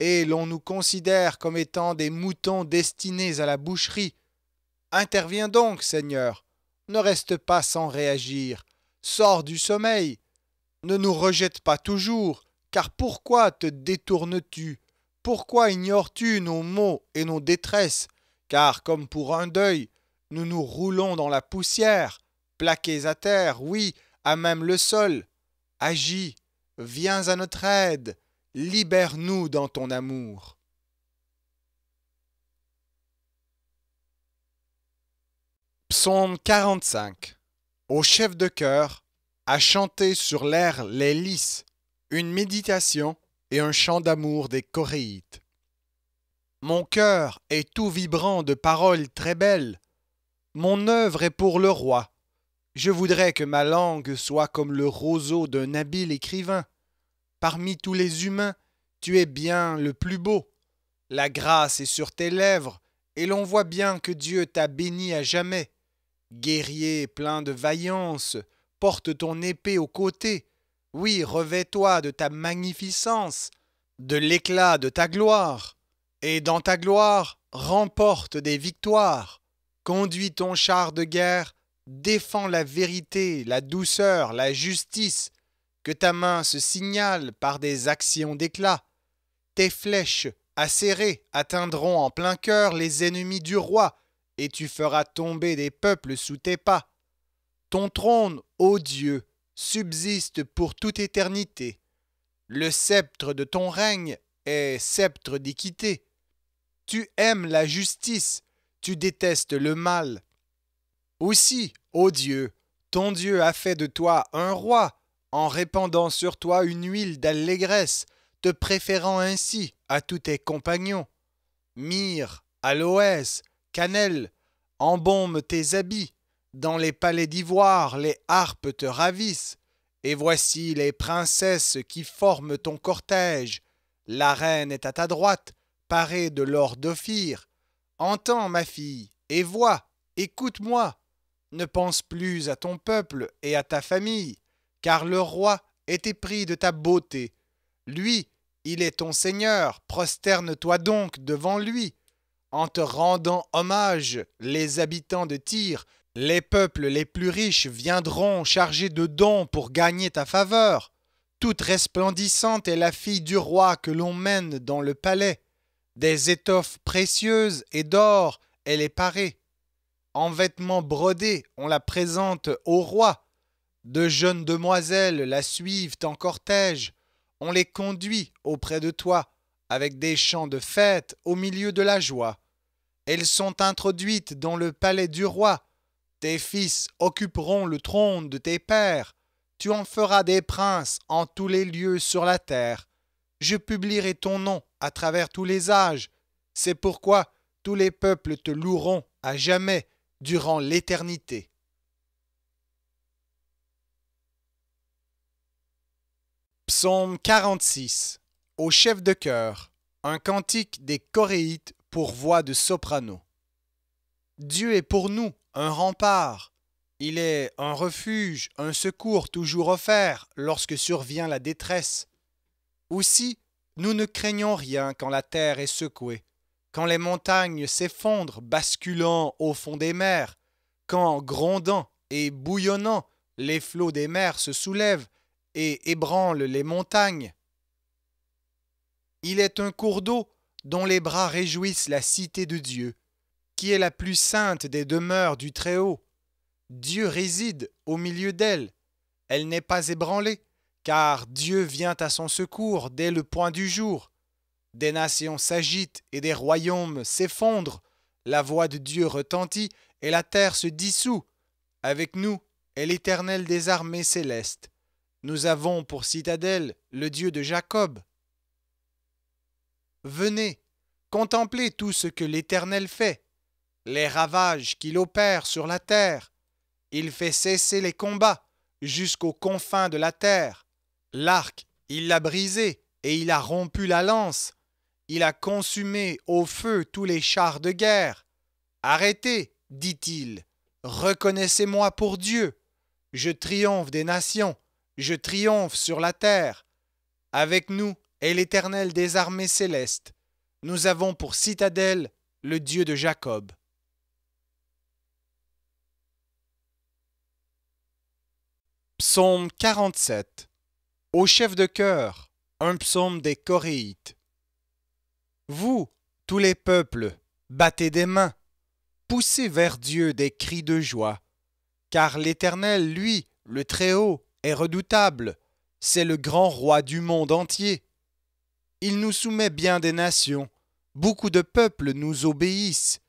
et l'on nous considère comme étant des moutons destinés à la boucherie. Interviens donc, Seigneur, ne reste pas sans réagir, sors du sommeil, ne nous rejette pas toujours, car pourquoi te détournes-tu Pourquoi ignores-tu nos maux et nos détresses Car comme pour un deuil, nous nous roulons dans la poussière, plaqués à terre, oui, à même le sol. Agis, viens à notre aide, libère-nous dans ton amour. Psaume 45 Au chef de cœur, à chanter sur l'air les lys, une méditation et un chant d'amour des Coréites. Mon cœur est tout vibrant de paroles très belles. Mon œuvre est pour le roi, je voudrais que ma langue soit comme le roseau d'un habile écrivain. Parmi tous les humains, tu es bien le plus beau. La grâce est sur tes lèvres, et l'on voit bien que Dieu t'a béni à jamais. Guerrier plein de vaillance, porte ton épée au côté. Oui, revêt-toi de ta magnificence, de l'éclat de ta gloire, et dans ta gloire remporte des victoires. Conduis ton char de guerre défends la vérité, la douceur, la justice, que ta main se signale par des actions d'éclat. Tes flèches acérées atteindront en plein cœur les ennemis du roi, et tu feras tomber des peuples sous tes pas. Ton trône, ô Dieu, subsiste pour toute éternité. Le sceptre de ton règne est sceptre d'équité. Tu aimes la justice, tu détestes le mal. Aussi, ô Dieu, ton Dieu a fait de toi un roi, en répandant sur toi une huile d'allégresse, te préférant ainsi à tous tes compagnons. Myrrhe, aloès, cannelle, embaume tes habits, dans les palais d'ivoire les harpes te ravissent, et voici les princesses qui forment ton cortège. La reine est à ta droite, parée de l'or d'Ophir. Entends, ma fille, et vois, écoute-moi. Ne pense plus à ton peuple et à ta famille, car le roi est épris de ta beauté. Lui, il est ton Seigneur, prosterne-toi donc devant lui. En te rendant hommage, les habitants de Tyr, les peuples les plus riches viendront chargés de dons pour gagner ta faveur. Toute resplendissante est la fille du roi que l'on mène dans le palais. Des étoffes précieuses et d'or, elle est parée en vêtements brodés, on la présente au roi. De jeunes demoiselles la suivent en cortège. On les conduit auprès de toi, avec des chants de fête au milieu de la joie. Elles sont introduites dans le palais du roi. Tes fils occuperont le trône de tes pères. Tu en feras des princes en tous les lieux sur la terre. Je publierai ton nom à travers tous les âges. C'est pourquoi tous les peuples te loueront à jamais durant l'éternité. Psaume 46 Au chef de chœur, un cantique des Coréites pour voix de soprano. Dieu est pour nous un rempart. Il est un refuge, un secours toujours offert lorsque survient la détresse. Aussi, nous ne craignons rien quand la terre est secouée quand les montagnes s'effondrent, basculant au fond des mers, quand, grondant et bouillonnant, les flots des mers se soulèvent et ébranlent les montagnes. Il est un cours d'eau dont les bras réjouissent la cité de Dieu, qui est la plus sainte des demeures du Très-Haut. Dieu réside au milieu d'elle. Elle n'est pas ébranlée, car Dieu vient à son secours dès le point du jour. Des nations s'agitent et des royaumes s'effondrent. La voix de Dieu retentit et la terre se dissout. Avec nous est l'Éternel des armées célestes. Nous avons pour citadelle le Dieu de Jacob. Venez, contemplez tout ce que l'Éternel fait, les ravages qu'il opère sur la terre. Il fait cesser les combats jusqu'aux confins de la terre. L'arc, il l'a brisé et il a rompu la lance. Il a consumé au feu tous les chars de guerre. Arrêtez, dit-il, reconnaissez-moi pour Dieu. Je triomphe des nations, je triomphe sur la terre. Avec nous est l'Éternel des armées célestes. Nous avons pour citadelle le Dieu de Jacob. Psaume 47 Au chef de cœur, un psaume des Coréites. Vous, tous les peuples, battez des mains, poussez vers Dieu des cris de joie, car l'Éternel, lui, le Très-Haut, est redoutable, c'est le grand roi du monde entier. Il nous soumet bien des nations, beaucoup de peuples nous obéissent.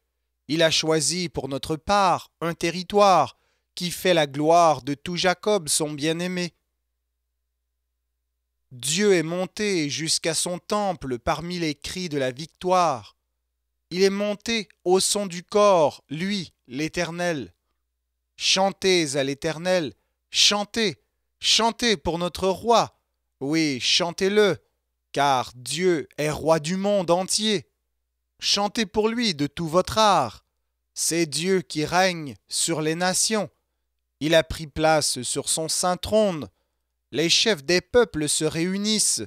Il a choisi pour notre part un territoire qui fait la gloire de tout Jacob, son bien-aimé. Dieu est monté jusqu'à son temple parmi les cris de la victoire. Il est monté au son du corps, lui, l'Éternel. Chantez à l'Éternel, chantez, chantez pour notre roi. Oui, chantez-le, car Dieu est roi du monde entier. Chantez pour lui de tout votre art. C'est Dieu qui règne sur les nations. Il a pris place sur son saint trône les chefs des peuples se réunissent.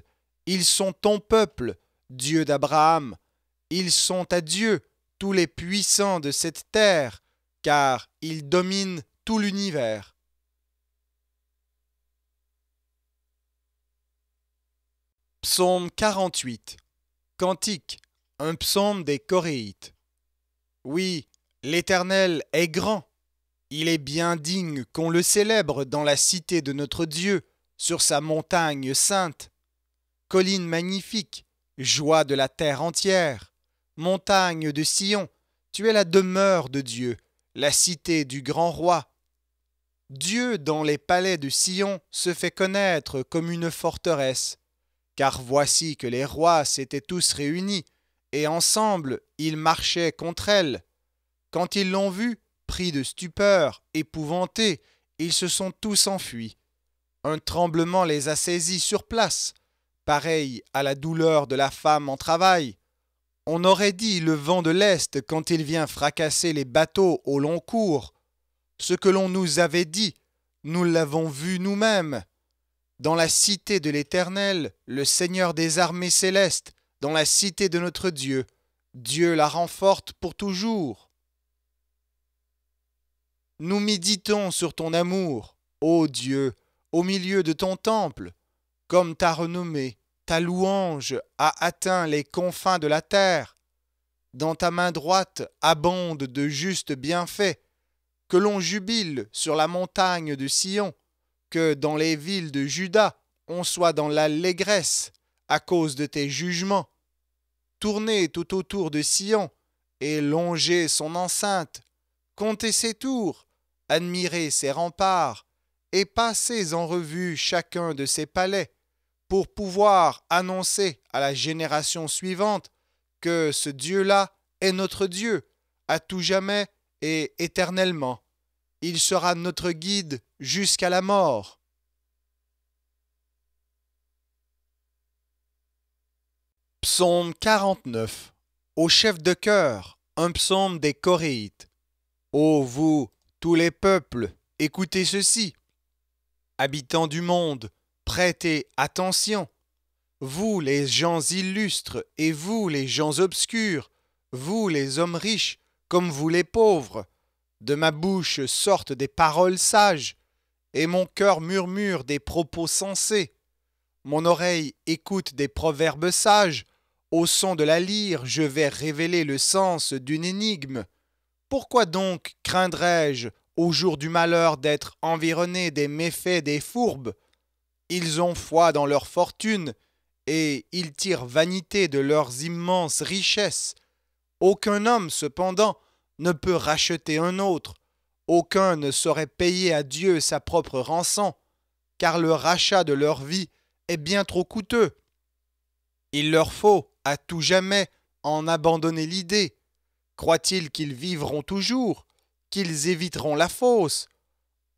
Ils sont ton peuple, Dieu d'Abraham. Ils sont à Dieu, tous les puissants de cette terre, car ils dominent tout l'univers. Psaume 48 Cantique, un psaume des Coréites. Oui, l'Éternel est grand. Il est bien digne qu'on le célèbre dans la cité de notre Dieu sur sa montagne sainte. Colline magnifique, joie de la terre entière, montagne de Sion, tu es la demeure de Dieu, la cité du grand roi. Dieu dans les palais de Sion se fait connaître comme une forteresse, car voici que les rois s'étaient tous réunis, et ensemble ils marchaient contre elle. Quand ils l'ont vue, pris de stupeur, épouvantés, ils se sont tous enfuis. Un tremblement les a saisis sur place, pareil à la douleur de la femme en travail. On aurait dit le vent de l'Est quand il vient fracasser les bateaux au long cours. Ce que l'on nous avait dit, nous l'avons vu nous-mêmes. Dans la cité de l'Éternel, le Seigneur des armées célestes, dans la cité de notre Dieu, Dieu la renforte pour toujours. Nous méditons sur ton amour, ô Dieu, au milieu de ton temple, comme ta renommée, ta louange a atteint les confins de la terre. Dans ta main droite abonde de justes bienfaits, que l'on jubile sur la montagne de Sion, que dans les villes de Juda on soit dans l'allégresse à cause de tes jugements. Tournez tout autour de Sion et longez son enceinte, comptez ses tours, admirez ses remparts, et passez en revue chacun de ces palais pour pouvoir annoncer à la génération suivante que ce Dieu-là est notre Dieu à tout jamais et éternellement. Il sera notre guide jusqu'à la mort. Psaume 49 Au chef de cœur, un psaume des Coréites. Ô vous, tous les peuples, écoutez ceci habitants du monde, prêtez attention. Vous les gens illustres et vous les gens obscurs, vous les hommes riches comme vous les pauvres, de ma bouche sortent des paroles sages, et mon cœur murmure des propos sensés. Mon oreille écoute des proverbes sages, au son de la lyre je vais révéler le sens d'une énigme. Pourquoi donc craindrais-je au jour du malheur d'être environnés des méfaits des fourbes. Ils ont foi dans leur fortune, et ils tirent vanité de leurs immenses richesses. Aucun homme, cependant, ne peut racheter un autre, aucun ne saurait payer à Dieu sa propre rançon, car le rachat de leur vie est bien trop coûteux. Il leur faut, à tout jamais, en abandonner l'idée. Croient-ils qu'ils vivront toujours qu'ils éviteront la fausse.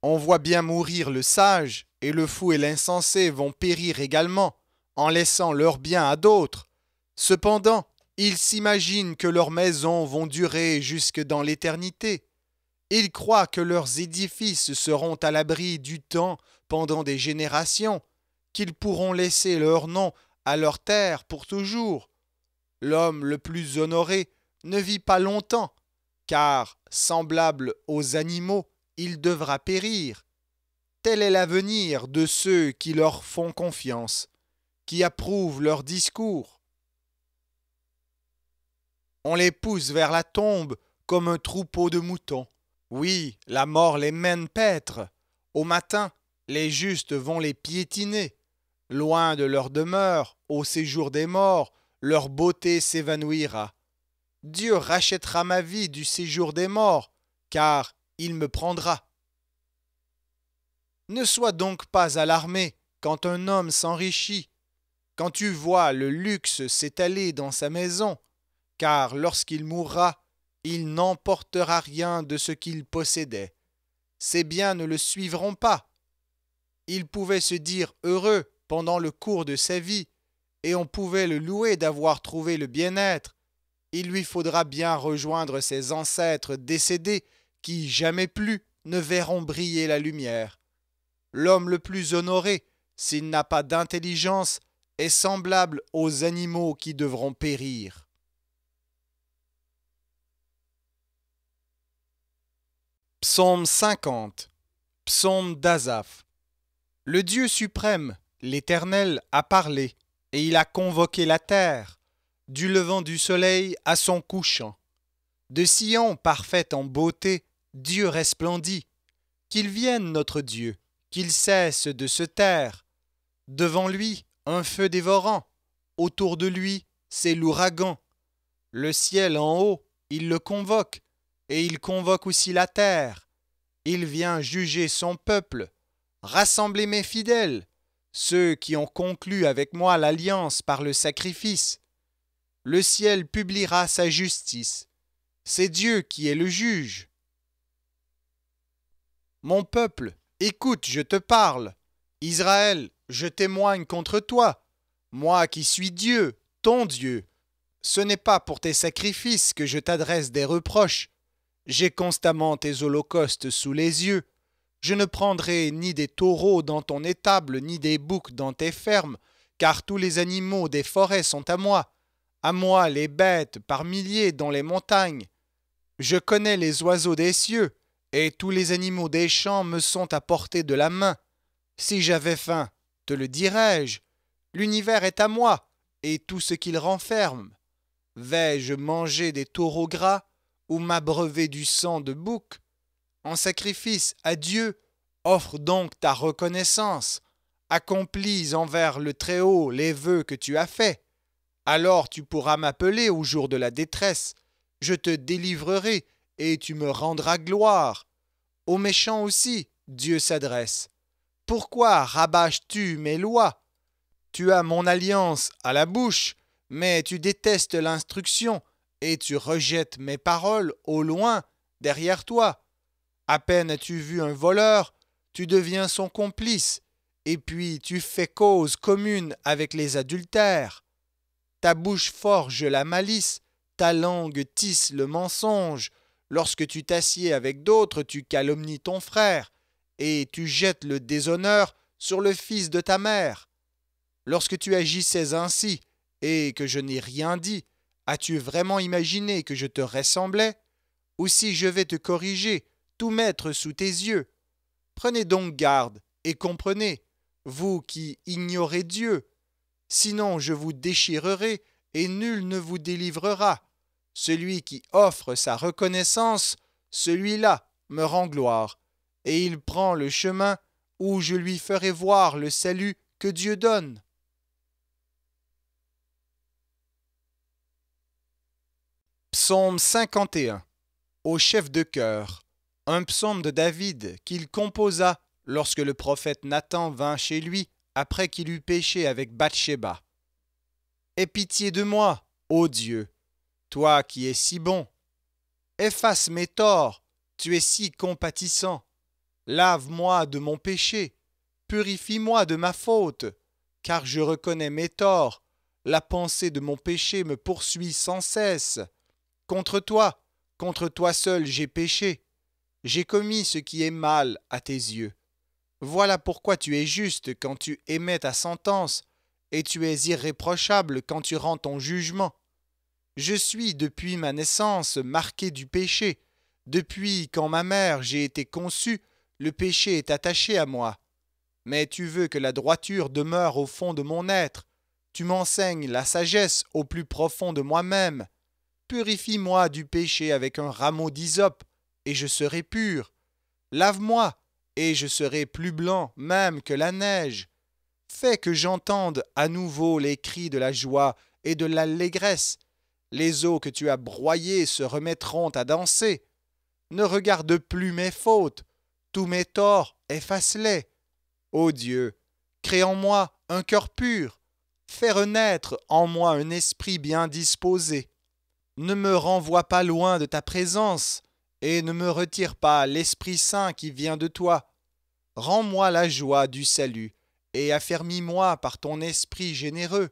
On voit bien mourir le sage, et le fou et l'insensé vont périr également, en laissant leurs biens à d'autres. Cependant, ils s'imaginent que leurs maisons vont durer jusque dans l'éternité. Ils croient que leurs édifices seront à l'abri du temps pendant des générations, qu'ils pourront laisser leur nom à leur terre pour toujours. L'homme le plus honoré ne vit pas longtemps, car, semblable aux animaux, il devra périr. Tel est l'avenir de ceux qui leur font confiance, qui approuvent leur discours. On les pousse vers la tombe comme un troupeau de moutons. Oui, la mort les mène paître. Au matin, les justes vont les piétiner. Loin de leur demeure, au séjour des morts, leur beauté s'évanouira. Dieu rachètera ma vie du séjour des morts, car il me prendra. Ne sois donc pas alarmé quand un homme s'enrichit, quand tu vois le luxe s'étaler dans sa maison, car lorsqu'il mourra, il n'emportera rien de ce qu'il possédait. Ses biens ne le suivront pas. Il pouvait se dire heureux pendant le cours de sa vie, et on pouvait le louer d'avoir trouvé le bien-être il lui faudra bien rejoindre ses ancêtres décédés qui jamais plus ne verront briller la lumière. L'homme le plus honoré, s'il n'a pas d'intelligence, est semblable aux animaux qui devront périr. Psaume 50 Psaume d'Azaph Le Dieu suprême, l'Éternel, a parlé, et il a convoqué la terre du levant du soleil à son couchant. De Sion parfaite en beauté, Dieu resplendit. Qu'il vienne notre Dieu, qu'il cesse de se taire. Devant lui, un feu dévorant, autour de lui, c'est l'ouragan. Le ciel en haut, il le convoque, et il convoque aussi la terre. Il vient juger son peuple, rassembler mes fidèles, ceux qui ont conclu avec moi l'alliance par le sacrifice le ciel publiera sa justice. C'est Dieu qui est le juge. Mon peuple, écoute, je te parle. Israël, je témoigne contre toi. Moi qui suis Dieu, ton Dieu. Ce n'est pas pour tes sacrifices que je t'adresse des reproches. J'ai constamment tes holocaustes sous les yeux. Je ne prendrai ni des taureaux dans ton étable, ni des boucs dans tes fermes, car tous les animaux des forêts sont à moi. À moi les bêtes par milliers dans les montagnes. Je connais les oiseaux des cieux, et tous les animaux des champs me sont à portée de la main. Si j'avais faim, te le dirais-je. L'univers est à moi, et tout ce qu'il renferme. Vais-je manger des taureaux gras, ou m'abreuver du sang de bouc En sacrifice à Dieu, offre donc ta reconnaissance. Accomplis envers le Très-Haut les vœux que tu as faits. Alors tu pourras m'appeler au jour de la détresse, je te délivrerai, et tu me rendras gloire. Aux méchants aussi, Dieu s'adresse. Pourquoi rabâches-tu mes lois Tu as mon alliance à la bouche, mais tu détestes l'instruction, et tu rejettes mes paroles au loin, derrière toi. À peine as-tu vu un voleur, tu deviens son complice, et puis tu fais cause commune avec les adultères ta bouche forge la malice, ta langue tisse le mensonge, lorsque tu t'assieds avec d'autres, tu calomnies ton frère, et tu jettes le déshonneur sur le fils de ta mère. Lorsque tu agissais ainsi, et que je n'ai rien dit, as-tu vraiment imaginé que je te ressemblais Ou si je vais te corriger, tout mettre sous tes yeux Prenez donc garde et comprenez, vous qui ignorez Dieu, sinon je vous déchirerai et nul ne vous délivrera. Celui qui offre sa reconnaissance, celui-là me rend gloire, et il prend le chemin où je lui ferai voir le salut que Dieu donne. Psaume 51 Au chef de cœur, un psaume de David qu'il composa lorsque le prophète Nathan vint chez lui après qu'il eut péché avec Bathsheba. Aie pitié de moi, ô Dieu, toi qui es si bon. Efface mes torts, tu es si compatissant. Lave-moi de mon péché, purifie-moi de ma faute, car je reconnais mes torts, la pensée de mon péché me poursuit sans cesse. Contre toi, contre toi seul j'ai péché, j'ai commis ce qui est mal à tes yeux. Voilà pourquoi tu es juste quand tu émets ta sentence, et tu es irréprochable quand tu rends ton jugement. Je suis depuis ma naissance marqué du péché. Depuis quand ma mère j'ai été conçu, le péché est attaché à moi. Mais tu veux que la droiture demeure au fond de mon être. Tu m'enseignes la sagesse au plus profond de moi-même. Purifie-moi du péché avec un rameau d'hysope, et je serai pur. Lave-moi, et je serai plus blanc même que la neige. Fais que j'entende à nouveau les cris de la joie et de l'allégresse. Les eaux que tu as broyées se remettront à danser. Ne regarde plus mes fautes, tous mes torts efface-les. Ô Dieu, crée en moi un cœur pur, fais renaître en moi un esprit bien disposé. Ne me renvoie pas loin de ta présence, et ne me retire pas l'Esprit Saint qui vient de toi. Rends-moi la joie du salut, et affermis-moi par ton esprit généreux.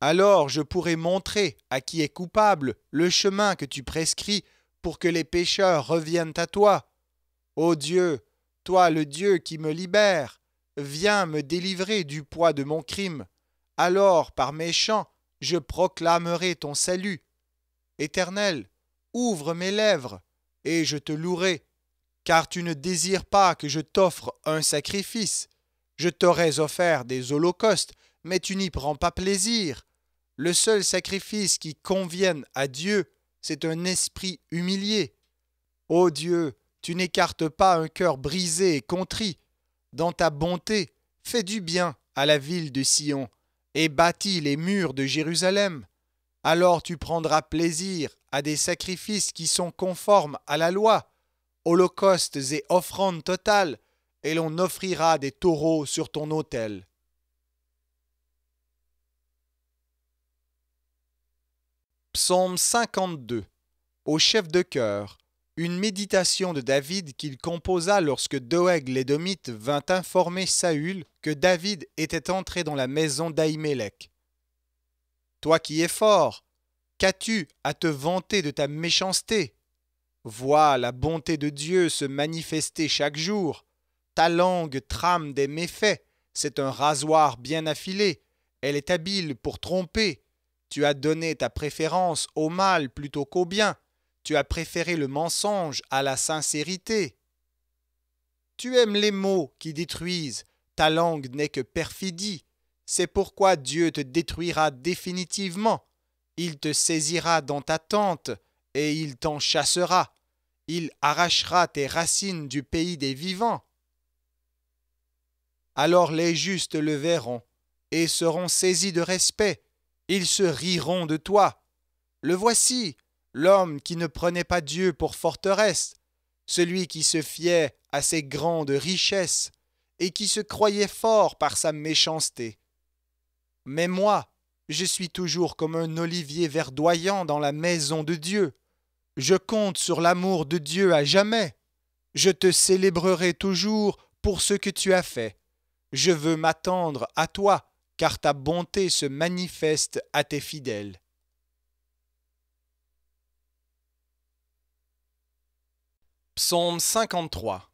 Alors je pourrai montrer à qui est coupable le chemin que tu prescris pour que les pécheurs reviennent à toi. Ô Dieu, toi le Dieu qui me libère, viens me délivrer du poids de mon crime. Alors par mes chants, je proclamerai ton salut. Éternel, ouvre mes lèvres, et je te louerai, car tu ne désires pas que je t'offre un sacrifice. Je t'aurais offert des holocaustes, mais tu n'y prends pas plaisir. Le seul sacrifice qui convienne à Dieu, c'est un esprit humilié. Ô Dieu, tu n'écartes pas un cœur brisé et contrit. Dans ta bonté, fais du bien à la ville de Sion, et bâtis les murs de Jérusalem. Alors tu prendras plaisir à des sacrifices qui sont conformes à la loi, holocaustes et offrandes totales, et l'on offrira des taureaux sur ton autel. Psaume 52 Au chef de cœur. une méditation de David qu'il composa lorsque Doeg l'Édomite vint informer Saül que David était entré dans la maison d'Ahimelech. Toi qui es fort, Qu'as-tu à te vanter de ta méchanceté Vois la bonté de Dieu se manifester chaque jour. Ta langue trame des méfaits, c'est un rasoir bien affilé, elle est habile pour tromper. Tu as donné ta préférence au mal plutôt qu'au bien, tu as préféré le mensonge à la sincérité. Tu aimes les mots qui détruisent, ta langue n'est que perfidie, c'est pourquoi Dieu te détruira définitivement il te saisira dans ta tente et il t'en chassera. Il arrachera tes racines du pays des vivants. Alors les justes le verront et seront saisis de respect. Ils se riront de toi. Le voici, l'homme qui ne prenait pas Dieu pour forteresse, celui qui se fiait à ses grandes richesses et qui se croyait fort par sa méchanceté. Mais moi, je suis toujours comme un olivier verdoyant dans la maison de Dieu. Je compte sur l'amour de Dieu à jamais. Je te célébrerai toujours pour ce que tu as fait. Je veux m'attendre à toi, car ta bonté se manifeste à tes fidèles. Psaume 53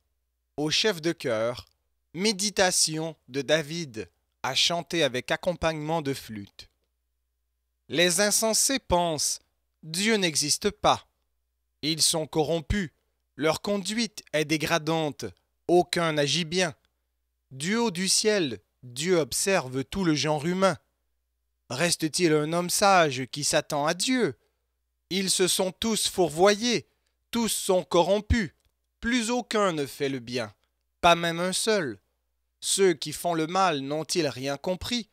Au chef de chœur, méditation de David à chanter avec accompagnement de flûte. Les insensés pensent Dieu n'existe pas. Ils sont corrompus, leur conduite est dégradante, aucun n'agit bien. Du haut du ciel, Dieu observe tout le genre humain. Reste-t-il un homme sage qui s'attend à Dieu Ils se sont tous fourvoyés, tous sont corrompus, plus aucun ne fait le bien, pas même un seul. Ceux qui font le mal n'ont-ils rien compris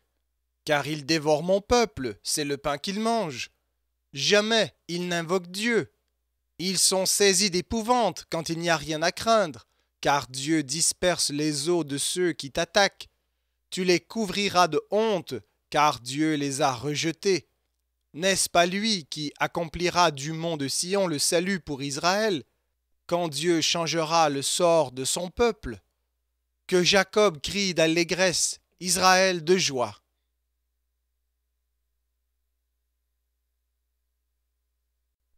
car il dévore mon peuple, c'est le pain qu'il mange. Jamais il n'invoque Dieu. Ils sont saisis d'épouvante quand il n'y a rien à craindre, car Dieu disperse les eaux de ceux qui t'attaquent. Tu les couvriras de honte, car Dieu les a rejetés. N'est-ce pas lui qui accomplira du mont de Sion le salut pour Israël, quand Dieu changera le sort de son peuple Que Jacob crie d'allégresse, Israël de joie.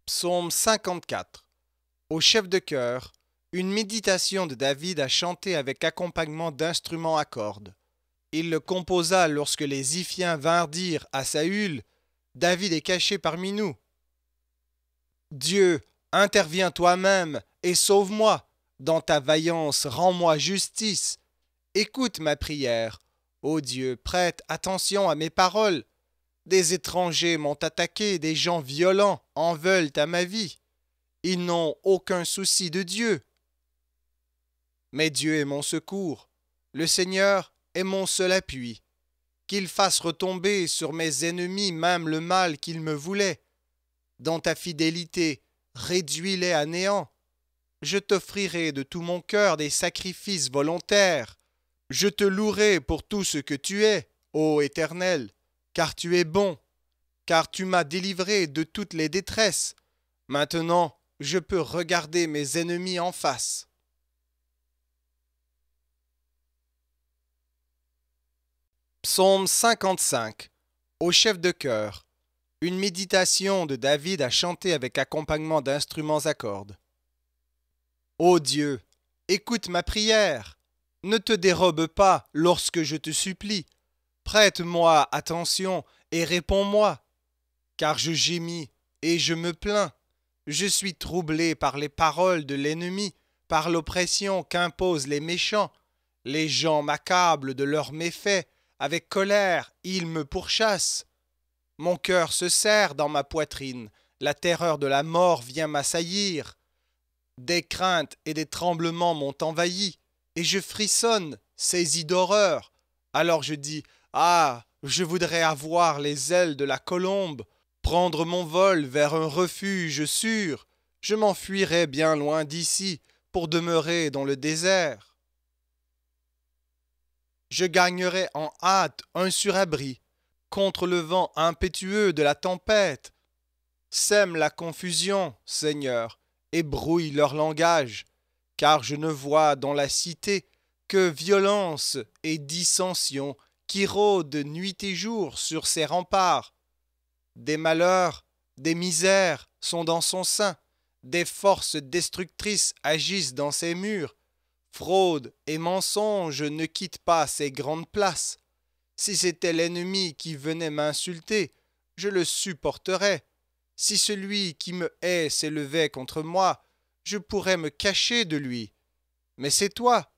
Psaume 54. Au chef de chœur, une méditation de David a chanté avec accompagnement d'instruments à cordes. Il le composa lorsque les Ziphiens vinrent dire à Saül David est caché parmi nous. Dieu, interviens toi-même et sauve-moi. Dans ta vaillance, rends-moi justice. Écoute ma prière. Ô Dieu, prête attention à mes paroles. Des étrangers m'ont attaqué, des gens violents en veulent à ma vie. Ils n'ont aucun souci de Dieu. Mais Dieu est mon secours, le Seigneur est mon seul appui. Qu'il fasse retomber sur mes ennemis même le mal qu'ils me voulaient. Dans ta fidélité, réduis-les à néant. Je t'offrirai de tout mon cœur des sacrifices volontaires. Je te louerai pour tout ce que tu es, ô Éternel car tu es bon, car tu m'as délivré de toutes les détresses. Maintenant, je peux regarder mes ennemis en face. Psaume 55 Au chef de cœur. Une méditation de David à chanter avec accompagnement d'instruments à cordes. Ô Dieu, écoute ma prière. Ne te dérobe pas lorsque je te supplie. Prête-moi attention et réponds-moi, car je gémis et je me plains. Je suis troublé par les paroles de l'ennemi, par l'oppression qu'imposent les méchants. Les gens m'accablent de leurs méfaits, avec colère ils me pourchassent. Mon cœur se serre dans ma poitrine, la terreur de la mort vient m'assaillir. Des craintes et des tremblements m'ont envahi, et je frissonne, saisi d'horreur. Alors je dis, ah, je voudrais avoir les ailes de la colombe, prendre mon vol vers un refuge sûr. Je m'enfuirais bien loin d'ici pour demeurer dans le désert. Je gagnerais en hâte un surabri contre le vent impétueux de la tempête. Sème la confusion, Seigneur, et brouille leur langage, car je ne vois dans la cité que violence et dissension qui rôde nuit et jour sur ses remparts. Des malheurs, des misères sont dans son sein, des forces destructrices agissent dans ses murs. Fraude et mensonge ne quittent pas ses grandes places. Si c'était l'ennemi qui venait m'insulter, je le supporterais. Si celui qui me hait s'élevait contre moi, je pourrais me cacher de lui. Mais c'est toi,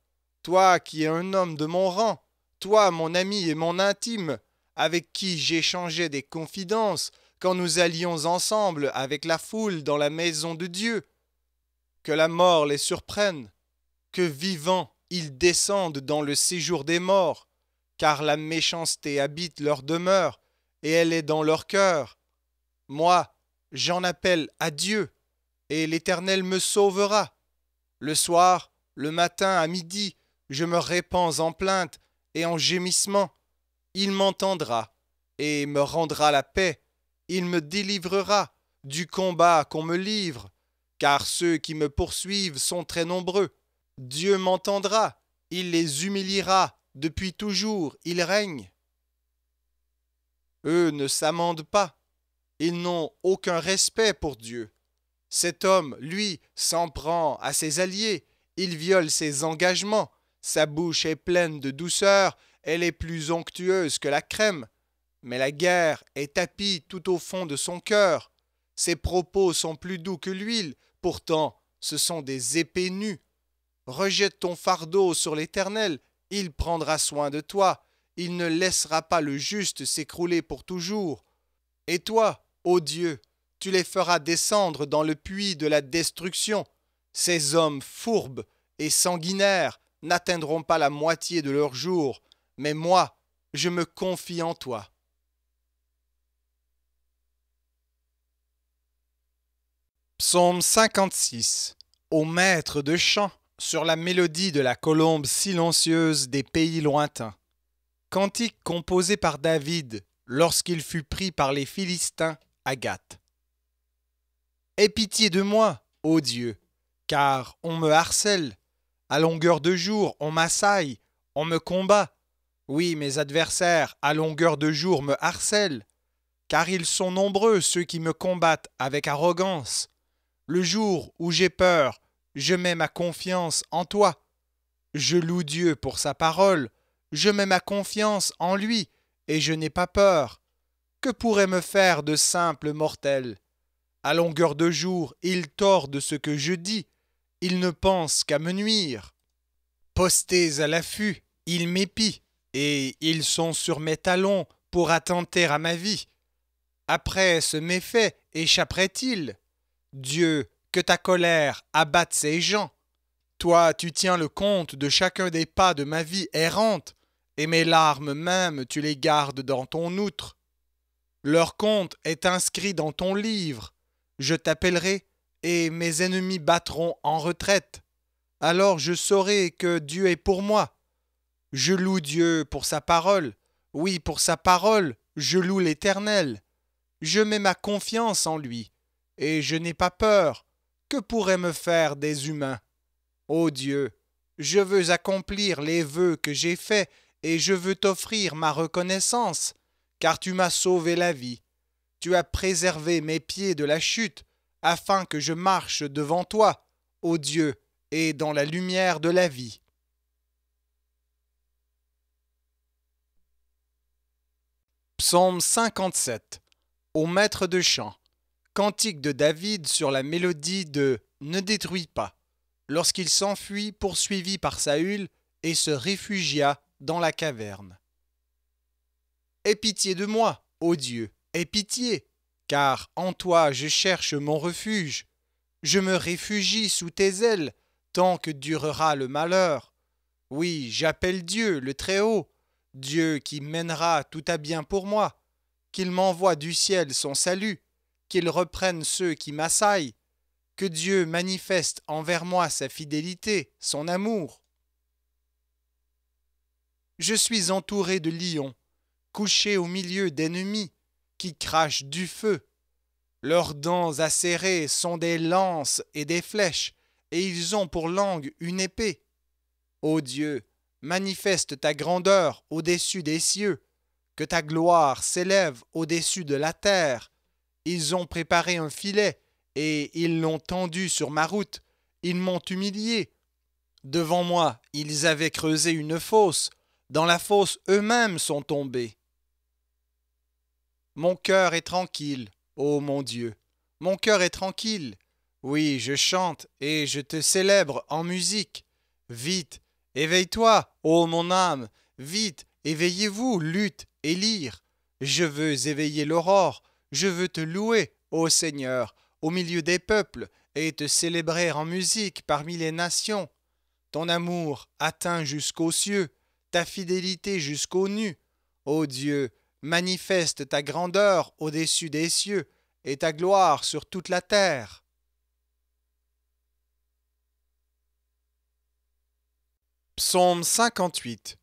toi qui es un homme de mon rang, toi, mon ami et mon intime, avec qui j'échangeais des confidences quand nous allions ensemble avec la foule dans la maison de Dieu. Que la mort les surprenne, que vivants ils descendent dans le séjour des morts, car la méchanceté habite leur demeure, et elle est dans leur cœur. Moi, j'en appelle à Dieu, et l'Éternel me sauvera. Le soir, le matin, à midi, je me répands en plainte et en gémissement. Il m'entendra et me rendra la paix. Il me délivrera du combat qu'on me livre, car ceux qui me poursuivent sont très nombreux. Dieu m'entendra, il les humiliera, depuis toujours il règne. Eux ne s'amendent pas, ils n'ont aucun respect pour Dieu. Cet homme, lui, s'en prend à ses alliés, il viole ses engagements, sa bouche est pleine de douceur, elle est plus onctueuse que la crème. Mais la guerre est tapie tout au fond de son cœur. Ses propos sont plus doux que l'huile, pourtant ce sont des épées nues. Rejette ton fardeau sur l'Éternel, il prendra soin de toi, il ne laissera pas le juste s'écrouler pour toujours. Et toi, ô Dieu, tu les feras descendre dans le puits de la destruction. Ces hommes fourbes et sanguinaires n'atteindront pas la moitié de leur jour, mais moi, je me confie en toi. Psaume 56 Au maître de chant sur la mélodie de la colombe silencieuse des pays lointains. Cantique composé par David lorsqu'il fut pris par les Philistins à Gath. Aie pitié de moi, ô Dieu, car on me harcèle à longueur de jour, on m'assaille, on me combat. Oui, mes adversaires, à longueur de jour, me harcèlent. Car ils sont nombreux ceux qui me combattent avec arrogance. Le jour où j'ai peur, je mets ma confiance en toi. Je loue Dieu pour sa parole, je mets ma confiance en lui, et je n'ai pas peur. Que pourrait me faire de simples mortels À longueur de jour, ils tordent ce que je dis, ils ne pensent qu'à me nuire. Postés à l'affût, ils m'épient, et ils sont sur mes talons pour attenter à ma vie. Après ce méfait, échapperaient il Dieu, que ta colère abatte ces gens. Toi, tu tiens le compte de chacun des pas de ma vie errante, et mes larmes même tu les gardes dans ton outre. Leur compte est inscrit dans ton livre. Je t'appellerai et mes ennemis battront en retraite. Alors je saurai que Dieu est pour moi. Je loue Dieu pour sa parole. Oui, pour sa parole, je loue l'Éternel. Je mets ma confiance en lui, et je n'ai pas peur. Que pourraient me faire des humains Ô Dieu, je veux accomplir les vœux que j'ai faits, et je veux t'offrir ma reconnaissance, car tu m'as sauvé la vie. Tu as préservé mes pieds de la chute, afin que je marche devant toi, ô Dieu, et dans la lumière de la vie. Psaume 57 Au maître de chant Cantique de David sur la mélodie de Ne détruis pas lorsqu'il s'enfuit poursuivi par Saül et se réfugia dans la caverne. Aie pitié de moi, ô Dieu, aie pitié, car en toi je cherche mon refuge. Je me réfugie sous tes ailes, tant que durera le malheur. Oui, j'appelle Dieu, le Très-Haut, Dieu qui mènera tout à bien pour moi, qu'il m'envoie du ciel son salut, qu'il reprenne ceux qui m'assaillent, que Dieu manifeste envers moi sa fidélité, son amour. Je suis entouré de lions, couché au milieu d'ennemis, qui crachent du feu. Leurs dents acérées sont des lances et des flèches, et ils ont pour langue une épée. Ô Dieu, manifeste ta grandeur au-dessus des cieux, que ta gloire s'élève au-dessus de la terre. Ils ont préparé un filet, et ils l'ont tendu sur ma route, ils m'ont humilié. Devant moi, ils avaient creusé une fosse, dans la fosse eux-mêmes sont tombés. Mon cœur est tranquille, ô mon Dieu. Mon cœur est tranquille. Oui, je chante et je te célèbre en musique. Vite, éveille-toi, ô mon âme. Vite, éveillez-vous, lutte et lyre. Je veux éveiller l'aurore. Je veux te louer, ô Seigneur, au milieu des peuples et te célébrer en musique parmi les nations. Ton amour atteint jusqu'aux cieux, ta fidélité jusqu'aux nues. Ô Dieu, Manifeste ta grandeur au-dessus des cieux et ta gloire sur toute la terre. Psaume 58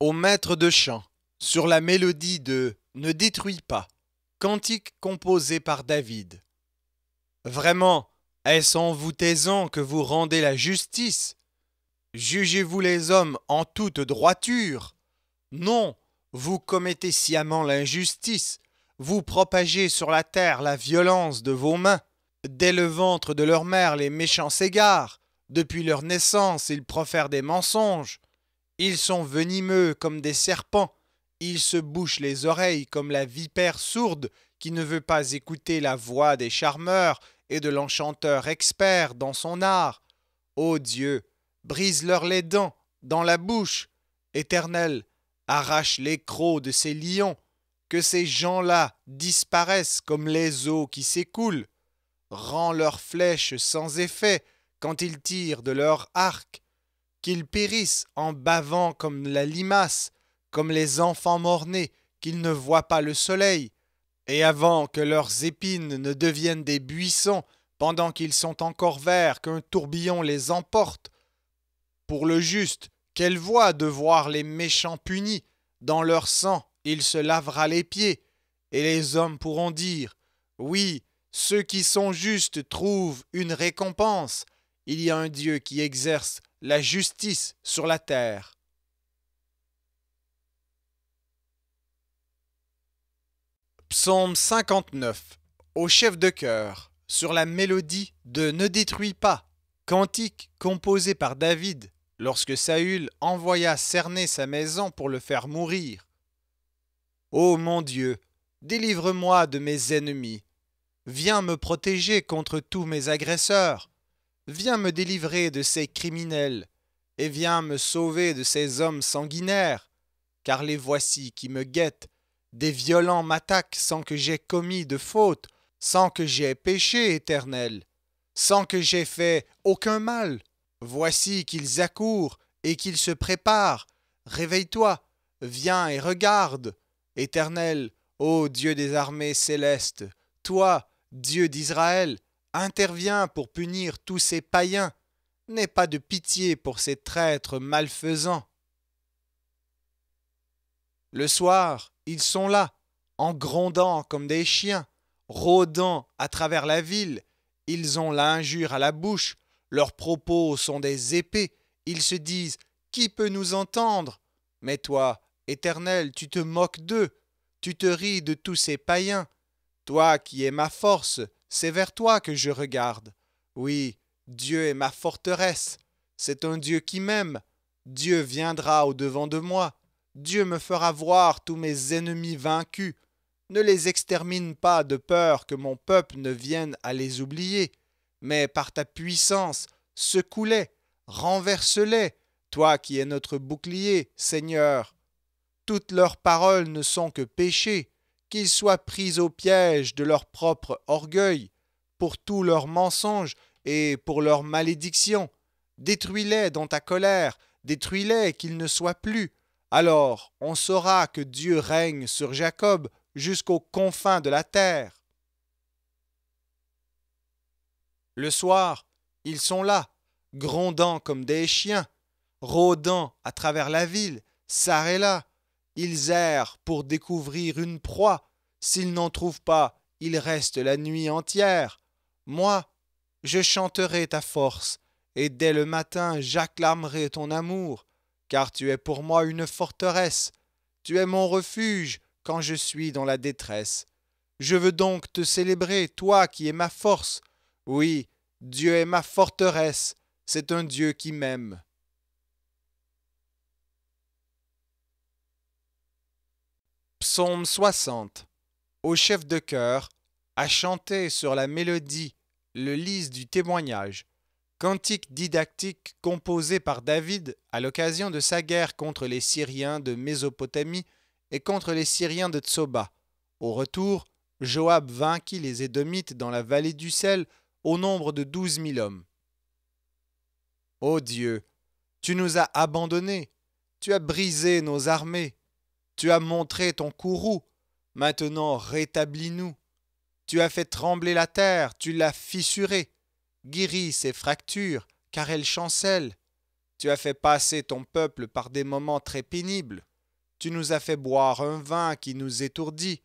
Au maître de chant, sur la mélodie de Ne détruis pas, cantique composé par David. Vraiment, est-ce en vous taisant que vous rendez la justice Jugez-vous les hommes en toute droiture Non, vous commettez sciemment l'injustice, vous propagez sur la terre la violence de vos mains. Dès le ventre de leur mère, les méchants s'égarent. Depuis leur naissance, ils profèrent des mensonges. Ils sont venimeux comme des serpents. Ils se bouchent les oreilles comme la vipère sourde qui ne veut pas écouter la voix des charmeurs et de l'enchanteur expert dans son art. Ô Dieu, brise-leur les dents dans la bouche. Éternel, Arrache les crocs de ces lions, que ces gens-là disparaissent comme les eaux qui s'écoulent. Rends leurs flèches sans effet quand ils tirent de leur arc, qu'ils périssent en bavant comme la limace, comme les enfants mort-nés, qu'ils ne voient pas le soleil, et avant que leurs épines ne deviennent des buissons pendant qu'ils sont encore verts, qu'un tourbillon les emporte. Pour le juste, quelle voix de voir les méchants punis, dans leur sang il se lavera les pieds, et les hommes pourront dire, Oui, ceux qui sont justes trouvent une récompense, il y a un Dieu qui exerce la justice sur la terre. Psaume 59 Au chef de chœur, sur la mélodie de Ne détruis pas, cantique composé par David lorsque Saül envoya cerner sa maison pour le faire mourir. Ô mon Dieu, délivre-moi de mes ennemis. Viens me protéger contre tous mes agresseurs. Viens me délivrer de ces criminels, et viens me sauver de ces hommes sanguinaires, car les voici qui me guettent. Des violents m'attaquent sans que j'aie commis de faute, sans que j'aie péché éternel, sans que j'aie fait aucun mal. Voici qu'ils accourent et qu'ils se préparent. Réveille-toi, viens et regarde. Éternel, ô Dieu des armées célestes, toi, Dieu d'Israël, interviens pour punir tous ces païens. N'aie pas de pitié pour ces traîtres malfaisants. Le soir, ils sont là, en grondant comme des chiens, rôdant à travers la ville. Ils ont l'injure à la bouche, leurs propos sont des épées. Ils se disent Qui peut nous entendre Mais toi, Éternel, tu te moques d'eux. Tu te ris de tous ces païens. Toi qui es ma force, c'est vers toi que je regarde. Oui, Dieu est ma forteresse. C'est un Dieu qui m'aime. Dieu viendra au-devant de moi. Dieu me fera voir tous mes ennemis vaincus. Ne les extermine pas de peur que mon peuple ne vienne à les oublier mais par ta puissance, secoue-les, renverse-les, toi qui es notre bouclier, Seigneur. Toutes leurs paroles ne sont que péchés. qu'ils soient pris au piège de leur propre orgueil, pour tous leurs mensonges et pour leurs malédictions. Détruis-les dans ta colère, détruis-les qu'ils ne soient plus. Alors on saura que Dieu règne sur Jacob jusqu'aux confins de la terre. Le soir, ils sont là, grondant comme des chiens, rôdant à travers la ville, çà là. Ils errent pour découvrir une proie. S'ils n'en trouvent pas, ils restent la nuit entière. Moi, je chanterai ta force, et dès le matin j'acclamerai ton amour, car tu es pour moi une forteresse. Tu es mon refuge quand je suis dans la détresse. Je veux donc te célébrer, toi qui es ma force, oui, Dieu est ma forteresse, c'est un Dieu qui m'aime. Psaume 60 Au chef de chœur, à chanter sur la mélodie, le lys du témoignage, cantique didactique composé par David à l'occasion de sa guerre contre les Syriens de Mésopotamie et contre les Syriens de Tsoba. Au retour, Joab vainquit les Édomites dans la vallée du sel au nombre de douze mille hommes. Ô Dieu, tu nous as abandonnés, tu as brisé nos armées, tu as montré ton courroux, maintenant rétablis-nous. Tu as fait trembler la terre, tu l'as fissurée, guéris ses fractures, car elle chancelle. Tu as fait passer ton peuple par des moments très pénibles. Tu nous as fait boire un vin qui nous étourdit.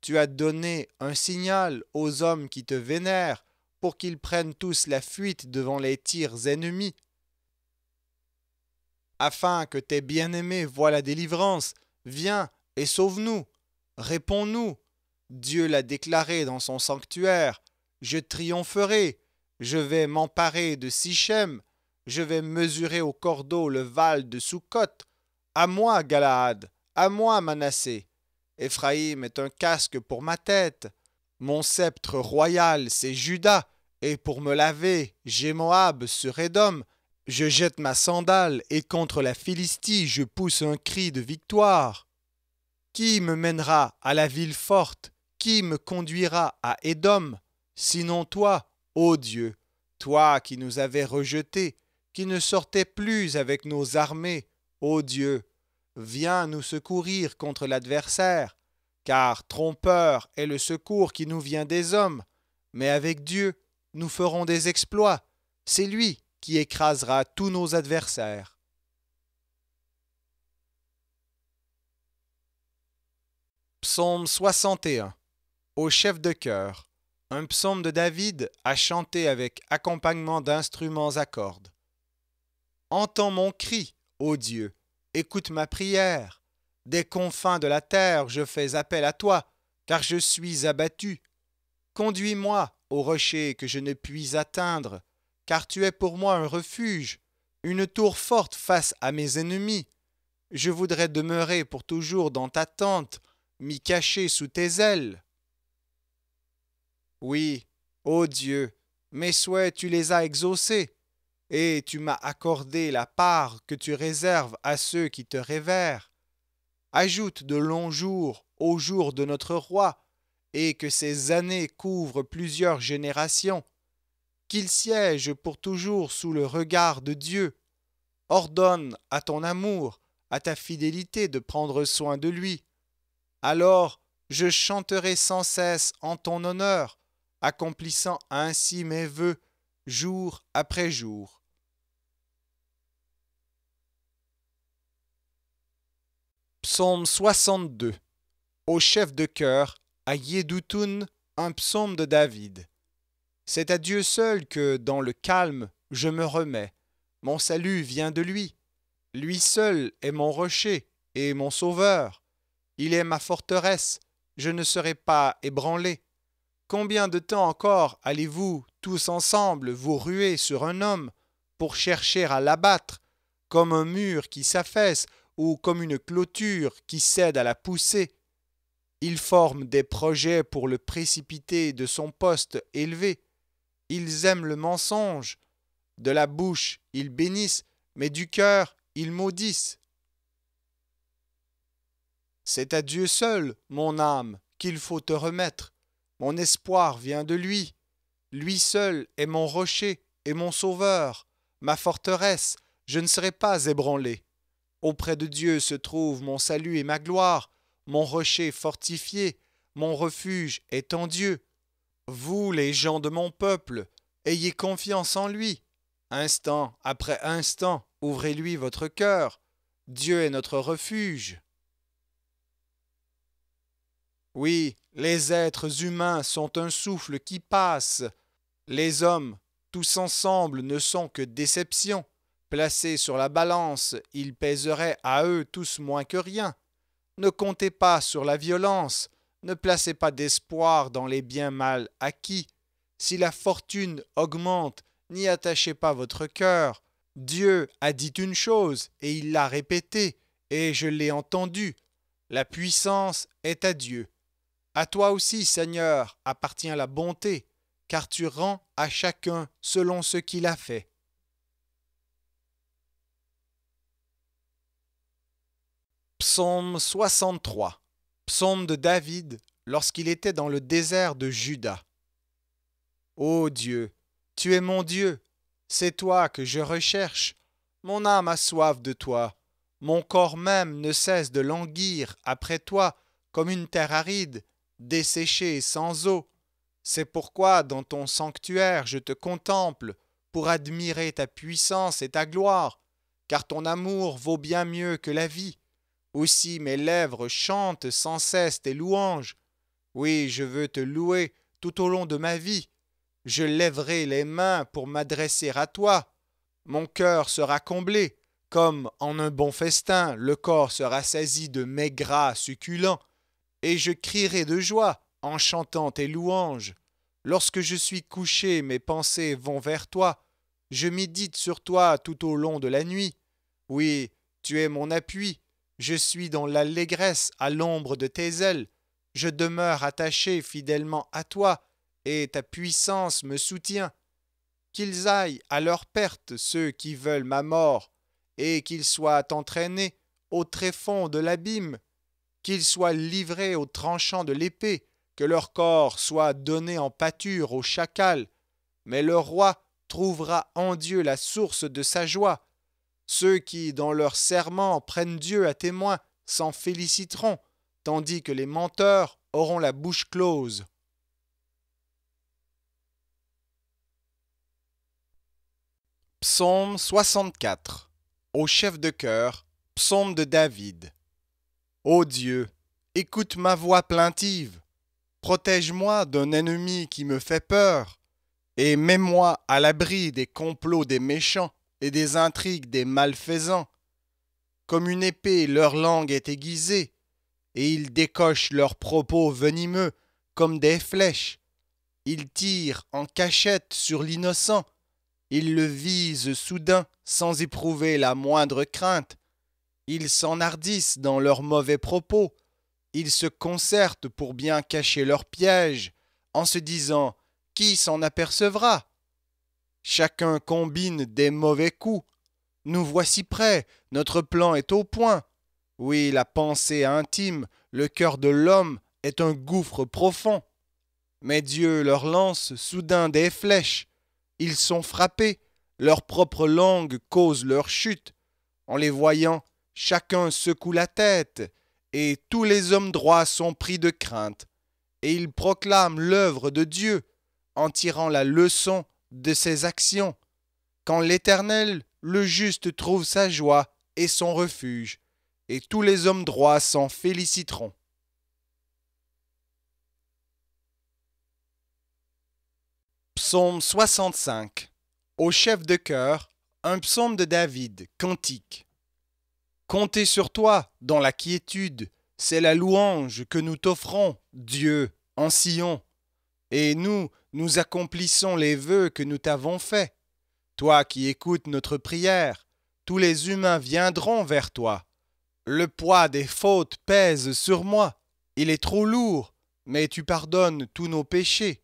Tu as donné un signal aux hommes qui te vénèrent pour qu'ils prennent tous la fuite devant les tirs ennemis. Afin que tes bien-aimés voient la délivrance, viens et sauve-nous. Réponds-nous. Dieu l'a déclaré dans son sanctuaire. Je triompherai. Je vais m'emparer de Sichem. Je vais mesurer au cordeau le val de Soukhot. À moi, Galaad. À moi, Manassé. Ephraim est un casque pour ma tête. Mon sceptre royal, c'est Judas, et pour me laver, j'ai Moab sur Edom. Je jette ma sandale, et contre la Philistie, je pousse un cri de victoire. Qui me mènera à la ville forte Qui me conduira à Édom Sinon toi, ô Dieu, toi qui nous avais rejetés, qui ne sortais plus avec nos armées, ô Dieu, viens nous secourir contre l'adversaire car trompeur est le secours qui nous vient des hommes, mais avec Dieu, nous ferons des exploits. C'est lui qui écrasera tous nos adversaires. Psaume 61 Au chef de chœur, un psaume de David à chanter avec accompagnement d'instruments à cordes. Entends mon cri, ô Dieu, écoute ma prière des confins de la terre, je fais appel à toi, car je suis abattu. Conduis-moi au rocher que je ne puis atteindre, car tu es pour moi un refuge, une tour forte face à mes ennemis. Je voudrais demeurer pour toujours dans ta tente, m'y cacher sous tes ailes. Oui, ô Dieu, mes souhaits tu les as exaucés, et tu m'as accordé la part que tu réserves à ceux qui te révèrent ajoute de longs jours aux jours de notre roi, et que ces années couvrent plusieurs générations, qu'il siège pour toujours sous le regard de Dieu, ordonne à ton amour, à ta fidélité de prendre soin de lui. Alors je chanterai sans cesse en ton honneur, accomplissant ainsi mes vœux jour après jour. Psaume 62. Au chef de cœur à Yedutun, un psaume de David. C'est à Dieu seul que, dans le calme, je me remets. Mon salut vient de lui. Lui seul est mon rocher et mon sauveur. Il est ma forteresse. Je ne serai pas ébranlé. Combien de temps encore allez-vous tous ensemble vous ruer sur un homme pour chercher à l'abattre, comme un mur qui s'affaisse ou comme une clôture qui cède à la poussée. Ils forment des projets pour le précipiter de son poste élevé. Ils aiment le mensonge. De la bouche, ils bénissent, mais du cœur, ils maudissent. C'est à Dieu seul, mon âme, qu'il faut te remettre. Mon espoir vient de lui. Lui seul est mon rocher et mon sauveur, ma forteresse, je ne serai pas ébranlé. Auprès de Dieu se trouve mon salut et ma gloire, mon rocher fortifié, mon refuge est en Dieu. Vous, les gens de mon peuple, ayez confiance en lui. Instant après instant, ouvrez-lui votre cœur. Dieu est notre refuge. Oui, les êtres humains sont un souffle qui passe. Les hommes, tous ensemble, ne sont que déceptions. Placés sur la balance, ils pèseraient à eux tous moins que rien. Ne comptez pas sur la violence, ne placez pas d'espoir dans les biens mal acquis. Si la fortune augmente, n'y attachez pas votre cœur. Dieu a dit une chose, et il l'a répétée, et je l'ai entendue. La puissance est à Dieu. À toi aussi, Seigneur, appartient la bonté, car tu rends à chacun selon ce qu'il a fait. Psaume 63. Psaume de David lorsqu'il était dans le désert de Juda. Ô Dieu, tu es mon Dieu, c'est toi que je recherche. Mon âme a soif de toi, mon corps même ne cesse de languir après toi comme une terre aride, desséchée et sans eau. C'est pourquoi dans ton sanctuaire je te contemple pour admirer ta puissance et ta gloire, car ton amour vaut bien mieux que la vie. Aussi mes lèvres chantent sans cesse tes louanges. Oui, je veux te louer tout au long de ma vie. Je lèverai les mains pour m'adresser à toi. Mon cœur sera comblé, comme en un bon festin, le corps sera saisi de mes gras succulents, et je crierai de joie en chantant tes louanges. Lorsque je suis couché, mes pensées vont vers toi. Je médite sur toi tout au long de la nuit. Oui, tu es mon appui, je suis dans l'allégresse à l'ombre de tes ailes. Je demeure attaché fidèlement à toi, et ta puissance me soutient. Qu'ils aillent à leur perte ceux qui veulent ma mort, et qu'ils soient entraînés au tréfonds de l'abîme, qu'ils soient livrés au tranchant de l'épée, que leur corps soit donné en pâture au chacal. Mais le roi trouvera en Dieu la source de sa joie, ceux qui, dans leur serment, prennent Dieu à témoin s'en féliciteront, tandis que les menteurs auront la bouche close. Psaume 64 Au chef de cœur. psaume de David. Ô Dieu, écoute ma voix plaintive, protège-moi d'un ennemi qui me fait peur, et mets-moi à l'abri des complots des méchants et des intrigues des malfaisants. Comme une épée, leur langue est aiguisée, et ils décochent leurs propos venimeux comme des flèches. Ils tirent en cachette sur l'innocent, ils le visent soudain sans éprouver la moindre crainte. Ils s'enhardissent dans leurs mauvais propos, ils se concertent pour bien cacher leurs pièges, en se disant Qui s'en apercevra Chacun combine des mauvais coups. Nous voici prêts, notre plan est au point. Oui, la pensée intime, le cœur de l'homme est un gouffre profond. Mais Dieu leur lance soudain des flèches. Ils sont frappés, leur propre langue cause leur chute. En les voyant, chacun secoue la tête, et tous les hommes droits sont pris de crainte, et ils proclament l'œuvre de Dieu, en tirant la leçon de ses actions. Quand l'Éternel, le juste, trouve sa joie et son refuge, et tous les hommes droits s'en féliciteront. Psaume 65 Au chef de cœur, un psaume de David, cantique. Comptez sur toi dans la quiétude, c'est la louange que nous t'offrons, Dieu, en Sion et nous, nous accomplissons les vœux que nous t'avons faits. Toi qui écoutes notre prière, tous les humains viendront vers toi. Le poids des fautes pèse sur moi, il est trop lourd, mais tu pardonnes tous nos péchés.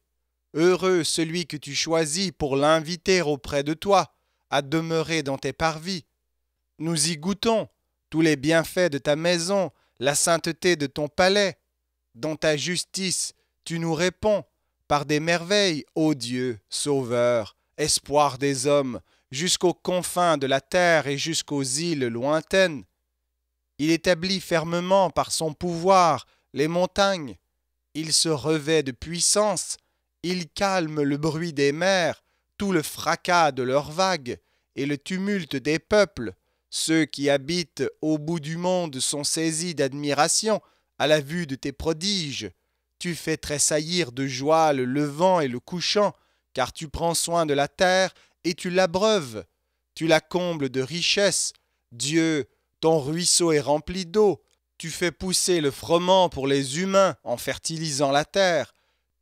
Heureux celui que tu choisis pour l'inviter auprès de toi, à demeurer dans tes parvis. Nous y goûtons tous les bienfaits de ta maison, la sainteté de ton palais. Dans ta justice, tu nous réponds, par des merveilles, ô Dieu, Sauveur, espoir des hommes, jusqu'aux confins de la terre et jusqu'aux îles lointaines. Il établit fermement par son pouvoir les montagnes, il se revêt de puissance, il calme le bruit des mers, tout le fracas de leurs vagues, et le tumulte des peuples. Ceux qui habitent au bout du monde sont saisis d'admiration à la vue de tes prodiges. Tu fais tressaillir de joie le levant et le couchant, car tu prends soin de la terre et tu l'abreuves. Tu la combles de richesses. Dieu, ton ruisseau est rempli d'eau. Tu fais pousser le froment pour les humains en fertilisant la terre.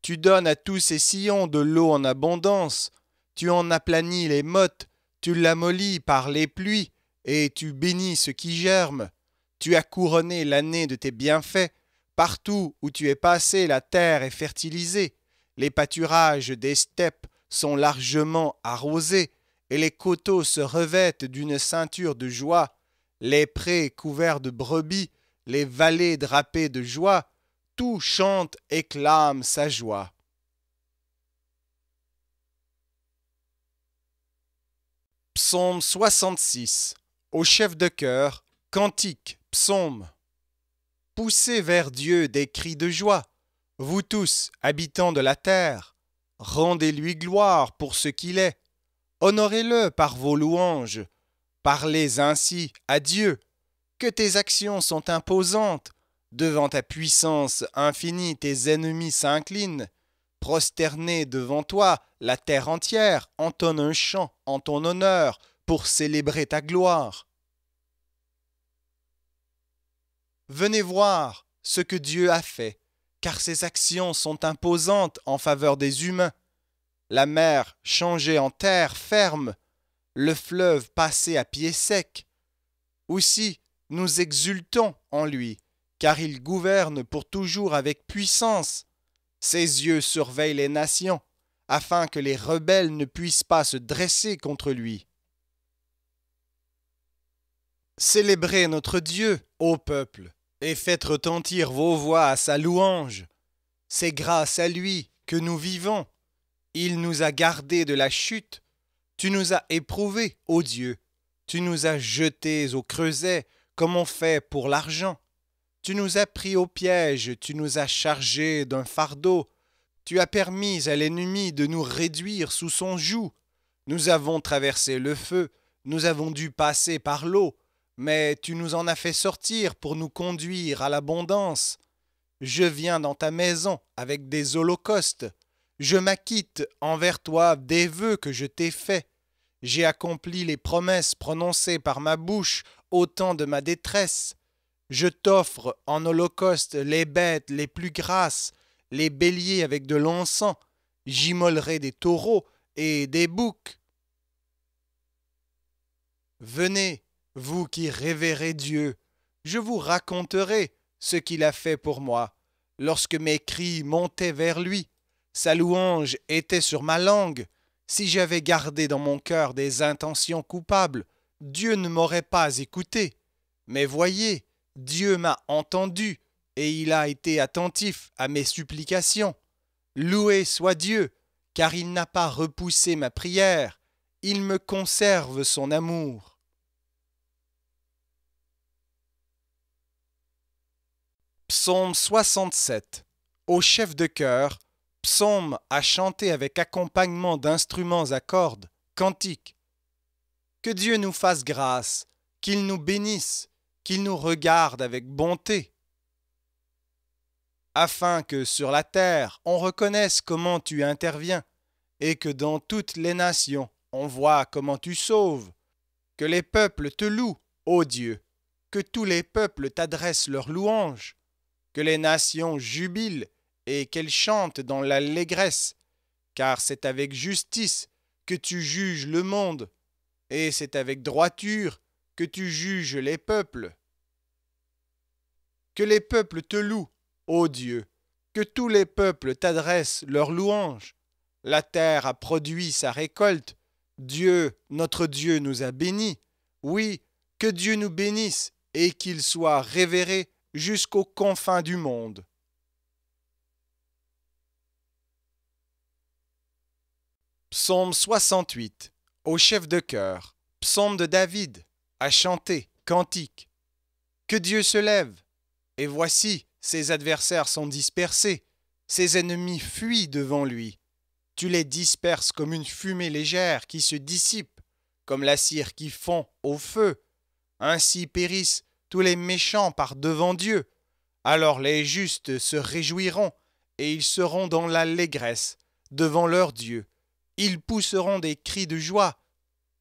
Tu donnes à tous ces sillons de l'eau en abondance. Tu en aplanis les mottes. Tu l'amollis par les pluies. Et tu bénis ce qui germe. Tu as couronné l'année de tes bienfaits Partout où tu es passé, la terre est fertilisée, les pâturages des steppes sont largement arrosés, et les coteaux se revêtent d'une ceinture de joie, les prés couverts de brebis, les vallées drapées de joie, tout chante et clame sa joie. Psaume 66 Au chef de chœur, cantique, psaume poussez vers Dieu des cris de joie. Vous tous, habitants de la terre, rendez-lui gloire pour ce qu'il est. Honorez-le par vos louanges. Parlez ainsi à Dieu, que tes actions sont imposantes. Devant ta puissance infinie, tes ennemis s'inclinent. Prosternez devant toi, la terre entière entonne un chant en ton honneur pour célébrer ta gloire. Venez voir ce que Dieu a fait, car ses actions sont imposantes en faveur des humains. La mer changée en terre ferme, le fleuve passé à pied sec. Aussi, nous exultons en lui, car il gouverne pour toujours avec puissance. Ses yeux surveillent les nations, afin que les rebelles ne puissent pas se dresser contre lui. Célébrez notre Dieu, ô peuple, et faites retentir vos voix à sa louange. C'est grâce à lui que nous vivons. Il nous a gardés de la chute. Tu nous as éprouvés, ô Dieu. Tu nous as jetés au creuset, comme on fait pour l'argent. Tu nous as pris au piège, tu nous as chargés d'un fardeau. Tu as permis à l'ennemi de nous réduire sous son joug. Nous avons traversé le feu, nous avons dû passer par l'eau mais tu nous en as fait sortir pour nous conduire à l'abondance. Je viens dans ta maison avec des holocaustes. Je m'acquitte envers toi des vœux que je t'ai faits. J'ai accompli les promesses prononcées par ma bouche au temps de ma détresse. Je t'offre en holocauste les bêtes les plus grasses, les béliers avec de l'encens. J'immolerai des taureaux et des boucs. Venez, vous qui révérez Dieu, je vous raconterai ce qu'il a fait pour moi. Lorsque mes cris montaient vers lui, sa louange était sur ma langue. Si j'avais gardé dans mon cœur des intentions coupables, Dieu ne m'aurait pas écouté. Mais voyez, Dieu m'a entendu, et il a été attentif à mes supplications. Loué soit Dieu, car il n'a pas repoussé ma prière, il me conserve son amour. Psaume 67. Au chef de chœur, psaume à chanter avec accompagnement d'instruments à cordes, cantique Que Dieu nous fasse grâce, qu'il nous bénisse, qu'il nous regarde avec bonté, afin que sur la terre on reconnaisse comment tu interviens, et que dans toutes les nations on voit comment tu sauves, que les peuples te louent, ô Dieu, que tous les peuples t'adressent leurs louanges que les nations jubilent et qu'elles chantent dans l'allégresse, car c'est avec justice que tu juges le monde, et c'est avec droiture que tu juges les peuples. Que les peuples te louent, ô Dieu, que tous les peuples t'adressent leurs louanges. La terre a produit sa récolte, Dieu, notre Dieu, nous a bénis. Oui, que Dieu nous bénisse et qu'il soit révéré jusqu'aux confins du monde. Psaume 68 Au chef de chœur, psaume de David, à chanter, cantique. Que Dieu se lève, et voici, ses adversaires sont dispersés, ses ennemis fuient devant lui. Tu les disperses comme une fumée légère qui se dissipe, comme la cire qui fond au feu. Ainsi périssent tous les méchants par devant Dieu. Alors les justes se réjouiront, et ils seront dans l'allégresse devant leur Dieu. Ils pousseront des cris de joie.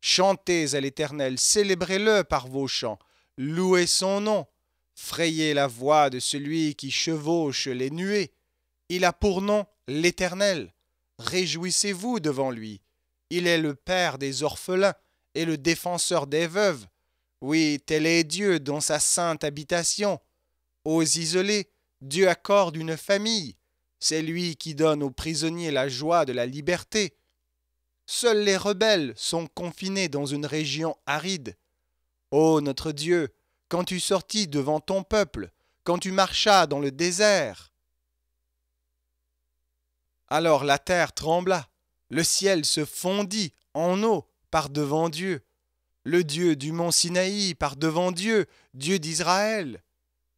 Chantez à l'Éternel, célébrez-le par vos chants, louez son nom, frayez la voix de celui qui chevauche les nuées. Il a pour nom l'Éternel. Réjouissez-vous devant lui. Il est le Père des orphelins et le défenseur des veuves. Oui, tel est Dieu dans sa sainte habitation. Aux isolés, Dieu accorde une famille. C'est lui qui donne aux prisonniers la joie de la liberté. Seuls les rebelles sont confinés dans une région aride. Ô notre Dieu, quand tu sortis devant ton peuple, quand tu marchas dans le désert. Alors la terre trembla, le ciel se fondit en eau par devant Dieu, le Dieu du mont Sinaï, par devant Dieu, Dieu d'Israël.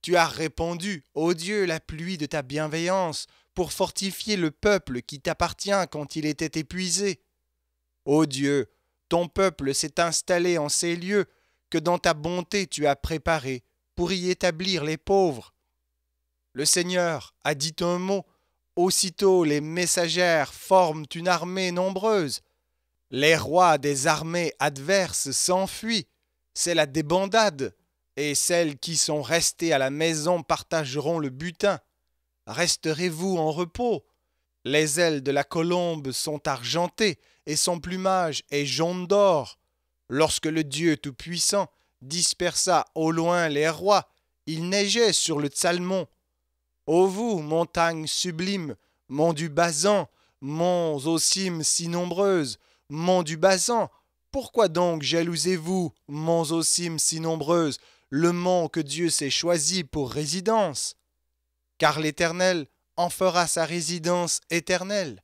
Tu as répandu, ô Dieu, la pluie de ta bienveillance pour fortifier le peuple qui t'appartient quand il était épuisé. Ô Dieu, ton peuple s'est installé en ces lieux que dans ta bonté tu as préparés pour y établir les pauvres. Le Seigneur a dit un mot, aussitôt les messagères forment une armée nombreuse, les rois des armées adverses s'enfuient, c'est la débandade, et celles qui sont restées à la maison partageront le butin. Resterez-vous en repos. Les ailes de la colombe sont argentées, et son plumage est jaune d'or. Lorsque le Dieu Tout-Puissant dispersa au loin les rois, il neigeait sur le Tsalmon. Ô vous, montagnes sublimes, monts du Bazan, monts aux cimes si nombreuses, monts du Basan, Pourquoi donc jalousez-vous, monts aux cimes si nombreuses, le mont que Dieu s'est choisi pour résidence Car l'Éternel en fera sa résidence éternelle.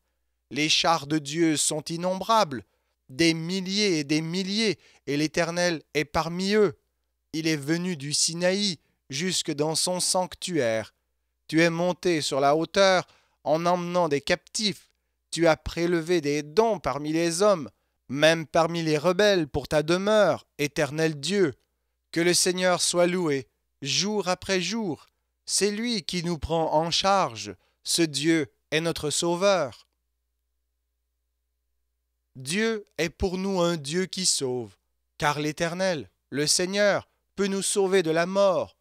Les chars de Dieu sont innombrables, des milliers et des milliers, et l'Éternel est parmi eux. Il est venu du Sinaï jusque dans son sanctuaire. Tu es monté sur la hauteur en emmenant des captifs tu as prélevé des dons parmi les hommes, même parmi les rebelles, pour ta demeure, éternel Dieu. Que le Seigneur soit loué, jour après jour. C'est lui qui nous prend en charge. Ce Dieu est notre Sauveur. Dieu est pour nous un Dieu qui sauve, car l'Éternel, le Seigneur, peut nous sauver de la mort.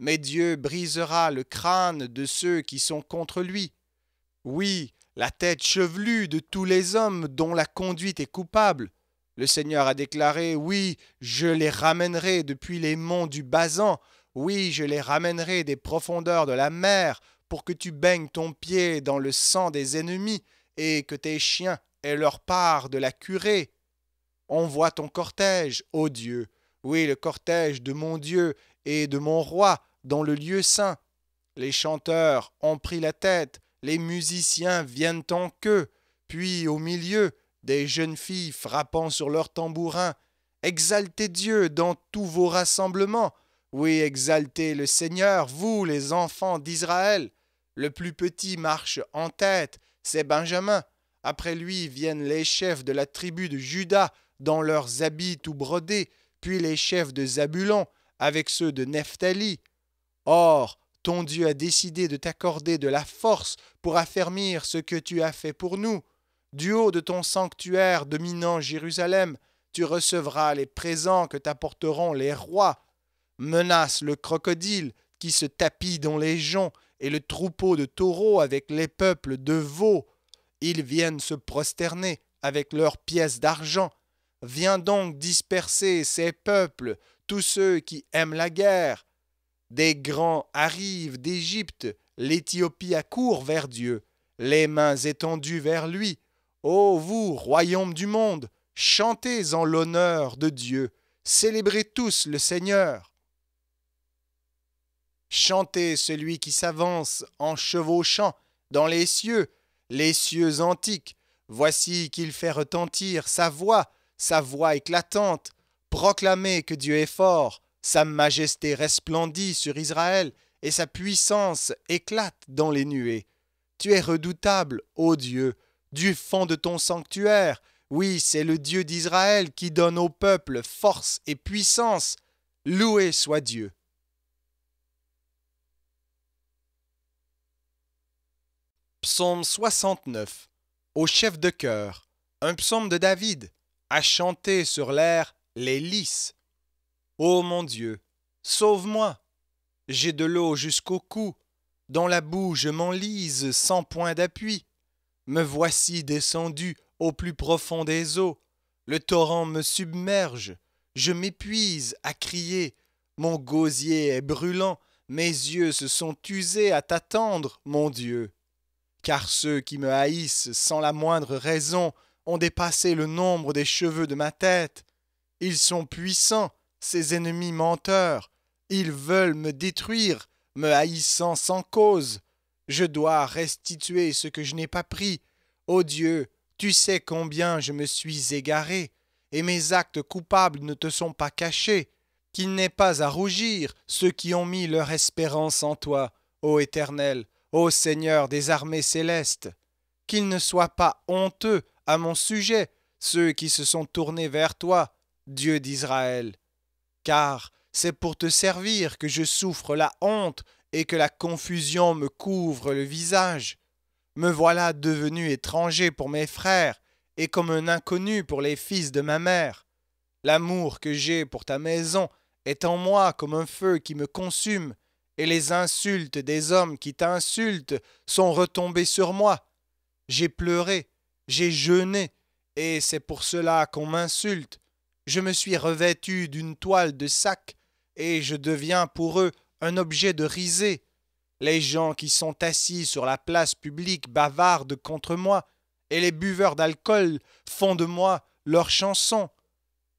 Mais Dieu brisera le crâne de ceux qui sont contre lui. Oui, la tête chevelue de tous les hommes dont la conduite est coupable. Le Seigneur a déclaré, oui, je les ramènerai depuis les monts du Bazan, oui, je les ramènerai des profondeurs de la mer, pour que tu baignes ton pied dans le sang des ennemis, et que tes chiens aient leur part de la curée. On voit ton cortège, ô Dieu, oui, le cortège de mon Dieu et de mon roi dans le lieu saint. Les chanteurs ont pris la tête, les musiciens viennent en queue, puis au milieu, des jeunes filles frappant sur leurs tambourins. Exaltez Dieu dans tous vos rassemblements. Oui, exaltez le Seigneur, vous les enfants d'Israël. Le plus petit marche en tête, c'est Benjamin. Après lui viennent les chefs de la tribu de Judas dans leurs habits tout brodés, puis les chefs de Zabulon avec ceux de Nephtali. Or, ton Dieu a décidé de t'accorder de la force pour affermir ce que tu as fait pour nous. Du haut de ton sanctuaire dominant Jérusalem, tu recevras les présents que t'apporteront les rois. Menace le crocodile qui se tapit dans les joncs et le troupeau de taureaux avec les peuples de veaux. Ils viennent se prosterner avec leurs pièces d'argent. Viens donc disperser ces peuples, tous ceux qui aiment la guerre, des grands arrivent d'Égypte, l'Éthiopie accourt vers Dieu, les mains étendues vers lui. Ô vous, royaume du monde, chantez en l'honneur de Dieu, célébrez tous le Seigneur. Chantez celui qui s'avance en chevauchant dans les cieux, les cieux antiques. Voici qu'il fait retentir sa voix, sa voix éclatante. Proclamez que Dieu est fort, sa majesté resplendit sur Israël, et sa puissance éclate dans les nuées. Tu es redoutable, ô Dieu, du fond de ton sanctuaire. Oui, c'est le Dieu d'Israël qui donne au peuple force et puissance. Loué soit Dieu. Psaume 69 Au chef de chœur, un psaume de David, a chanté sur l'air les lys. Ô mon Dieu, sauve-moi. J'ai de l'eau jusqu'au cou, dans la boue je m'enlise sans point d'appui. Me voici descendu au plus profond des eaux, le torrent me submerge, je m'épuise à crier, mon gosier est brûlant, mes yeux se sont usés à t'attendre, mon Dieu. Car ceux qui me haïssent sans la moindre raison ont dépassé le nombre des cheveux de ma tête. Ils sont puissants, ces ennemis menteurs. Ils veulent me détruire, me haïssant sans cause. Je dois restituer ce que je n'ai pas pris. Ô Dieu, tu sais combien je me suis égaré, et mes actes coupables ne te sont pas cachés. Qu'il n'est pas à rougir ceux qui ont mis leur espérance en toi, ô Éternel, ô Seigneur des armées célestes. Qu'ils ne soient pas honteux à mon sujet ceux qui se sont tournés vers toi, Dieu d'Israël car c'est pour te servir que je souffre la honte et que la confusion me couvre le visage. Me voilà devenu étranger pour mes frères, et comme un inconnu pour les fils de ma mère. L'amour que j'ai pour ta maison est en moi comme un feu qui me consume, et les insultes des hommes qui t'insultent sont retombées sur moi. J'ai pleuré, j'ai jeûné, et c'est pour cela qu'on m'insulte. Je me suis revêtu d'une toile de sac, et je deviens pour eux un objet de risée. Les gens qui sont assis sur la place publique bavardent contre moi, et les buveurs d'alcool font de moi leur chanson.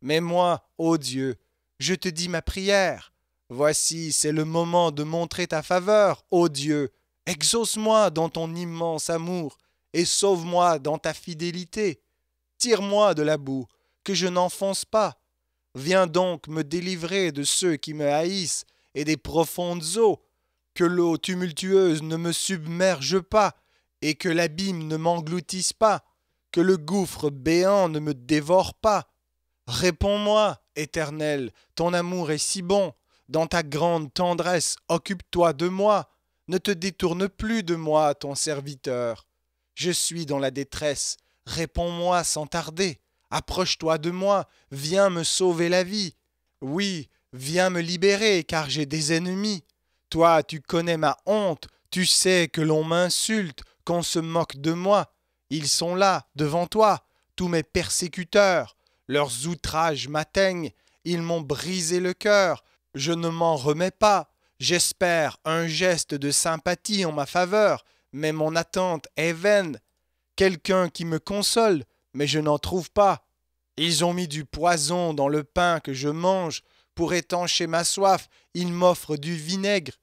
Mais moi, ô Dieu, je te dis ma prière. Voici, c'est le moment de montrer ta faveur, ô Dieu. Exauce-moi dans ton immense amour, et sauve-moi dans ta fidélité. Tire-moi de la boue, que je n'enfonce pas. Viens donc me délivrer de ceux qui me haïssent et des profondes eaux, que l'eau tumultueuse ne me submerge pas, et que l'abîme ne m'engloutisse pas, que le gouffre béant ne me dévore pas. Réponds-moi, Éternel, ton amour est si bon, dans ta grande tendresse, occupe-toi de moi, ne te détourne plus de moi, ton serviteur. Je suis dans la détresse, réponds-moi sans tarder. Approche-toi de moi, viens me sauver la vie. Oui, viens me libérer, car j'ai des ennemis. Toi, tu connais ma honte, tu sais que l'on m'insulte, qu'on se moque de moi. Ils sont là, devant toi, tous mes persécuteurs. Leurs outrages m'atteignent, ils m'ont brisé le cœur. Je ne m'en remets pas. J'espère un geste de sympathie en ma faveur, mais mon attente est vaine. Quelqu'un qui me console, mais je n'en trouve pas. Ils ont mis du poison dans le pain que je mange pour étancher ma soif. Ils m'offrent du vinaigre.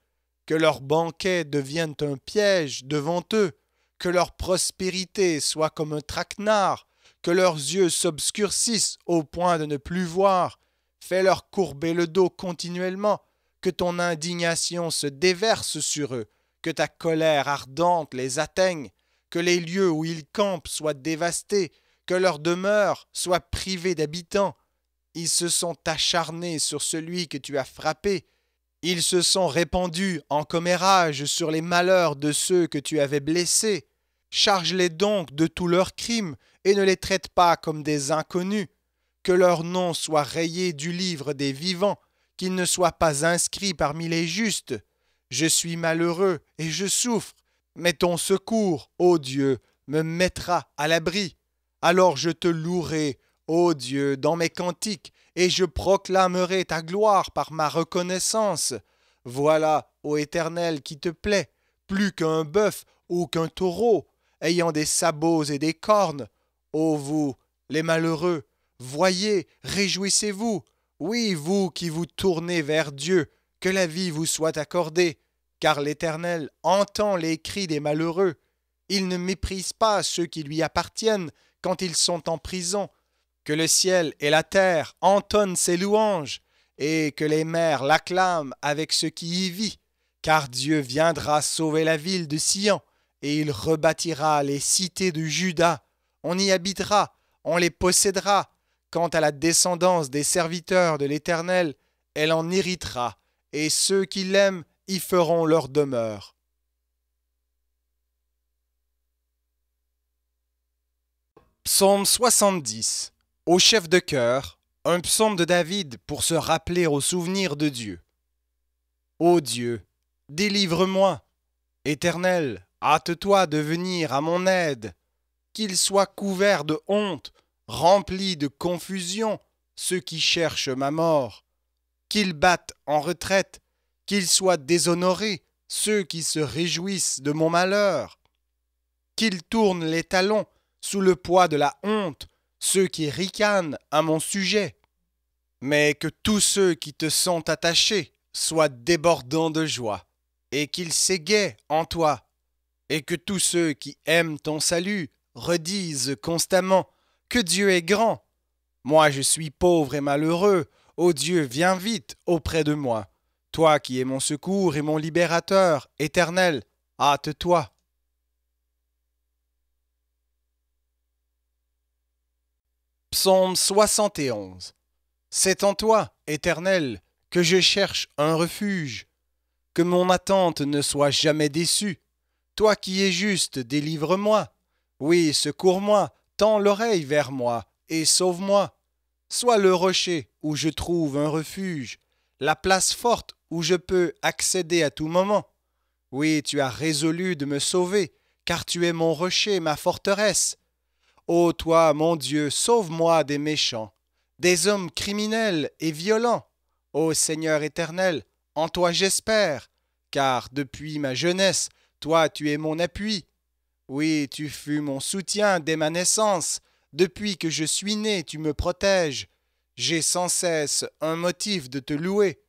Que leurs banquets deviennent un piège devant eux. Que leur prospérité soit comme un traquenard. Que leurs yeux s'obscurcissent au point de ne plus voir. Fais-leur courber le dos continuellement. Que ton indignation se déverse sur eux. Que ta colère ardente les atteigne. Que les lieux où ils campent soient dévastés que leur demeure soit privée d'habitants. Ils se sont acharnés sur celui que tu as frappé. Ils se sont répandus en commérage sur les malheurs de ceux que tu avais blessés. Charge-les donc de tous leurs crimes et ne les traite pas comme des inconnus. Que leur nom soit rayé du livre des vivants, qu'ils ne soient pas inscrits parmi les justes. Je suis malheureux et je souffre, mais ton secours, ô Dieu, me mettra à l'abri. Alors je te louerai, ô Dieu, dans mes cantiques, et je proclamerai ta gloire par ma reconnaissance. Voilà, ô Éternel, qui te plaît, plus qu'un bœuf ou qu'un taureau, ayant des sabots et des cornes. Ô vous, les malheureux, voyez, réjouissez-vous. Oui, vous qui vous tournez vers Dieu, que la vie vous soit accordée, car l'Éternel entend les cris des malheureux. Il ne méprise pas ceux qui lui appartiennent, quand ils sont en prison, que le ciel et la terre entonnent ses louanges, et que les mers l'acclament avec ce qui y vit, car Dieu viendra sauver la ville de Sion, et il rebâtira les cités de Juda. On y habitera, on les possédera. Quant à la descendance des serviteurs de l'Éternel, elle en héritera, et ceux qui l'aiment y feront leur demeure. Psaume 70. Au chef de cœur, un psaume de David pour se rappeler au souvenir de Dieu. Ô Dieu, délivre-moi. Éternel, hâte-toi de venir à mon aide. Qu'ils soient couverts de honte, remplis de confusion, ceux qui cherchent ma mort. Qu'ils battent en retraite, qu'ils soient déshonorés, ceux qui se réjouissent de mon malheur. Qu'ils tournent les talons, sous le poids de la honte ceux qui ricanent à mon sujet, mais que tous ceux qui te sont attachés soient débordants de joie, et qu'ils s'égaient en toi, et que tous ceux qui aiment ton salut redisent constamment que Dieu est grand. Moi je suis pauvre et malheureux, ô Dieu, viens vite auprès de moi. Toi qui es mon secours et mon libérateur éternel, hâte-toi. Psalm 71. C'est en toi, Éternel, que je cherche un refuge. Que mon attente ne soit jamais déçue. Toi qui es juste, délivre-moi. Oui, secours-moi, tends l'oreille vers moi et sauve-moi. Sois le rocher où je trouve un refuge, la place forte où je peux accéder à tout moment. Oui, tu as résolu de me sauver, car tu es mon rocher, ma forteresse. Ô toi, mon Dieu, sauve-moi des méchants, des hommes criminels et violents. Ô Seigneur éternel, en toi j'espère, car depuis ma jeunesse, toi tu es mon appui. Oui, tu fus mon soutien dès ma naissance. Depuis que je suis né, tu me protèges. J'ai sans cesse un motif de te louer.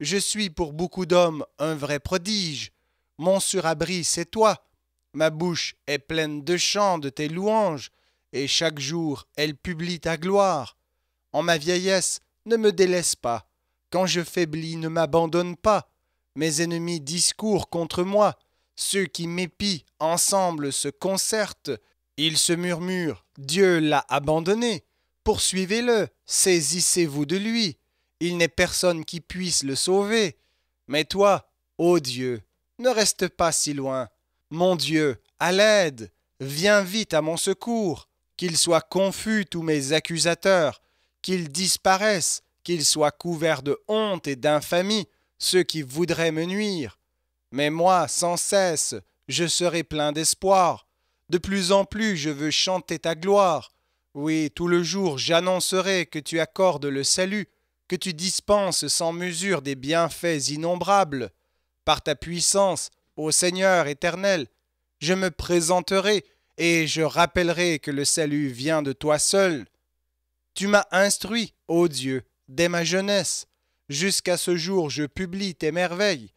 Je suis pour beaucoup d'hommes un vrai prodige. Mon surabri, c'est toi. Ma bouche est pleine de chants de tes louanges et chaque jour elle publie ta gloire. En ma vieillesse, ne me délaisse pas. Quand je faiblis, ne m'abandonne pas. Mes ennemis discourent contre moi. Ceux qui m'épient ensemble se concertent. Ils se murmurent Dieu l'a abandonné. Poursuivez-le, saisissez-vous de lui. Il n'est personne qui puisse le sauver. Mais toi, ô Dieu, ne reste pas si loin. Mon Dieu, à l'aide, viens vite à mon secours qu'ils soient confus tous mes accusateurs, qu'ils disparaissent, qu'ils soient couverts de honte et d'infamie, ceux qui voudraient me nuire. Mais moi, sans cesse, je serai plein d'espoir. De plus en plus, je veux chanter ta gloire. Oui, tout le jour, j'annoncerai que tu accordes le salut, que tu dispenses sans mesure des bienfaits innombrables. Par ta puissance, ô Seigneur éternel, je me présenterai et je rappellerai que le salut vient de toi seul. Tu m'as instruit, ô Dieu, dès ma jeunesse. Jusqu'à ce jour, je publie tes merveilles.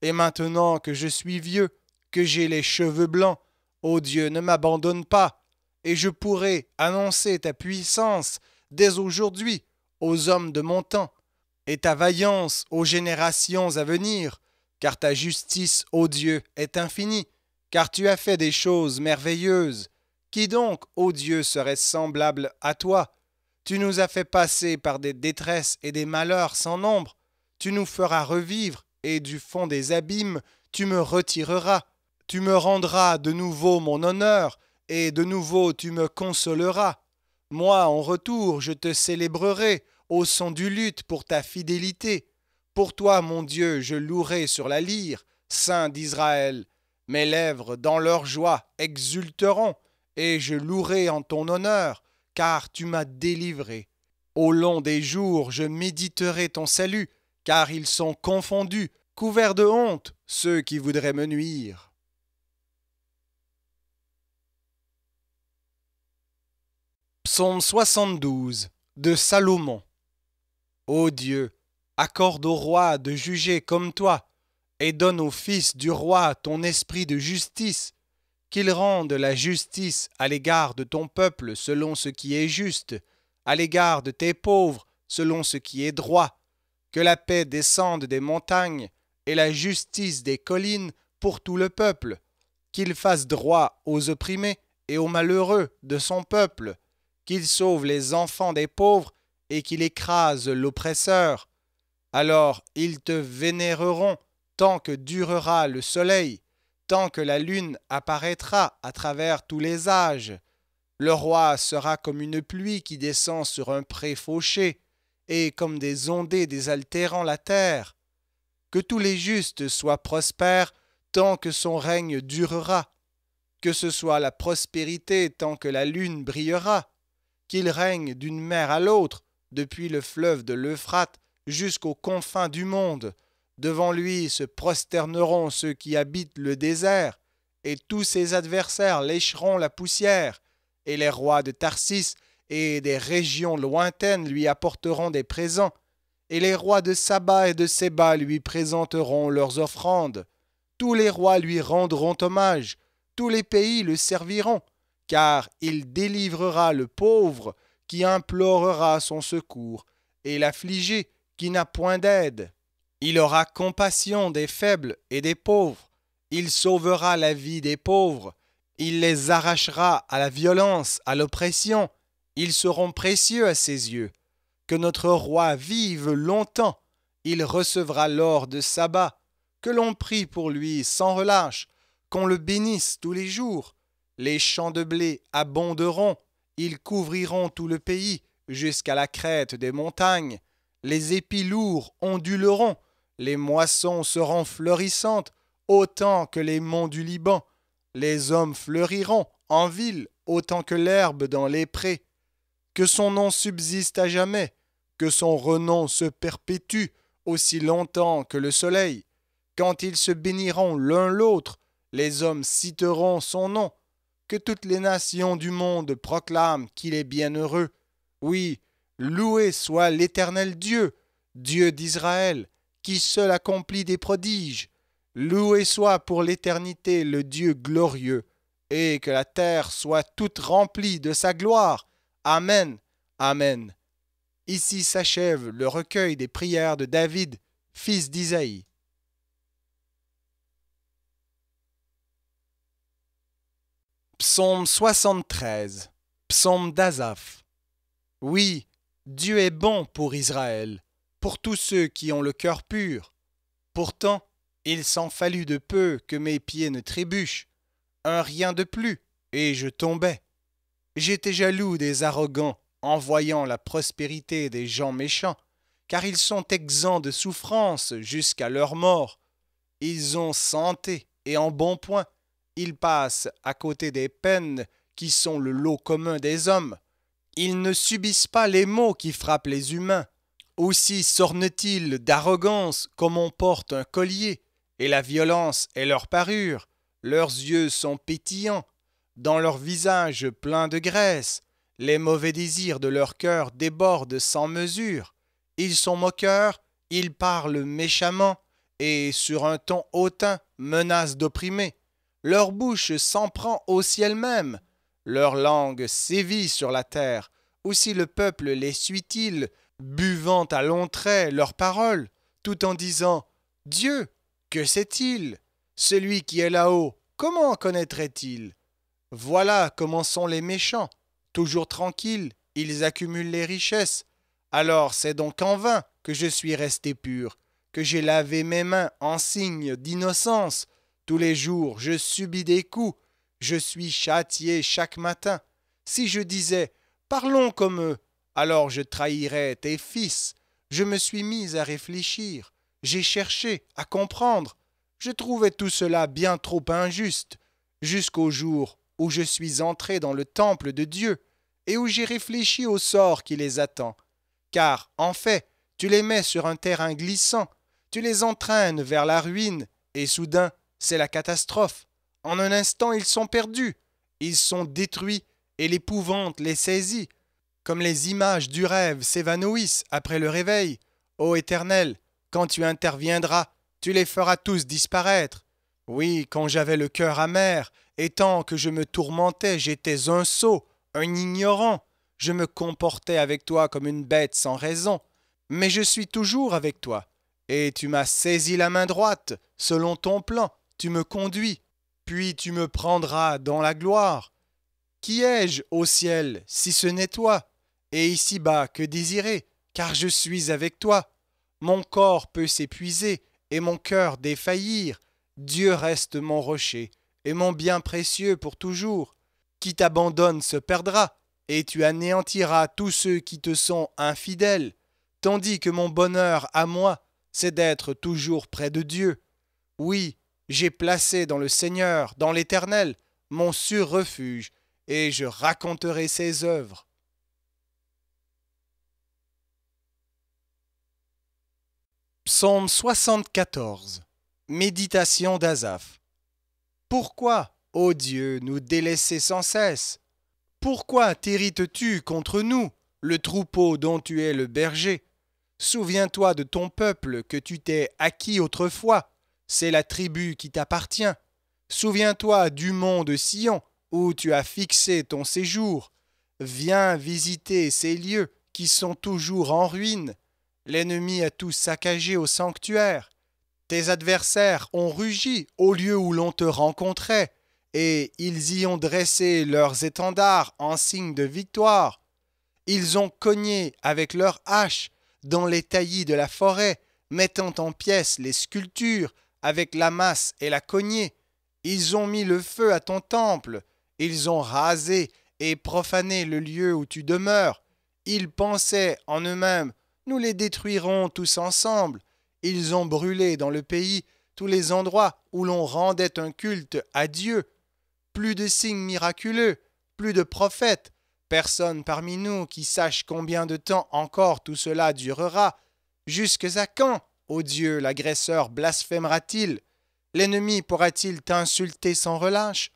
Et maintenant que je suis vieux, que j'ai les cheveux blancs, ô Dieu, ne m'abandonne pas, et je pourrai annoncer ta puissance dès aujourd'hui aux hommes de mon temps, et ta vaillance aux générations à venir, car ta justice, ô Dieu, est infinie, car tu as fait des choses merveilleuses. Qui donc, ô Dieu, serait semblable à toi Tu nous as fait passer par des détresses et des malheurs sans nombre. Tu nous feras revivre, et du fond des abîmes, tu me retireras. Tu me rendras de nouveau mon honneur, et de nouveau tu me consoleras. Moi, en retour, je te célébrerai au son du luth pour ta fidélité. Pour toi, mon Dieu, je louerai sur la lyre, Saint d'Israël. Mes lèvres, dans leur joie, exulteront, et je louerai en ton honneur, car tu m'as délivré. Au long des jours, je méditerai ton salut, car ils sont confondus, couverts de honte, ceux qui voudraient me nuire. Psaume 72 de Salomon Ô Dieu, accorde au roi de juger comme toi, et donne au Fils du roi ton esprit de justice, qu'il rende la justice à l'égard de ton peuple selon ce qui est juste, à l'égard de tes pauvres selon ce qui est droit, que la paix descende des montagnes et la justice des collines pour tout le peuple, qu'il fasse droit aux opprimés et aux malheureux de son peuple, qu'il sauve les enfants des pauvres et qu'il écrase l'oppresseur. Alors ils te vénéreront tant que durera le soleil, tant que la lune apparaîtra à travers tous les âges. Le roi sera comme une pluie qui descend sur un pré fauché, et comme des ondées désaltérant la terre. Que tous les justes soient prospères tant que son règne durera, que ce soit la prospérité tant que la lune brillera, qu'il règne d'une mer à l'autre, depuis le fleuve de l'Euphrate jusqu'aux confins du monde, Devant lui se prosterneront ceux qui habitent le désert, et tous ses adversaires lécheront la poussière, et les rois de Tarsis et des régions lointaines lui apporteront des présents, et les rois de Saba et de Séba lui présenteront leurs offrandes. Tous les rois lui rendront hommage, tous les pays le serviront, car il délivrera le pauvre qui implorera son secours, et l'affligé qui n'a point d'aide. Il aura compassion des faibles et des pauvres. Il sauvera la vie des pauvres. Il les arrachera à la violence, à l'oppression. Ils seront précieux à ses yeux. Que notre roi vive longtemps. Il recevra l'or de sabbat. Que l'on prie pour lui sans relâche. Qu'on le bénisse tous les jours. Les champs de blé abonderont. Ils couvriront tout le pays jusqu'à la crête des montagnes. Les épis lourds onduleront les moissons seront fleurissantes autant que les monts du Liban. Les hommes fleuriront en ville autant que l'herbe dans les prés. Que son nom subsiste à jamais, que son renom se perpétue aussi longtemps que le soleil. Quand ils se béniront l'un l'autre, les hommes citeront son nom. Que toutes les nations du monde proclament qu'il est bienheureux. Oui, loué soit l'Éternel Dieu, Dieu d'Israël, qui seul accomplit des prodiges. louez soit pour l'éternité le Dieu glorieux, et que la terre soit toute remplie de sa gloire. Amen, Amen. Ici s'achève le recueil des prières de David, fils d'Isaïe. Psaume 73. Psaume d'Azaph. Oui, Dieu est bon pour Israël, pour tous ceux qui ont le cœur pur. Pourtant, il s'en fallut de peu que mes pieds ne trébuchent, un rien de plus, et je tombais. J'étais jaloux des arrogants en voyant la prospérité des gens méchants, car ils sont exempts de souffrance jusqu'à leur mort. Ils ont santé et en bon point, ils passent à côté des peines qui sont le lot commun des hommes. Ils ne subissent pas les maux qui frappent les humains, aussi s'ornent-ils d'arrogance comme on porte un collier, et la violence est leur parure. Leurs yeux sont pétillants, dans leur visage plein de graisse. Les mauvais désirs de leur cœur débordent sans mesure. Ils sont moqueurs, ils parlent méchamment, et sur un ton hautain menacent d'opprimer. Leur bouche s'en prend au ciel même, leur langue sévit sur la terre. Aussi le peuple les suit-il, buvant à longs traits leurs paroles, tout en disant Dieu, que sait-il Celui qui est là-haut, comment connaîtrait-il Voilà comment sont les méchants. Toujours tranquilles, ils accumulent les richesses. Alors c'est donc en vain que je suis resté pur, que j'ai lavé mes mains en signe d'innocence. Tous les jours je subis des coups, je suis châtié chaque matin. Si je disais Parlons comme eux, alors je trahirai tes fils. Je me suis mise à réfléchir, j'ai cherché à comprendre. Je trouvais tout cela bien trop injuste, jusqu'au jour où je suis entré dans le temple de Dieu, et où j'ai réfléchi au sort qui les attend. Car, en fait, tu les mets sur un terrain glissant, tu les entraînes vers la ruine, et soudain, c'est la catastrophe. En un instant, ils sont perdus, ils sont détruits, et l'épouvante les saisit comme les images du rêve s'évanouissent après le réveil, ô Éternel, quand tu interviendras, tu les feras tous disparaître. Oui, quand j'avais le cœur amer, et tant que je me tourmentais, j'étais un sot, un ignorant, je me comportais avec toi comme une bête sans raison, mais je suis toujours avec toi, et tu m'as saisi la main droite, selon ton plan, tu me conduis, puis tu me prendras dans la gloire. Qui ai-je au ciel si ce n'est toi et ici-bas, que désirer Car je suis avec toi. Mon corps peut s'épuiser et mon cœur défaillir. Dieu reste mon rocher et mon bien précieux pour toujours. Qui t'abandonne se perdra, et tu anéantiras tous ceux qui te sont infidèles, tandis que mon bonheur à moi, c'est d'être toujours près de Dieu. Oui, j'ai placé dans le Seigneur, dans l'Éternel, mon sûr refuge, et je raconterai ses œuvres. Psaume 74 Méditation d'Azaph Pourquoi, ô Dieu, nous délaisser sans cesse Pourquoi t'irrites-tu contre nous, le troupeau dont tu es le berger Souviens-toi de ton peuple que tu t'es acquis autrefois, c'est la tribu qui t'appartient. Souviens-toi du mont de Sion, où tu as fixé ton séjour. Viens visiter ces lieux qui sont toujours en ruine L'ennemi a tout saccagé au sanctuaire. Tes adversaires ont rugi au lieu où l'on te rencontrait, et ils y ont dressé leurs étendards en signe de victoire. Ils ont cogné avec leurs haches dans les taillis de la forêt, mettant en pièces les sculptures avec la masse et la cognée. Ils ont mis le feu à ton temple, ils ont rasé et profané le lieu où tu demeures. Ils pensaient en eux-mêmes nous les détruirons tous ensemble. Ils ont brûlé dans le pays tous les endroits où l'on rendait un culte à Dieu. Plus de signes miraculeux, plus de prophètes, personne parmi nous qui sache combien de temps encore tout cela durera. Jusque à quand, ô Dieu, l'agresseur blasphémera-t-il L'ennemi pourra-t-il t'insulter sans relâche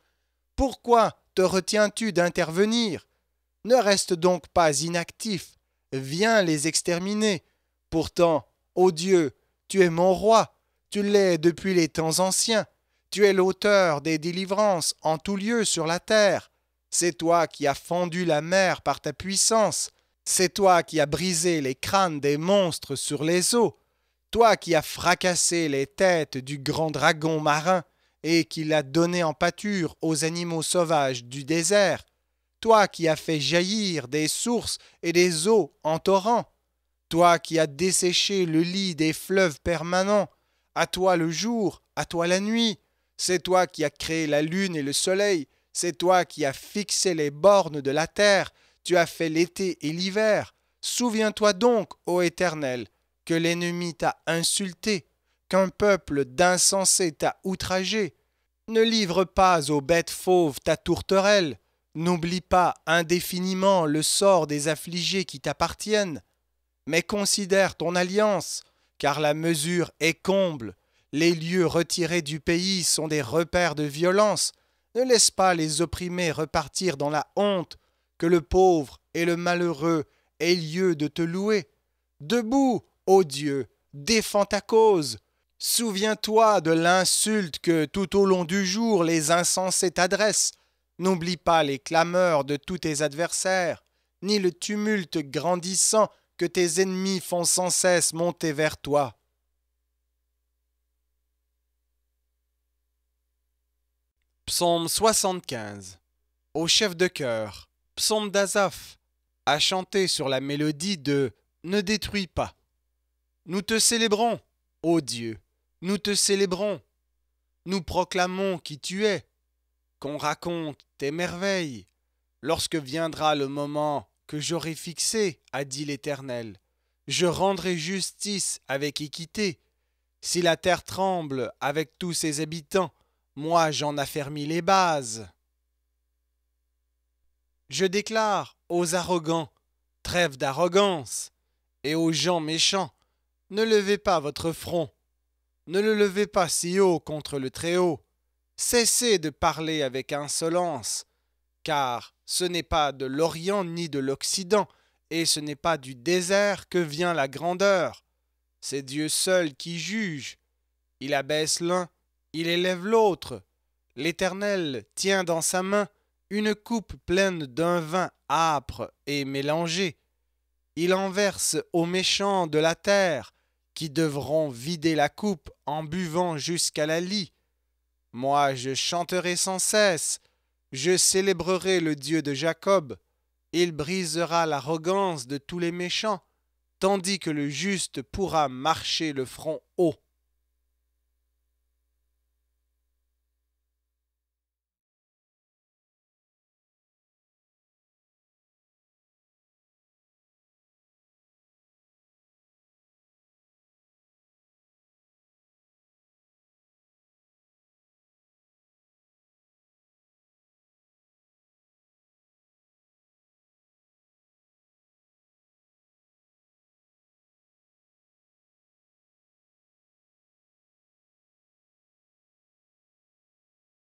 Pourquoi te retiens-tu d'intervenir Ne reste donc pas inactif viens les exterminer. Pourtant, ô Dieu, tu es mon roi, tu l'es depuis les temps anciens, tu es l'auteur des délivrances en tout lieu sur la terre. C'est toi qui as fendu la mer par ta puissance, c'est toi qui as brisé les crânes des monstres sur les eaux, toi qui as fracassé les têtes du grand dragon marin, et qui l'a donné en pâture aux animaux sauvages du désert toi qui as fait jaillir des sources et des eaux en torrent, toi qui as desséché le lit des fleuves permanents, à toi le jour, à toi la nuit, c'est toi qui as créé la lune et le soleil, c'est toi qui as fixé les bornes de la terre, tu as fait l'été et l'hiver. Souviens-toi donc, ô Éternel, que l'ennemi t'a insulté, qu'un peuple d'insensés t'a outragé. Ne livre pas aux bêtes fauves ta tourterelle, N'oublie pas indéfiniment le sort des affligés qui t'appartiennent, mais considère ton alliance, car la mesure est comble. Les lieux retirés du pays sont des repères de violence. Ne laisse pas les opprimés repartir dans la honte, que le pauvre et le malheureux aient lieu de te louer. Debout, ô Dieu, défends ta cause. Souviens-toi de l'insulte que tout au long du jour les insensés t'adressent. N'oublie pas les clameurs de tous tes adversaires, ni le tumulte grandissant que tes ennemis font sans cesse monter vers toi. Psaume 75 Au chef de chœur, psaume d'Azaph, a chanter sur la mélodie de Ne détruis pas. Nous te célébrons, ô Dieu, nous te célébrons. Nous proclamons qui tu es, qu'on raconte tes merveilles, lorsque viendra le moment que j'aurai fixé, a dit l'Éternel. Je rendrai justice avec équité. Si la terre tremble avec tous ses habitants, moi j'en affermis les bases. Je déclare aux arrogants, trêve d'arrogance, et aux gens méchants, ne levez pas votre front, ne le levez pas si haut contre le Très-Haut. Cessez de parler avec insolence, car ce n'est pas de l'Orient ni de l'Occident, et ce n'est pas du désert que vient la grandeur. C'est Dieu seul qui juge. Il abaisse l'un, il élève l'autre. L'Éternel tient dans sa main une coupe pleine d'un vin âpre et mélangé. Il en verse aux méchants de la terre, qui devront vider la coupe en buvant jusqu'à la lie. Moi, je chanterai sans cesse, je célébrerai le Dieu de Jacob. Il brisera l'arrogance de tous les méchants, tandis que le juste pourra marcher le front haut.